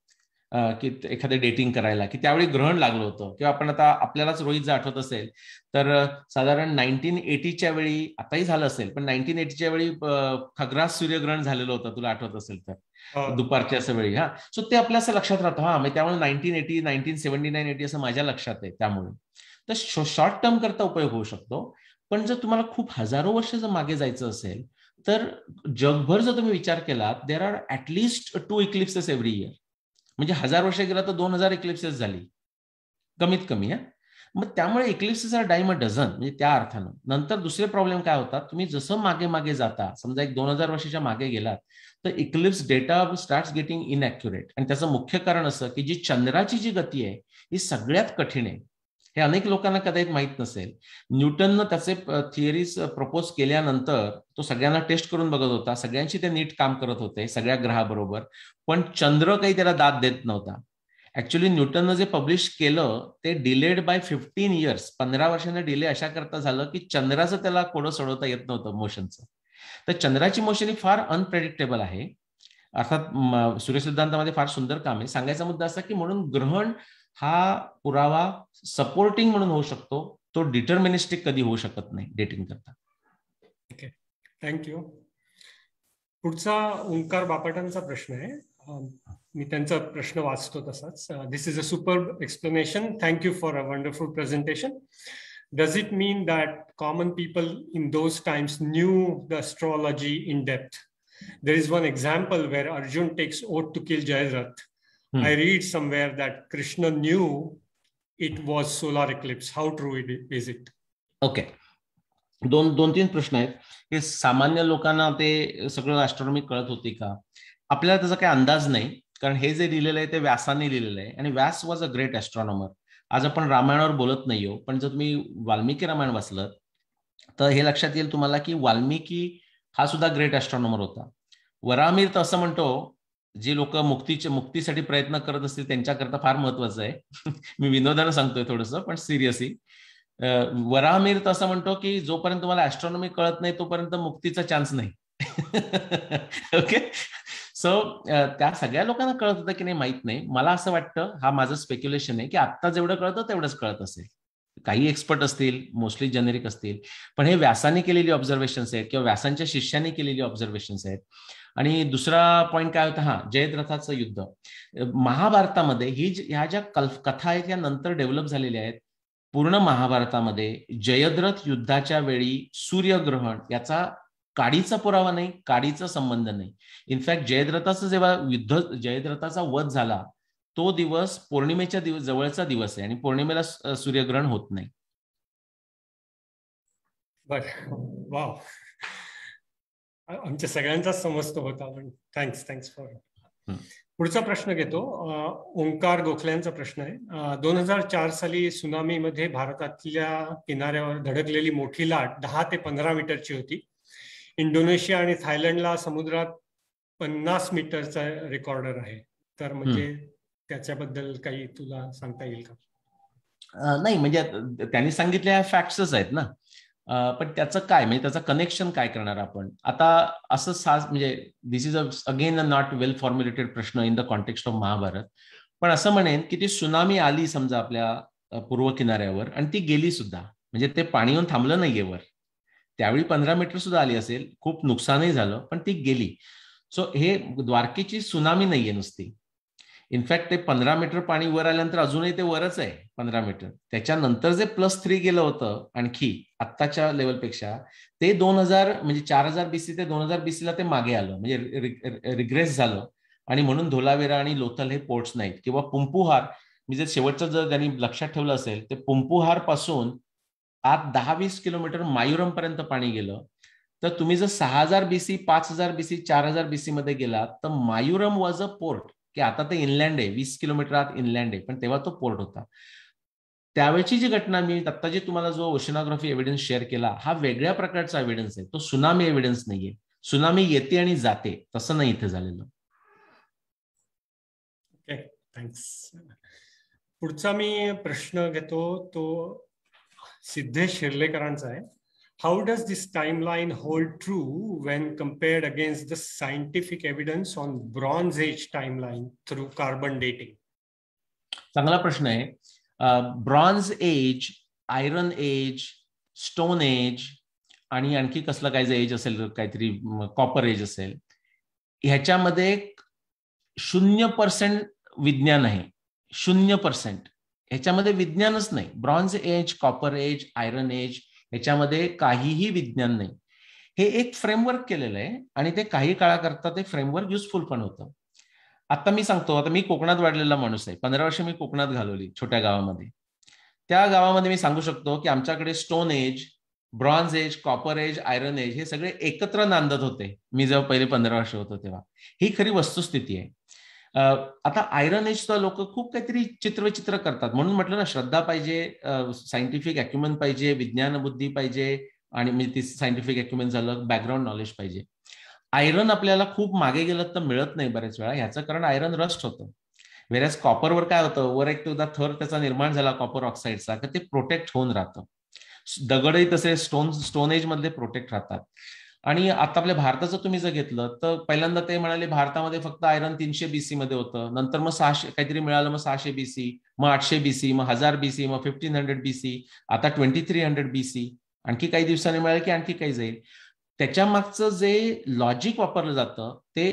की एखादं डेटिंग करायला की त्यावेळी ग्रहण लागलं होतं किंवा आपण आता आपल्यालाच रोहित जर आठवत असेल तर साधारण नाईन्टीन एटीच्या वेळी आताही झालं असेल पण नाईन्टीन एटीच्या वेळी खग्रास सूर्यग्रहण झालेलं होतं तुला आठवत असेल तर हो. दुपारच्या असं वेळी हा सो ते आपल्या असं लक्षात राहतं हा मी म्हणजे त्यामुळे nineteen eighty nineteen seventy nine eighty असं माझ्या लक्षात आहे त्यामुळे तर शॉर्ट टर्म करता उपयोग होऊ शकतो पण जर तुम्हाला खूप हजारो वर्ष जर मागे जायचं असेल तर जगभर जर तुम्ही विचार केला there are at least two eclipses every year म्हणजे हजार वर्ष गेला तर दोन हजार इक्लिप्सेस झाली कमीत कमी हा मग त्यामुळे इक्लिप्सेस आर डायम डझन म्हणजे त्या अर्थानं नंतर दुसरे प्रॉब्लेम काय होतात तुम्ही जसं मागे मागे जाता समजा एक दोन हजार वर्षाच्या मागे गेलात तर eclipse data start getting inaccurate आणि त्याचं मुख्य कारण असं की जी चंद्राची जी गती आहे ही सगळ्यात कठीण आहे हे अनेक लोकांना कदाचित माहीत नसेल न्यूटननं त्याचे थिअरीज प्रपोज केल्यानंतर तो सगळ्यांना टेस्ट करून बघत होता सगळ्यांशी ते नीट काम करत होते सगळ्या ग्रहाबरोबर पण चंद्र काही त्याला दाद देत नव्हता ऍक्च्युली न्यूटननं जे पब्लिश केलं ते डिलेड बाय फिफ्टीन इयर्स पंधरा वर्षांना डिले अशा करता झालं की चंद्राचं त्याला कोडं सोडवता येत नव्हतं मोशनचं तर चंद्राची मोशन ही फार अनप्रेडिक्टेबल आहे अर्थात सूर्यसिद्धांतामध्ये फार सुंदर काम आहे सांगायचा मुद्दा असा की म्हणून ग्रहण हा पुरावा सपोर्टिंग म्हणून होऊ शकतो तो डिटर्मिनिस्टिक कधी होऊ शकत नाही डेटिंग करता थँक्यू पुढचा ओंकार बापटांचा प्रश्न आहे मी त्यांचा प्रश्न वाचतो तसाच this is a super explanation thank you for a wonderful presentation does it mean that common people in those times knew the astrology in depth there is one example where Arjun takes oath to kill Jayadrath Hmm. I read somewhere that Krishna knew it was solar eclipse. How true is it? Okay. दोन दोन तीन प्रश्न आहेत हे सामान्य लोकांना ते सगळं ऍस्ट्रॉनॉमी कळत होती का आपल्याला त्याचा काही अंदाज नाही कारण हे जे लिहिलेलं आहे ते व्यासाने लिहिलेलं आहे आणि व्यास वॉज अ ग्रेट ऍस्ट्रॉनॉमर आज आपण रामायणावर बोलत नाही हो पण जर तुम्ही वाल्मिकी रामायण वाचलं तर हे लक्षात येईल तुम्हाला की वाल्मिकी हा सुद्धा ग्रेट ऍस्ट्रॉनॉमर होता वरामीर तर असं म्हणतो जे लोक मुक्तीचे मुक्तीसाठी प्रयत्न करत असतील त्यांच्याकरता फार महत्वाचं आहे मी विनोदानं सांगतोय थोडस पण सिरियसली वराहमीर तर असं म्हणतो की जोपर्यंत तुम्हाला ऍस्ट्रॉनॉमी कळत नाही तोपर्यंत मुक्तीचा चान्स नाही ओके सो त्या सगळ्या लोकांना कळत होतं की नाही माहित नाही मला असं वाटतं हा माझं स्पेक्युलेशन आहे की आत्ता जेवढं कळतं तेवढंच कळत असेल काही एक्सपर्ट असतील मोस्टली जेनेरिक असतील पण हे व्यासाने केलेली ऑब्झर्वेशन्स आहेत किंवा व्यासांच्या शिष्याने केलेली ऑब्झर्वेशन्स आहेत आणि दुसरा पॉईंट काय होता हा जयद्रथाचं युद्ध महाभारतामध्ये ही ह्या ज्या कल कथा आहेत या नंतर डेव्हलप झालेल्या आहेत पूर्ण महाभारतामध्ये जयद्रथ युद्धाच्या वेळी सूर्यग्रहण याचा काडीचा पुरावा नाही काडीचा संबंध नाही इनफॅक्ट जयद्रथाचं जेव्हा युद्ध जयद्रथाचा वध झाला तो दिवस पौर्णिमेच्या दिवस जवळचा दिवस आहे आणि पौर्णिमेला सूर्यग्रहण होत नाही बर वाव आमच्या सगळ्यांचाच समजतो होता पण थँक्स थँक्स फॉर पुढचा प्रश्न घेतो ओंकार गोखल्यांचा प्रश्न आहे दोन हजार चार साली सुनामीमध्ये भारतातल्या किनाऱ्यावर धडकलेली मोठी लाट दहा ते पंधरा मीटरची होती इंडोनेशिया आणि थायलंडला समुद्रात पन्नास मीटरचा रेकॉर्डर आहे तर म्हणजे त्याच्याबद्दल काही तुला सांगता येईल का नाही म्हणजे त्यांनी सांगितले फॅक्ट्सच आहेत ना पण त्याचं काय म्हणजे त्याचं कनेक्शन काय करणार आपण आता असं साज म्हणजे this is a again a not well formulated प्रश्न in the context of Mahabharat पण असं म्हणेन की ती सुनामी आली समजा आपल्या पूर्व किनाऱ्यावर आणि ती गेली सुद्धा म्हणजे ते पाणी येऊन थांबलं नाहीये वर त्यावेळी पंधरा मीटर सुद्धा आली असेल खूप नुकसानही झालं पण ती गेली सो हे द्वारकेची सुनामी नाहीये नुसती इनफॅक्ट ते पंधरा मीटर पाणी वर आल्यानंतर अजूनही ते वरच आहे पंधरा मीटर त्याच्यानंतर जे प्लस थ्री गेलं होतं आणखी आत्ताच्या लेवलपेक्षा ते दोन हजार म्हणजे चार हजार बीसी ते दोन हजार बीसीला ते मागे आलं म्हणजे रिग्रेस झालं आणि म्हणून धोलावेरा आणि लोथल हे पोर्ट्स नाहीत किंवा पुंपुहार मी जर शेवटचं जर त्यांनी लक्षात ठेवलं असेल तर पुंपुहार पासून आत दहा वीस किलोमीटर मायुरम पर्यंत पाणी गेलं तर तुम्ही जर सहा हजार बीसी पाच हजार बीसी चार हजार बीसी मध्ये गेलात तर मायुरम वॉज अ पोर्ट की आता ते इनलँड आहे वीस किलोमीटर आत इनलँड आहे पण तेव्हा तो पोर्ट होता त्यावेळची जी घटना मी आत्ता जी तुम्हाला जो ओशनोग्राफी एव्हिडन्स शेअर केला हा वेगळ्या प्रकारचा एव्हिडन्स आहे तो सुनामी एव्हिडन्स नाहीये सुनामी येते आणि जाते तसं नाही इथे झालेलं थँक्स पुढचा मी प्रश्न घेतो तो सिद्धेश शिर्लेकरांचा आहे how does this timeline hold true when compared against the scientific evidence on Bronze Age timeline through carbon dating? चांगला प्रश्न आहे bronze age iron age stone age आणि आणखी कसलं काय एज असेल काहीतरी कॉपर एज असेल ह्याच्यामध्ये शून्य पर्सेंट विज्ञान आहे शून्य पर्सेंट ह्याच्यामध्ये विज्ञानच नाही bronze age copper age iron age याच्यामध्ये काहीही विज्ञान नाही हे एक फ्रेमवर्क केलेलं आहे आणि ते काही काळाकरता ते फ्रेमवर्क युजफुल पण होतं आता मी सांगतो आता मी कोकणात वाढलेला माणूस आहे पंधरा वर्ष मी कोकणात घालवली छोट्या गावामध्ये त्या गावामध्ये मी सांगू शकतो की आमच्याकडे stone age bronze age copper age iron age हे सगळे एकत्र नांदत होते मी जेव्हा पहिले पंधरा वर्ष होतो तेव्हा ही खरी वस्तुस्थिती आहे आता आयरन एज एजचा लोक खूप काहीतरी चित्रविचित्र करतात म्हणून म्हटलं ना श्रद्धा पाहिजे सायंटिफिक अॅक्युमेन पाहिजे विज्ञान बुद्धी पाहिजे आणि म्हणजे ती सायंटिफिक अॅक्युमेन झालं बॅकग्राऊंड नॉलेज पाहिजे आयरन आपल्याला खूप मागे गेलं तर मिळत नाही बऱ्याच वेळा ह्याचं कारण आयरन रस्ट होतं वेरॅस कॉपरवर काय होतं वर एक एकदा थर त्याचा निर्माण झाला कॉपर ऑक्साईडचा तर ते प्रोटेक्ट होऊन राहतं दगडही तसे स्टोन स्टोन एज प्रोटेक्ट राहतात आणि आता आपल्या भारताचं तुम्ही जर घेतलं तर पहिल्यांदा ते म्हणाले भारतामध्ये फक्त आयरन तीनशे सी मध्ये होतं नंतर मग सहाशे काहीतरी मिळालं मग सहाशे बीसी मग आठशे बीसी मग हजार बीसी मग फिफ्टीन हंड्रेड बीसी आता ट्वेंटी थ्री हंड्रेड बीसी आणखी काही दिवसांनी मिळालं की आणखी काही जाईल त्याच्या मागचं जे लॉजिक वापरलं जातं ते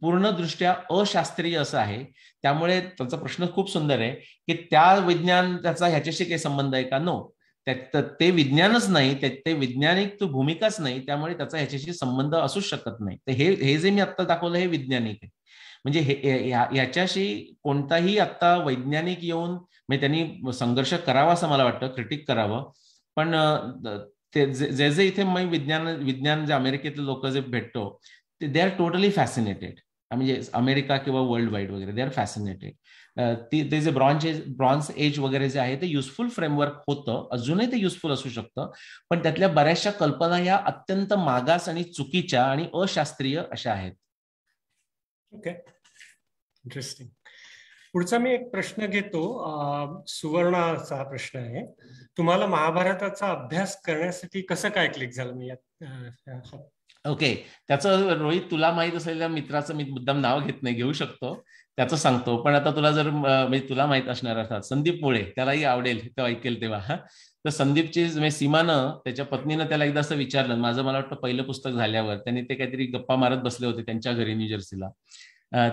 पूर्ण दृष्ट्या अशास्त्रीय असं आहे त्यामुळे त्याचा प्रश्न खूप सुंदर आहे की त्या विज्ञान त्याचा ह्याच्याशी काही संबंध आहे का नो त्यात ते विज्ञानच नाही ते वैज्ञानिक तो भूमिकाच नाही त्यामुळे त्याचा ह्याच्याशी संबंध असूच शकत नाही तर हे जे मी आत्ता दाखवलं हे विज्ञानिक आहे म्हणजे हे याच्याशी कोणताही आत्ता वैज्ञानिक येऊन म्हणजे त्यांनी संघर्ष करावा असं मला वाटतं क्रिटिक करावं पण ते जे जे इथे मी विज्ञान विज्ञान जे अमेरिकेतले लोक जे भेटतो ते दे आर टोटली फॅसिनेटेड म्हणजे अमेरिका किंवा वर्ल्ड वाईड वगैरे दे आर फॅसिनेटेड ते जे ब्रॉन्ज एज ब्रॉन्झ एज वगैरे जे आहे ते युजफुल फ्रेमवर्क होतं अजूनही ते युजफुल असू शकतं पण त्यातल्या बऱ्याचशा कल्पना ह्या अत्यंत मागास आणि चुकीच्या आणि अशास्त्रीय अशा आहेत ओके इंटरेस्टिंग पुढचा मी एक प्रश्न घेतो सुवर्णाचा प्रश्न आहे तुम्हाला महाभारताचा अभ्यास करण्यासाठी कसं काय क्लिक झालं मी ओके त्याचं रोहित तुला माहित असलेल्या मित्राचं मी मुद्दाम नाव घेत नाही घेऊ शकतो त्याचं सांगतो पण आता तुला जर म्हणजे तुला माहित असणार अर्थात संदीप मुळे त्यालाही आवडेल तो ऐकेल तेव्हा हा तर संदीपची म्हणजे सीमानं त्याच्या पत्नीनं त्याला एकदा असं विचारलं माझं मला वाटतं पहिलं पुस्तक झाल्यावर त्यांनी ते काहीतरी गप्पा मारत बसले होते त्यांच्या घरी न्यूजर्सीला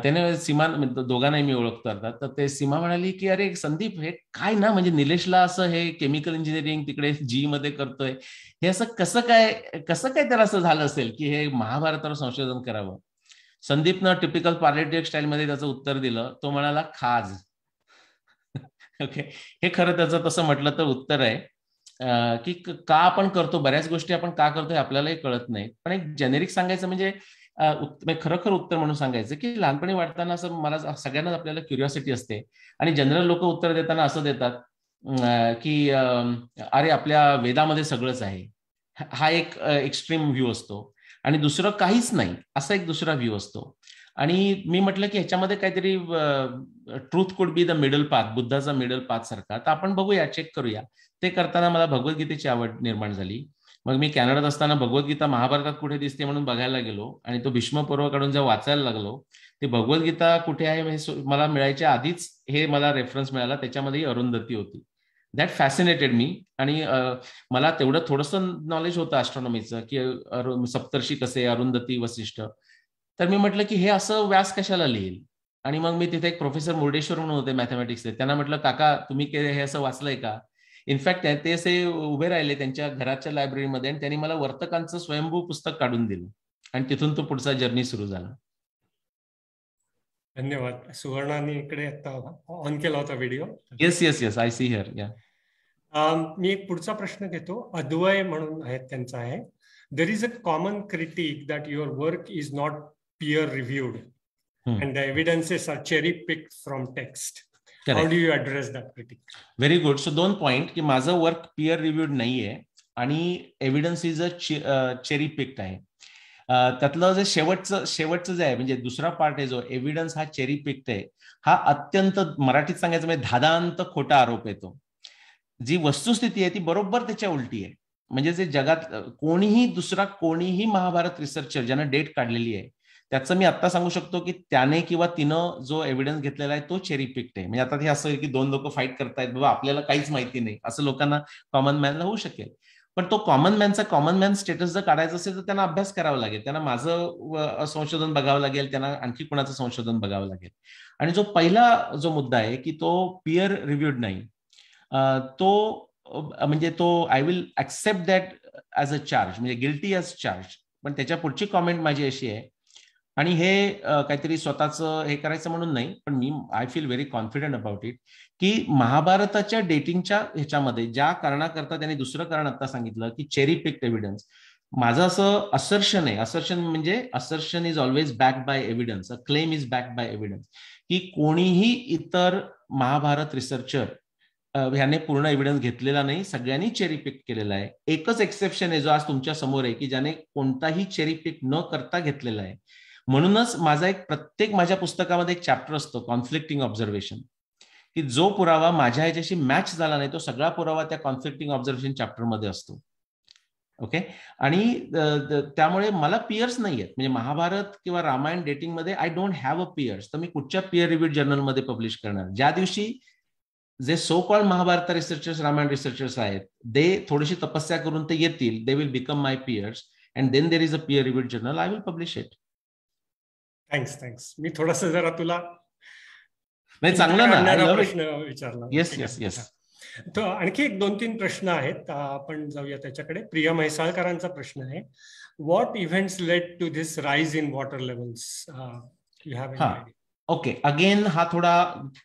त्याने सीमा म्हणजे दोघांनाही मी ओळखतो अर्थात तर ते सीमा म्हणाली की अरे संदीप हे काय ना म्हणजे निलेशला असं हे केमिकल इंजिनिअरिंग तिकडे जी मध्ये करतोय हे असं कसं काय कसं काय त्याला असं झालं असेल की हे महाभारतावर संशोधन करावं संदीपनं टिपिकल स्टाईल मध्ये त्याचं उत्तर दिलं तो म्हणाला खाज ओके हे खरं त्याचं तसं म्हटलं तर उत्तर आहे की का आपण करतो बऱ्याच गोष्टी आपण का करतो हे आपल्यालाही कळत नाही पण एक जेनेरिक सांगायचं म्हणजे, म्हणजे खरोखर उत्तर म्हणून सांगायचं की लहानपणी वाटताना असं मला सगळ्यांनाच आपल्याला क्युरिओसिटी असते आणि जनरल लोक उत्तर देताना असं देतात की अरे आपल्या वेदामध्ये सगळंच आहे हा एक एक्स्ट्रीम व्ह्यू असतो आणि दुसरं काहीच नाही असा एक दुसरा व्ह्यू असतो आणि मी म्हटलं की ह्याच्यामध्ये काहीतरी truth could be the middle path बुद्धाचा मिडल पाथ सारखा तर आपण बघूया चेक करूया ते करताना मला भगवद्गीतेची आवड निर्माण झाली मग मी कॅनडात असताना भगवद्गीता महाभारतात कुठे दिसते म्हणून बघायला गेलो आणि तो भीष्मपूर्वाकडून जेव्हा वाचायला लागलो ते भगवद्गीता कुठे आहे हे मला मिळायच्या आधीच हे मला रेफरन्स मिळाला त्याच्यामध्ये अरुंधती होती दॅट फॅसिनेटेड मी आणि मला तेवढं थोडंसं नॉलेज होतं ॲस्ट्रॉनॉमीचं की सप्तर्षी कसे अरुंधती वसिष्ठ तर मी म्हटलं की हे असं व्यास कशाला लिहिल आणि मग मी तिथे एक प्रोफेसर मुर्डेश्वर म्हणून होते मॅथमॅटिक्सचे त्यांना म्हटलं काका तुम्ही हे असं वाचलंय का इनफॅक्ट ते असे उभे राहिले त्यांच्या घराच्या लायब्ररीमध्ये आणि त्यांनी मला वर्तकांचं स्वयंभू पुस्तक काढून दिलं आणि तिथून तो पुढचा जर्नी सुरू झाला धन्यवाद सुवर्णाने इकडे आता ऑन केला होता video yes yes yes I see here या मी एक पुढचा प्रश्न घेतो अद्वय म्हणून आहेत त्यांचा आहे there is a common critique that your work is not peer reviewed and the evidences are cherry pick from text you address that critique very good so दोन पॉइंट की माझं वर्क पियर रिव्ह्यूड नाहीये आणि evidence is a cherry picked आहे त्यातलं जे शेवटचं शेवटचं जे आहे म्हणजे दुसरा पार्ट आहे जो एव्हिडन्स हा चेरी पिकते हा अत्यंत मराठीत सांगायचं म्हणजे धादांत खोटा आरोप येतो जी वस्तुस्थिती आहे ती बरोबर त्याच्या उलटी आहे म्हणजे जे जगात कोणीही दुसरा कोणीही महाभारत रिसर्चर ज्यानं डेट काढलेली आहे त्याचं मी आता सांगू शकतो की त्याने किंवा तिनं जो एव्हिडन्स घेतलेला आहे तो चेरी पिक्ट आहे म्हणजे आता हे असं की दोन लोक फाईट करतायत बाबा आपल्याला काहीच माहिती नाही असं लोकांना कॉमन मॅनला होऊ शकेल पण तो कॉमन मॅनचा कॉमन मॅन स्टेटस जर काढायचा असेल तर त्यांना अभ्यास करावा लागेल त्यांना माझं संशोधन बघावं लागेल त्यांना आणखी कुणाचं संशोधन बघावं लागेल आणि जो पहिला जो मुद्दा आहे की तो पियर रिव्ह्यूड नाही तो म्हणजे तो I will accept that as a charge म्हणजे गिल्टी ॲज चार्ज पण त्याच्या पुढची कॉमेंट माझी अशी आहे आणि हे काहीतरी स्वतःचं हे करायचं म्हणून नाही पण मी I feel very confident about it की महाभारताच्या डेटिंगच्या ह्याच्यामध्ये ज्या कारणाकरता त्यांनी दुसरं कारण आता सांगितलं की चेरी पिक्ड एव्हिडन्स माझं असं असर्शन आहे असर्शन म्हणजे assertion is always back by evidence a claim is back by evidence की कोणीही इतर महाभारत रिसर्चर ह्याने पूर्ण एव्हिडन्स घेतलेला नाही सगळ्यांनी चेरी पिक केलेला आहे एकच एक्सेप्शन आहे जो आज तुमच्या समोर आहे की ज्याने कोणताही चेरी पिक न करता घेतलेला आहे म्हणूनच माझा एक प्रत्येक माझ्या पुस्तकामध्ये एक चॅप्टर असतो कॉन्फ्लिक्टिंग ऑब्झर्वेशन की जो पुरावा माझ्या ह्याच्याशी मॅच झाला नाही तो सगळा पुरावा त्या कॉन्फ्लिक्टिंग ऑब्झर्वेशन चॅप्टरमध्ये असतो ओके आणि त्यामुळे मला पियर्स नाही आहेत म्हणजे महाभारत किंवा रामायण डेटिंगमध्ये I don't have a peers तर मी कुठच्या पियर रिव्ह्यूड जर्नलमध्ये पब्लिश करणार ज्या दिवशी जे so called Mahabharat researchers Ramayan researchers आहेत दे थोडीशी तपस्या करून ते येतील they will become my peers and then there is a peer reviewed journal I will publish it thanks thanks मी थोडस जरा तुला नाही चांगला प्रश्न विचारला येस येस येस तर आणखी एक दोन तीन प्रश्न आहेत आपण जाऊया त्याच्याकडे प्रिया म्हैसाळकरांचा प्रश्न आहे what events led to this rise in water levels you okay again हा थोडा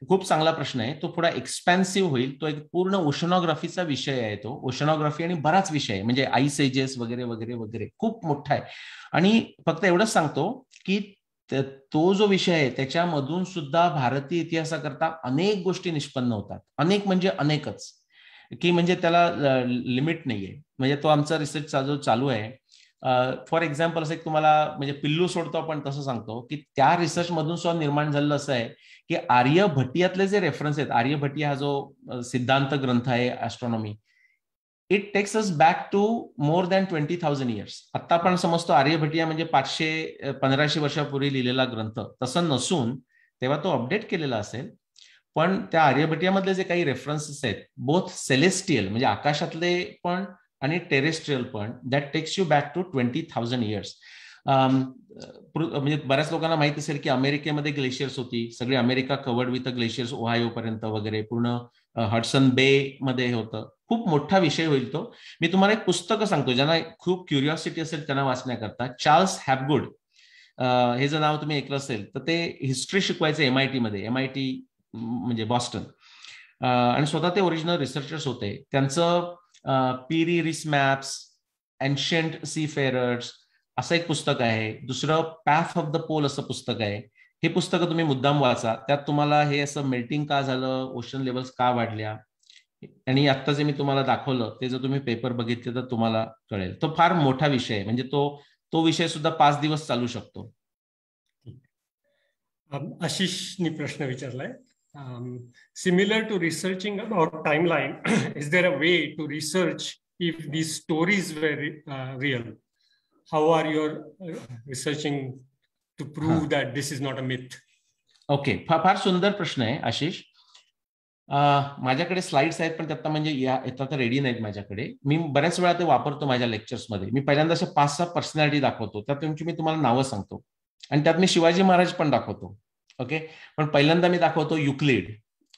खूप चांगला प्रश्न आहे तो थोडा एक्सपेन्सिव्ह होईल तो एक पूर्ण ओशनोग्राफीचा विषय आहे तो ओशनोग्राफी आणि बराच विषय आहे म्हणजे आईस एजेस वगैरे वगैरे वगैरे खूप मोठा आहे आणि फक्त एवढंच सांगतो की तो जो विषय आहे त्याच्यामधून सुद्धा भारतीय इतिहासाकरता अनेक गोष्टी निष्पन्न होतात अनेक म्हणजे अनेकच की म्हणजे त्याला लिमिट नाहीये म्हणजे तो आमचा रिसर्च जो चालू आहे फॉर एक्झाम्पल असं एक तुम्हाला म्हणजे पिल्लू सोडतो आपण तसं सांगतो की त्या रिसर्च मधून सुद्धा निर्माण झालेलं असं आहे की आर्यभटीयातले जे रेफरन्स आहेत आर्यभटी हा जो सिद्धांत ग्रंथ आहे astronomy it takes us back to more than twenty thousand years आता आपण समजतो आर्यभटिया म्हणजे पाचशे पंधराशे वर्षापूर्वी लिहिलेला ग्रंथ तसं नसून तेव्हा तो अपडेट केलेला असेल पण त्या आर्यभटियामधले जे काही रेफरन्सेस आहेत बोथ सेलेस्टियल म्हणजे आकाशातले पण आणि टेरेस्ट्रियल पण that takes you back to twenty thousand years म्हणजे बऱ्याच लोकांना माहित असेल की अमेरिकेमध्ये ग्लेशियर्स होती सगळी America covered with glaciers Ohio पर्यंत वगैरे पूर्ण हडसन बे मध्ये होतं खूप मोठा विषय होईल तो मी तुम्हाला एक पुस्तकं सांगतो ज्यांना खूप क्युरिओसिटी असेल त्यांना वाचण्याकरता चार्ल्स हॅपगुड हे जर नाव तुम्ही ऐकलं असेल तर ते हिस्ट्री शिकवायचे एम आय टी मध्ये एम आय टी म्हणजे बॉस्टन आणि स्वतः ते ओरिजिनल रिसर्चर्स होते त्यांचं पीरी रिस मॅप्स एन्शियंट सी फेरर्स असं एक पुस्तक आहे दुसरं पॅफ ऑफ द पोल असं पुस्तक आहे हे पुस्तक तुम्ही मुद्दाम वाचा त्यात तुम्हाला हे असं मेल्टिंग का झालं ओशन लेवल्स का वाढल्या आणि आत्ता जे मी तुम्हाला दाखवलं ते जर तुम्ही पेपर बघितले तर तुम्हाला कळेल तो फार मोठा विषय आहे म्हणजे तो तो विषय सुद्धा पाच दिवस चालू शकतो आशिषनी प्रश्न विचारलाय similar to researching about timeline is there a way to research if the stories were real how are your researching to prove that this is not a myth okay फार सुंदर प्रश्न आहे आशिष माझ्याकडे स्लाइड्स आहेत पण त्यात म्हणजे या रेडी नाहीत माझ्याकडे मी बऱ्याच वेळा ते वापरतो माझ्या लेक्चर्समध्ये मी पहिल्यांदा पाच सहा पर्सनॅलिटी दाखवतो त्यात तुमची मी तुम्हाला नावं सांगतो आणि त्यात मी शिवाजी महाराज पण दाखवतो ओके पण पहिल्यांदा मी दाखवतो युक्लिड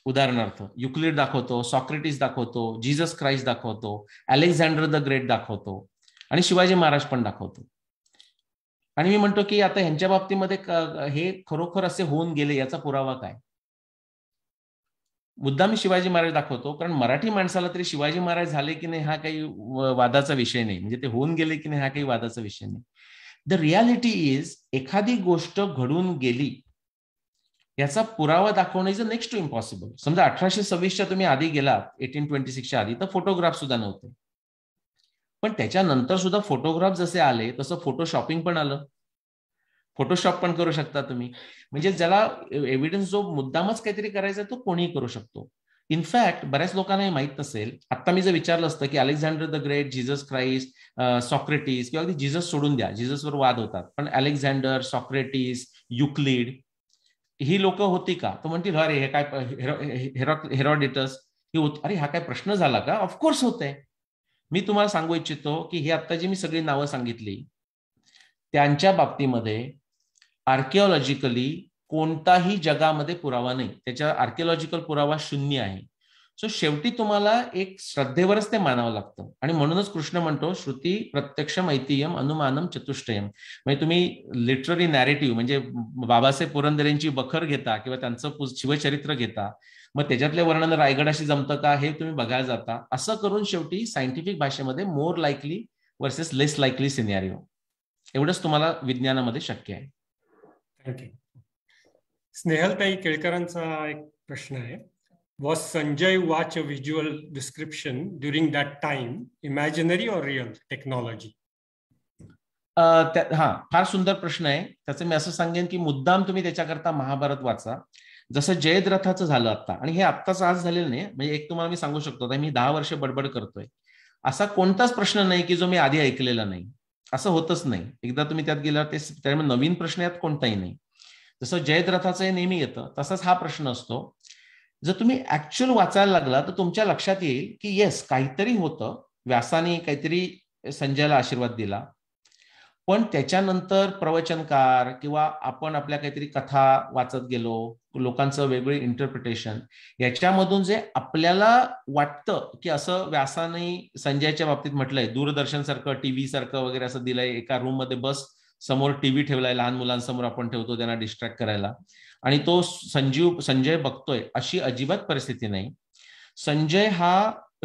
उदाहरणार्थ युक्लिड दाखवतो सॉक्रेटिस दाखवतो जीजस क्राईस्ट दाखवतो अलेक्झांडर द ग्रेट दाखवतो आणि शिवाजी महाराज पण दाखवतो आणि मी म्हणतो की आता ह्यांच्या बाबतीमध्ये हे खरोखर असे होऊन गेले याचा पुरावा काय मुद्दा मी शिवाजी महाराज दाखवतो कारण मराठी माणसाला तरी शिवाजी महाराज झाले की नाही हा काही वादाचा विषय नाही म्हणजे ते होऊन गेले की नाही हा काही वादाचा विषय नाही द रियालिटी इज एखादी गोष्ट घडून गेली याचा पुरावा दाखवणे इज नेक्स्ट टू इम्पॉसिबल समजा अठराशे सव्वीसच्या तुम्ही आधी गेलात एटीन ट्वेंटी सिक्सच्या आधी तर फोटोग्राफ सुद्धा नव्हते पण त्याच्यानंतर सुद्धा फोटोग्राफ जसे आले तसं फोटोशॉपिंग पण आलं फोटोशॉप पण करू शकता तुम्ही म्हणजे ज्याला एव्हिडन्स जो मुद्दामच काहीतरी करायचा तो कोणीही करू शकतो इनफॅक्ट बऱ्याच लोकांना हे माहीत नसेल आता मी जर विचारलं असतं की Alexander the Great Jesus Christ Socrates किंवा अगदी जीजस सोडून द्या जीजसवर वाद होतात पण अलेक्झांडर सॉक्रेटिस युक्लिड ही लोक होती का तो म्हणतील अरे हे काय हेरॉडिटस हे अरे हा काय प्रश्न झाला का ऑफकोर्स होत आहे मी तुम्हाला सांगू इच्छितो की हे आत्ता जी मी सगळी नावं सांगितली त्यांच्या बाबतीमध्ये आर्किओलॉजिकली कोणताही जगामध्ये पुरावा नाही त्याच्या आर्किओलॉजिकल पुरावा शून्य आहे सो शेवटी तुम्हाला एक श्रद्धेवरच ते मानावं लागतं आणि म्हणूनच कृष्ण म्हणतो श्रुती प्रत्यक्ष ऐतिह्यम अनुमानम चतुष्टयम म्हणजे तुम्ही लिटररी नॅरेटिव्ह म्हणजे बाबासाहेब पुरंदरेंची बखर घेता किंवा त्यांचं शिवचरित्र घेता मग त्याच्यातले वर्णन रायगडाशी जमतं का हे तुम्ही बघायला जाता असं करून शेवटी सायंटिफिक भाषेमध्ये more likely versus less likely scenario एवढंच तुम्हाला विज्ञानामध्ये शक्य आहे थँक्यू स्नेहलताई केळकरांचा एक प्रश्न आहे was Sanjay watch a visual description during that time, imaginary or real technology? हा फार सुंदर प्रश्न आहे त्याचं मी असं सांगेन की मुद्दाम तुम्ही त्याच्याकरता महाभारत वाचा जसं जयद्रथाचं झालं आता आणि हे आत्ताच आज झालेलं नाही म्हणजे एक तुम्हाला मी सांगू शकतो मी दहा वर्ष बडबड करतोय असा कोणताच प्रश्न नाही की जो मी आधी ऐकलेला नाही असं होतच नाही एकदा तुम्ही त्यात गेला ते त्यामुळे नवीन प्रश्न यात कोणताही नाही जसं जयद्रथाचं हे नेहमी येतं तसाच हा प्रश्न असतो जर तुम्ही ऍक्च्युअल वाचायला लागला तर तुमच्या लक्षात येईल की येस काहीतरी होतं व्यासाने काहीतरी संजयला आशीर्वाद दिला पण त्याच्यानंतर प्रवचनकार किंवा आपण आपल्या काहीतरी कथा वाचत गेलो लोकांचं वेगळे इंटरप्रिटेशन याच्यामधून जे आपल्याला वाटतं की असं व्यासाने संजयच्या बाबतीत म्हटलंय दूरदर्शन सारखं टीव्ही सारखं वगैरे असं दिलंय एका रूममध्ये बस समोर टीव्ही ठेवलाय लहान मुलांसमोर आपण ठेवतो त्यांना डिस्ट्रॅक्ट करायला आणि तो संजीव संजय बघतोय अशी अजिबात परिस्थिती नाही संजय हा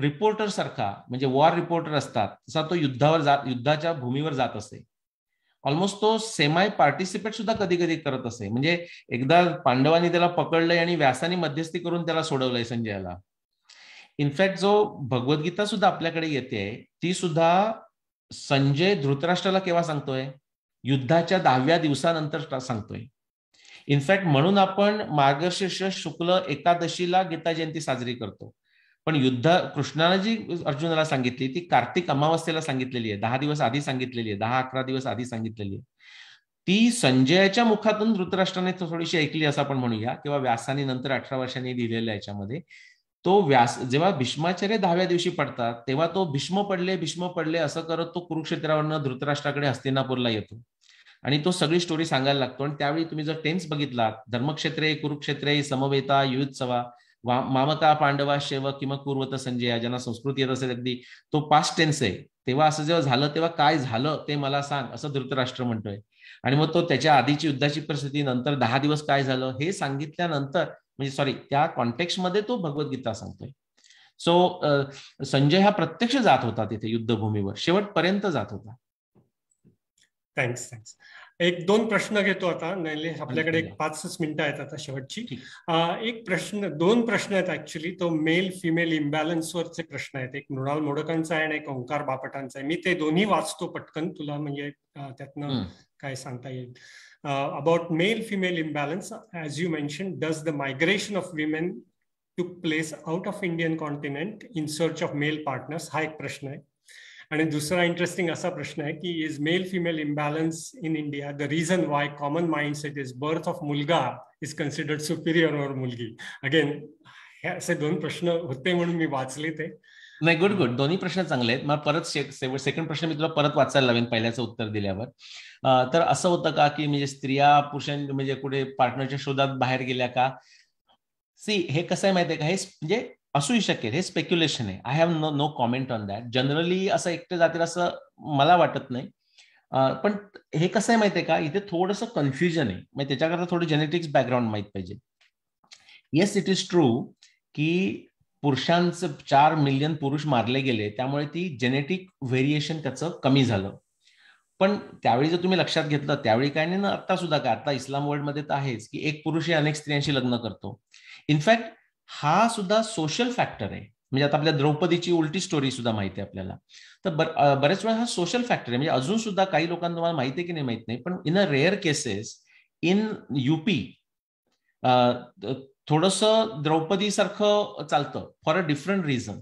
रिपोर्टर सारखा म्हणजे वॉर रिपोर्टर असतात तसा तो युद्धावर जात युद्धाच्या भूमीवर जात असे ऑलमोस्ट तो सेमाय पार्टिसिपेट सुद्धा कधी कधी करत असे म्हणजे एकदा पांडवांनी त्याला पकडलंय आणि व्यासानी मध्यस्थी करून त्याला सोडवलंय संजयाला इनफॅक्ट जो भगवद्गीता सुद्धा आपल्याकडे येते ती सुद्धा संजय धृतराष्ट्राला केव्हा सांगतोय युद्धाच्या दहाव्या दिवसानंतर सांगतोय इनफॅक्ट म्हणून आपण मार्गशीर्ष शुक्ल एकादशीला गीता जयंती साजरी करतो पण युद्ध कृष्णानं जी अर्जुनाला सांगितली ती कार्तिक अमावस्येला सांगितलेली आहे दहा दिवस आधी सांगितलेली आहे दहा अकरा दिवस आधी सांगितलेली आहे ती संजयाच्या मुखातून धृतराष्ट्राने थोडीशी ऐकली असं आपण म्हणूया किंवा व्यासाने नंतर अठरा वर्षांनी लिहिलेल्या याच्यामध्ये तो व्यास जेव्हा भीष्माचार्य दहाव्या दिवशी पडतात तेव्हा तो भीष्म पडले भीष्म पडले असं करत तो कुरुक्षेत्रावरनं धृतराष्ट्राकडे हस्तिनापूरला येतो आणि तो सगळी स्टोरी सांगायला लागतो आणि त्यावेळी तुम्ही जर टेन्स बघितला धर्मक्षेत्रे कुरुक्षेत्रे समवेता युयुत्सवा मामता पांडवा शेव किंवा कुर्वत संजय ज्यांना संस्कृती येत असेल अगदी तो पास्ट टेन्स आहे तेव्हा असं जेव्हा झालं तेव्हा काय झालं ते मला सांग असं धृतराष्ट्र म्हणतोय आणि मग तो त्याच्या आधीची युद्धाची परिस्थिती नंतर दहा दिवस काय झालं हे सांगितल्यानंतर म्हणजे सॉरी त्या कॉन्टेक्स्टमध्ये तो भगवद्गीता सांगतोय सो संजय हा प्रत्यक्ष जात होता तिथे युद्धभूमीवर शेवटपर्यंत जात होता थँक्स थँक्स एक दोन प्रश्न घेतो आता नाही आपल्याकडे एक पाच मिनिटं आहेत आता शेवटची एक प्रश्न दोन प्रश्न आहेत ऍक्च्युली तो मेल फिमेल इम्बॅलन्सवरचे प्रश्न आहेत एक मृणाल मोडकांचा आहे आणि एक ओंकार बापटांचा आहे मी ते दोन्ही वाचतो पटकन तुला म्हणजे त्यातनं काय सांगता येईल about male female imbalance as you mention does the migration of women to place out of Indian continent in search of male partners हा एक प्रश्न आहे आणि दुसरा इंटरेस्टिंग असा प्रश्न आहे की is male female imbalance in India the reason why common mindset is birth of मुलगा इज कन्सिडर्ड सुपिरियर ओर मुलगी अगेन हे असे दोन प्रश्न होते म्हणून मी वाचले ते नाही गुड गुड दोन्ही प्रश्न चांगले आहेत मग परत सेकंड प्रश्न मी तुला परत वाचायला लावेन पहिल्याचं उत्तर दिल्यावर तर असं होतं का की म्हणजे स्त्रिया पुरुष म्हणजे कुठे पार्टनरच्या शोधात बाहेर गेल्या का सी हे कसं आहे माहितीये का हे म्हणजे असू शकेल हे स्पेक्युलेशन आहे I have no no comment on that generally असं एकटे जातील असं मला वाटत नाही पण हे कसं आहे माहितीये का इथे थोडस कन्फ्युजन आहे म्हणजे त्याच्याकरता थोडं जेनेटिक्स बॅकग्राऊंड माहीत पाहिजे येस इट इज ट्रू की पुरुषांचं चार मिलियन पुरुष मारले गेले त्यामुळे ती जेनेटिक व्हेरिएशन त्याचं कमी झालं पण त्यावेळी जर तुम्ही लक्षात घेतलं त्यावेळी काय नाही ना आता सुद्धा काय आता इस्लाम वर्ल्डमध्ये तर आहेच की एक पुरुष हे अनेक स्त्रियांशी लग्न करतो इनफॅक्ट हा सुद्धा सोशल फॅक्टर आहे म्हणजे आता आपल्या द्रौपदीची उलटी स्टोरी सुद्धा माहिती आहे आपल्याला तर बरेच वेळा हा सोशल फॅक्टर आहे म्हणजे अजून सुद्धा काही लोकांना तुम्हाला माहिती आहे की नाही माहित नाही पण in a rare cases in UP थोडस द्रौपदी सारखं चालतं फॉर अ डिफरंट रिझन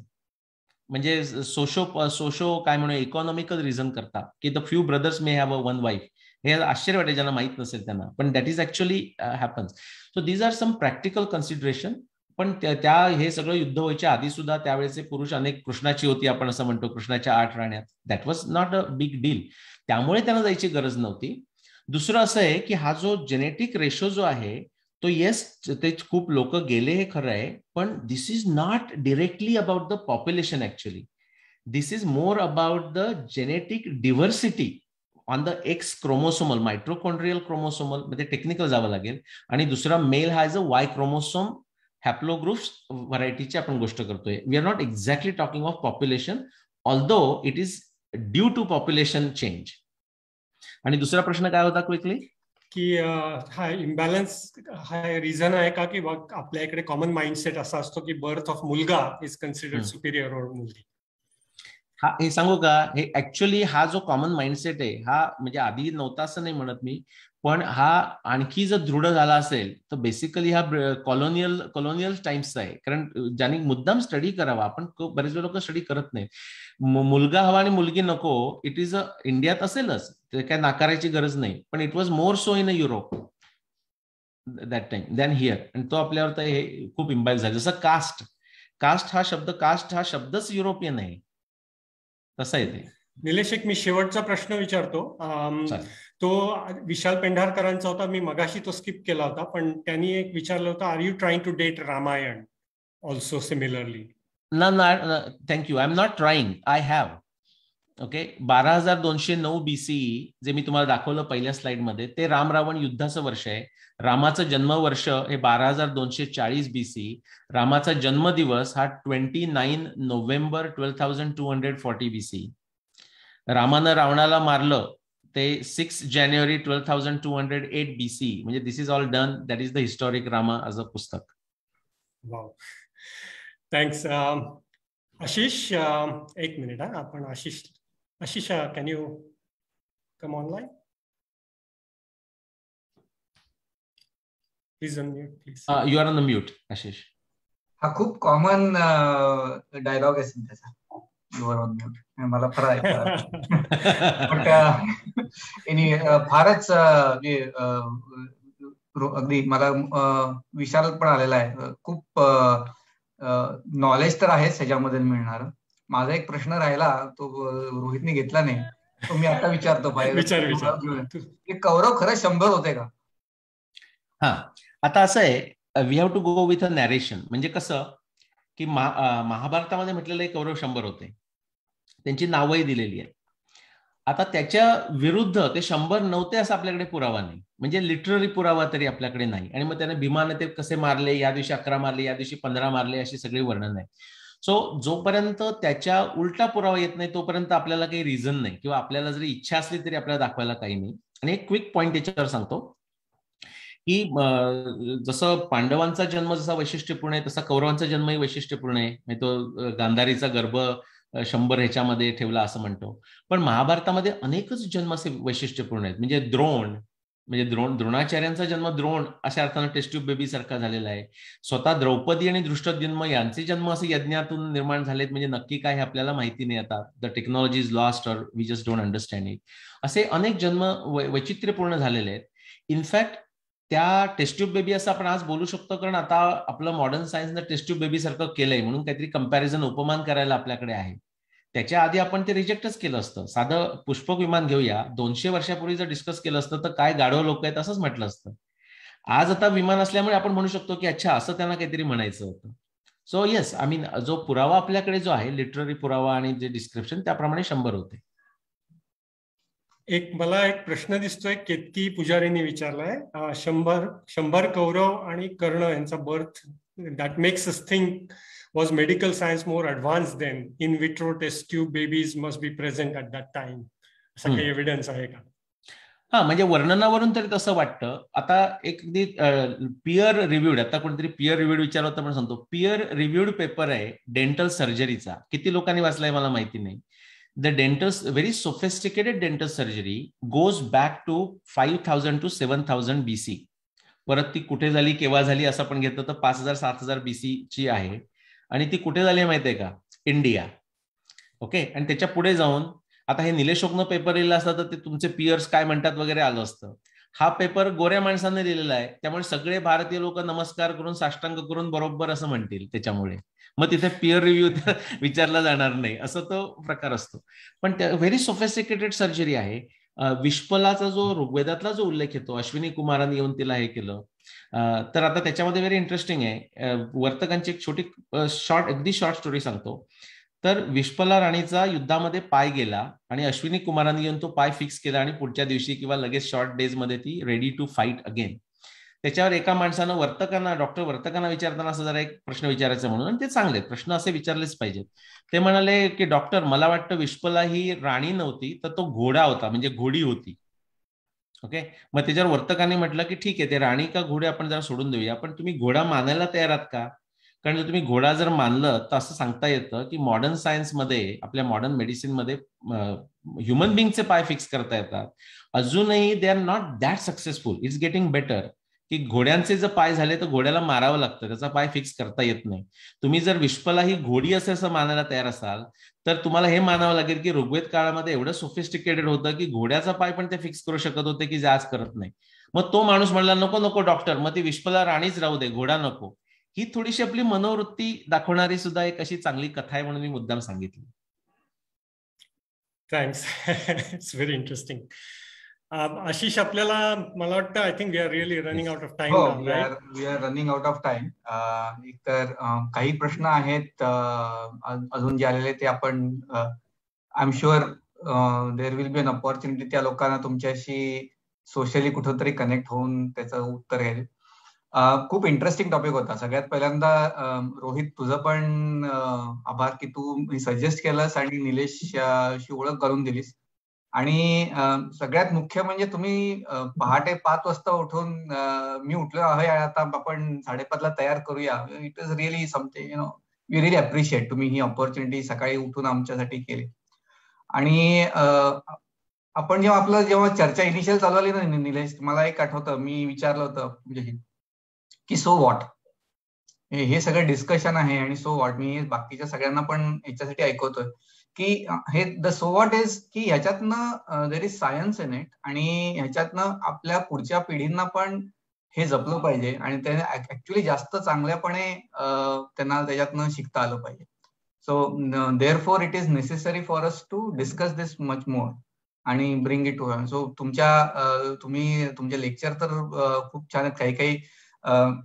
म्हणजे सोशो सोशो काय म्हणू इकॉनॉमिकल रिझन करता की the few brothers may have a one wife हे आश्चर्य वाटेल ज्यांना माहित नसेल त्यांना पण that is actually happens so these are some practical consideration पण त्या हे सगळं युद्ध व्हायच्या आधी सुद्धा त्यावेळेचे पुरुष अनेक कृष्णाची होती आपण असं म्हणतो कृष्णाच्या आठ राण्यात that was not a big deal त्यामुळे त्यांना जायची गरज नव्हती दुसरं असं आहे की हा जो जेनेटिक रेशो जो आहे तो येस ते खूप लोक गेले हे खरं आहे पण this is not directly about the population actually this is more about the genetic diversity on the X chromosomal mitochondrial chromosomal म्हणजे टेक्निकल जावं लागेल आणि दुसरा मेल हा is a Y chromosome haplogroups व्हरायटीची आपण गोष्ट करतोय we are not exactly talking of population though it is due to population change आणि दुसरा प्रश्न काय होता क्विकली की हा इम्बॅलन्स हा रिझन आहे का की बघ आपल्या इकडे कॉमन माइंडसेट असा असतो की बर्थ ऑफ मुलगा इज कन्सिडर्ड सुपिरियर ऑर मुलगी हा हे सांगू का हे ऍक्च्युली हा जो कॉमन माइंडसेट आहे हा म्हणजे आधी नव्हता असं नाही म्हणत मी पण हा आणखी जर दृढ झाला असेल तर बेसिकली हा कॉलोनियल कॉलोनियल टाइम्सचा आहे कारण ज्यांनी मुद्दाम स्टडी करावा आपण बरेच लोक स्टडी करत नाही मुलगा हवा आणि मुलगी नको इट इज अ इंडियात असेलच ते काय नाकारायची गरज नाही पण it was more so in a Europe that time than here आणि तो आपल्यावर हे खूप इम्पॅक्ट झाला जसं कास्ट कास्ट हा शब्द कास्ट हा शब्दच युरोपियन आहे तसा आहे ते निलेश एक मी शेवटचा प्रश्न विचारतो तो विशाल पेंढारकरांचा होता मी मगाशी तो स्किप केला होता पण त्यांनी एक विचारलं होतं are you trying to date Ramayan also similarly ना ना thank you I am not trying I have okay बारा हजार दोनशे नऊ बीसी e, जे मी तुम्हाला दाखवलं पहिल्या स्लाइडमध्ये ते राम रावण युद्धाचं वर्ष आहे रामाचं जन्म वर्ष हे बारा हजार दोनशे चाळीस बीसी e. रामाचा जन्मदिवस हा twenty nine November twelve thousand two hundred forty BC रामानं रावणाला मारलं ते six January twelve thousand two hundred eight B C म्हणजे this is all done that is the historic Rama as a पुस्तक थँक्स आशिष एक मिनिट हा आपण Ashish Ashish can you come online please unmute you are unmute Ashish हा खूप common dialogue uh, आहे त्याचा मला खरं आहे uh, uh, फारच uh, अगदी मला विशाल पण आलेला आहे खूप नॉलेज तर आहेच ह्याच्यामध्ये मिळणार माझा एक प्रश्न राहिला तो रोहितने घेतला नाही तो मी आता विचारतो पाहिजे कौरव खरं शंभर होते का हा आता असं आहे we have to go with a narration म्हणजे कसं की महाभारतामध्ये म्हटलेलं कौरव शंभर होते त्यांची नावही दिलेली आहेत आता त्याच्या विरुद्ध ते शंभर नव्हते असं आपल्याकडे पुरावा नाही म्हणजे लिटररी पुरावा तरी आपल्याकडे नाही आणि मग त्याने भीमाने ते कसे मारले या दिवशी अकरा मारले या दिवशी पंधरा मारले अशी सगळी वर्णन आहे सो जोपर्यंत त्याच्या उलटा पुरावा येत नाही तोपर्यंत आपल्याला काही रिझन नाही किंवा आपल्याला जरी इच्छा असली तरी आपल्याला दाखवायला काही नाही आणि एक क्विक पॉईंट याच्यावर सांगतो की जसं पांडवांचा जन्म जसा वैशिष्ट्यपूर्ण आहे तसा कौरवांचा जन्मही वैशिष्ट्यपूर्ण आहे तो गांधारीचा गर्भ शंभर ह्याच्यामध्ये ठेवला असं म्हणतो पण महाभारतामध्ये अनेकच जन्म असे वैशिष्ट्यपूर्ण आहेत म्हणजे द्रोण म्हणजे द्रोण द्रोणाचार्यांचा जन्म द्रोण अशा अर्थानं टेस्ट्यूब बेबी सारखा झालेला आहे स्वतः द्रौपदी आणि जन्म यांचे जन्म असे यज्ञातून निर्माण झालेत म्हणजे नक्की काय हे आपल्याला माहिती नाही आता द टेक्नॉलॉजी इज लॉस्ट और we just don't understand it असे अनेक जन्म वैचित्र्यपूर्ण झालेले आहेत इनफॅक्ट त्या ट्यूब बेबी असं आपण आज बोलू शकतो कारण आता आपलं मॉडर्न सायन्सनं ट्यूब बेबी सारखं केलंय म्हणून काहीतरी कंपॅरिझन उपमान करायला आपल्याकडे आहे त्याच्या आधी आपण ते रिजेक्टच केलं असतं साधं पुष्पक विमान घेऊया दोनशे वर्षापूर्वी जर डिस्कस केलं असतं तर काय गाढव लोक आहेत असंच म्हटलं असतं आज आता विमान असल्यामुळे आपण म्हणू शकतो की अच्छा असं त्यांना काहीतरी म्हणायचं होतं सो येस आय मीन जो पुरावा आपल्याकडे जो आहे लिटररी पुरावा आणि जे डिस्क्रिप्शन त्याप्रमाणे शंभर होते एक मला एक प्रश्न दिसतोय केतकी पुजारीने विचारलाय शंभर शंभर कौरव आणि कर्ण यांचा birth that makes us think was medical science more advance than in vitro test tube babies must be present at that time असा काही एव्हिडन्स आहे का हा म्हणजे वर्णनावरून तरी तसं वाटतं आता एक अगदी पियर रिव्ह्यूड आता कोणीतरी पियर रिव्ह्यूड विचारला होता म्हणून सांगतो पियर रिव्ह्यूड पेपर आहे डेंटल सर्जरीचा किती लोकांनी वाचलाय मला माहिती नाही the dental very sophisticated dental surgery goes back to 5000 to 7000 BC परत ती कुठे झाली केव्हा झाली असं आपण घेतलं तर पाच हजार सात हजार बीसी ची आहे आणि ती कुठे झाली माहिती आहे का इंडिया ओके आणि त्याच्या पुढे जाऊन आता हे निलेशोकनं पेपर लिहिला असता तर ते तुमचे पियर्स काय म्हणतात वगैरे आलं असतं हा पेपर गोऱ्या माणसाने लिहिलेला आहे त्यामुळे सगळे भारतीय लोक नमस्कार करून साष्टांग करून बरोबर असं म्हणतील त्याच्यामुळे मग तिथे पियर रिव्ह्यू विचारला जाणार नाही असं तो प्रकार असतो पण व्हेरी सोफेस्टिकेटेड सर्जरी आहे विश्वलाचा जो ऋग्वेदातला जो उल्लेख येतो अश्विनी कुमारांनी येऊन तिला हे केलं तर आता त्याच्यामध्ये व्हेरी इंटरेस्टिंग आहे वर्तकांची एक छोटी शॉर्ट अगदी शॉर्ट स्टोरी सांगतो तर विश्पला राणीचा युद्धामध्ये पाय गेला आणि अश्विनी कुमारांनी येऊन तो पाय फिक्स केला आणि पुढच्या दिवशी किंवा लगेच शॉर्ट डेज मध्ये ती रेडी टू फाईट अगेन त्याच्यावर एका माणसानं वर्तकांना डॉक्टर वर्तकांना विचारताना असं जरा एक प्रश्न विचारायचा म्हणून आणि ते चांगले प्रश्न असे विचारलेच पाहिजेत ते म्हणाले की डॉक्टर मला वाटतं विश्वला ही राणी नव्हती तर तो घोडा होता म्हणजे घोडी होती ओके मग त्याच्यावर वर्तकांनी म्हटलं की ठीक आहे ते राणी का घोडे आपण जरा सोडून देऊया पण तुम्ही घोडा मानायला तयार आहात का कारण जर तुम्ही घोडा जर मानलं तर असं सांगता येतं की मॉडर्न सायन्समध्ये आपल्या मॉडर्न मेडिसिनमध्ये ह्युमन बिंगचे पाय फिक्स करता येतात अजूनही they are not that successful it's getting better की घोड्यांचे जर पाय झाले तर घोड्याला मारावं लागतं त्याचा पाय फिक्स करता येत नाही तुम्ही जर विश्वला ही घोडी असे असं मानायला तयार असाल तर तुम्हाला हे मानावं लागेल की ऋग्वेद काळामध्ये एवढं सोफिस्टिकेटेड होतं की घोड्याचा पाय पण ते फिक्स करू शकत होते की जे आज करत नाही मग तो माणूस म्हणला नको नको डॉक्टर मग ती विश्वला राणीच राहू दे घोडा नको ही थोडीशी आपली मनोवृत्ती दाखवणारी सुद्धा एक अशी चांगली कथा आहे म्हणून मी मुद्दाम सांगितली thanks it's very interesting Ashish आपल्याला मला वाटतं I think we are really running out of time we are running out of time तर काही प्रश्न आहेत अजून जे आलेले ते आपण I am sure there will be an opportunity त्या लोकांना तुमच्याशी सोशली कुठंतरी कनेक्ट होऊन त्याचं उत्तर येईल खूप इंटरेस्टिंग टॉपिक होता सगळ्यात पहिल्यांदा रोहित तुझं पण आभार की तू सजेस्ट केलंस आणि निलेश ओळख करून दिलीस आणि सगळ्यात मुख्य म्हणजे तुम्ही पहाटे पाच वाजता उठून मी उठलो आहे आता आपण साडेपाचला तयार करूया it is really something you know we really appreciate तुम्ही ही ऑपॉर्च्युनिटी सकाळी उठून आमच्यासाठी केली आणि आपण जेव्हा आपलं जेव्हा चर्चा इनिशियल चालवली ना निलेश मला एक आठवतं मी विचारलं होतं म्हणजे की सो वॉट हे सगळं डिस्कशन आहे आणि सो वॉट मी बाकीच्या सगळ्यांना पण याच्यासाठी ऐकवतोय की हे द सो वॉट इज की ह्याच्यातनं there is science in it आणि ह्याच्यातनं आपल्या पुढच्या पिढींना पण हे जपलं पाहिजे आणि त्याने ऍक्च्युली जास्त चांगल्यापणे त्यांना त्याच्यातनं शिकता आलं पाहिजे so therefore it is necessary for us to discuss this much more आणि ब्रिंग इट टू सो तुमच्या तुम्ही तुमचे लेक्चर तर खूप छान आहेत काही काही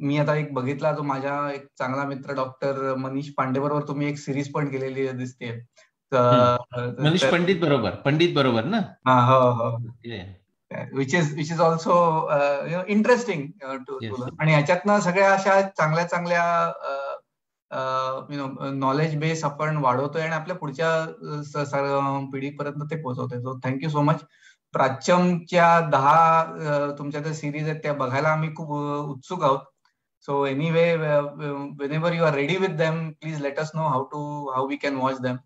मी आता एक बघितला जो माझ्या एक चांगला मित्र डॉक्टर मनीष पांडे बरोबर तुम्ही एक सिरीज पण केलेली दिसते मनीष पंडित बरोबर पंडित बरोबर ना हो हो which is which is also no interesting too आणि ह्याच्यातनं सगळ्या अशा चांगल्या चांगल्या यु नो नॉलेज बेस आपण वाढवतोय आणि आपल्या पुढच्या uh, पिढीपर्यंत ते पोहोचवतोय सो थँक्यू सो मच प्राचमच्या दहा uh, तुमच्या त्या सिरीज आहेत त्या बघायला आम्ही खूप uh, उत्सुक आहोत so way whenever you are ready with them please let us know how to how we can watch them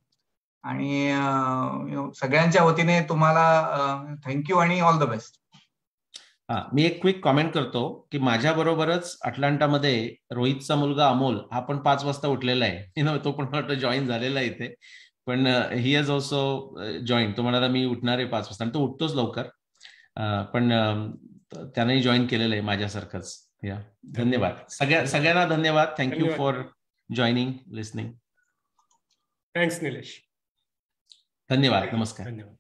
आणि सगळ्यांच्या वतीने तुम्हाला थँक्यू आणि ऑल द बेस्ट हा मी एक क्विक कॉमेंट करतो की माझ्या बरोबरच अटलांटामध्ये रोहितचा मुलगा अमोल हा पण पाच वाजता उठलेला आहे तो पण वाटतं जॉईन झालेला इथे पण ही एज ऑल्सो जॉईन तो म्हणाला मी उठणार आहे पाच वाजता तो उठतोच लवकर पण त्याने जॉईन केलेलं आहे माझ्यासारखंच या धन्यवाद सगळ्या सगळ्यांना धन्यवाद thank you for joining listening thanks Nilesh धन्यवाद नमस्कार धन्यवाद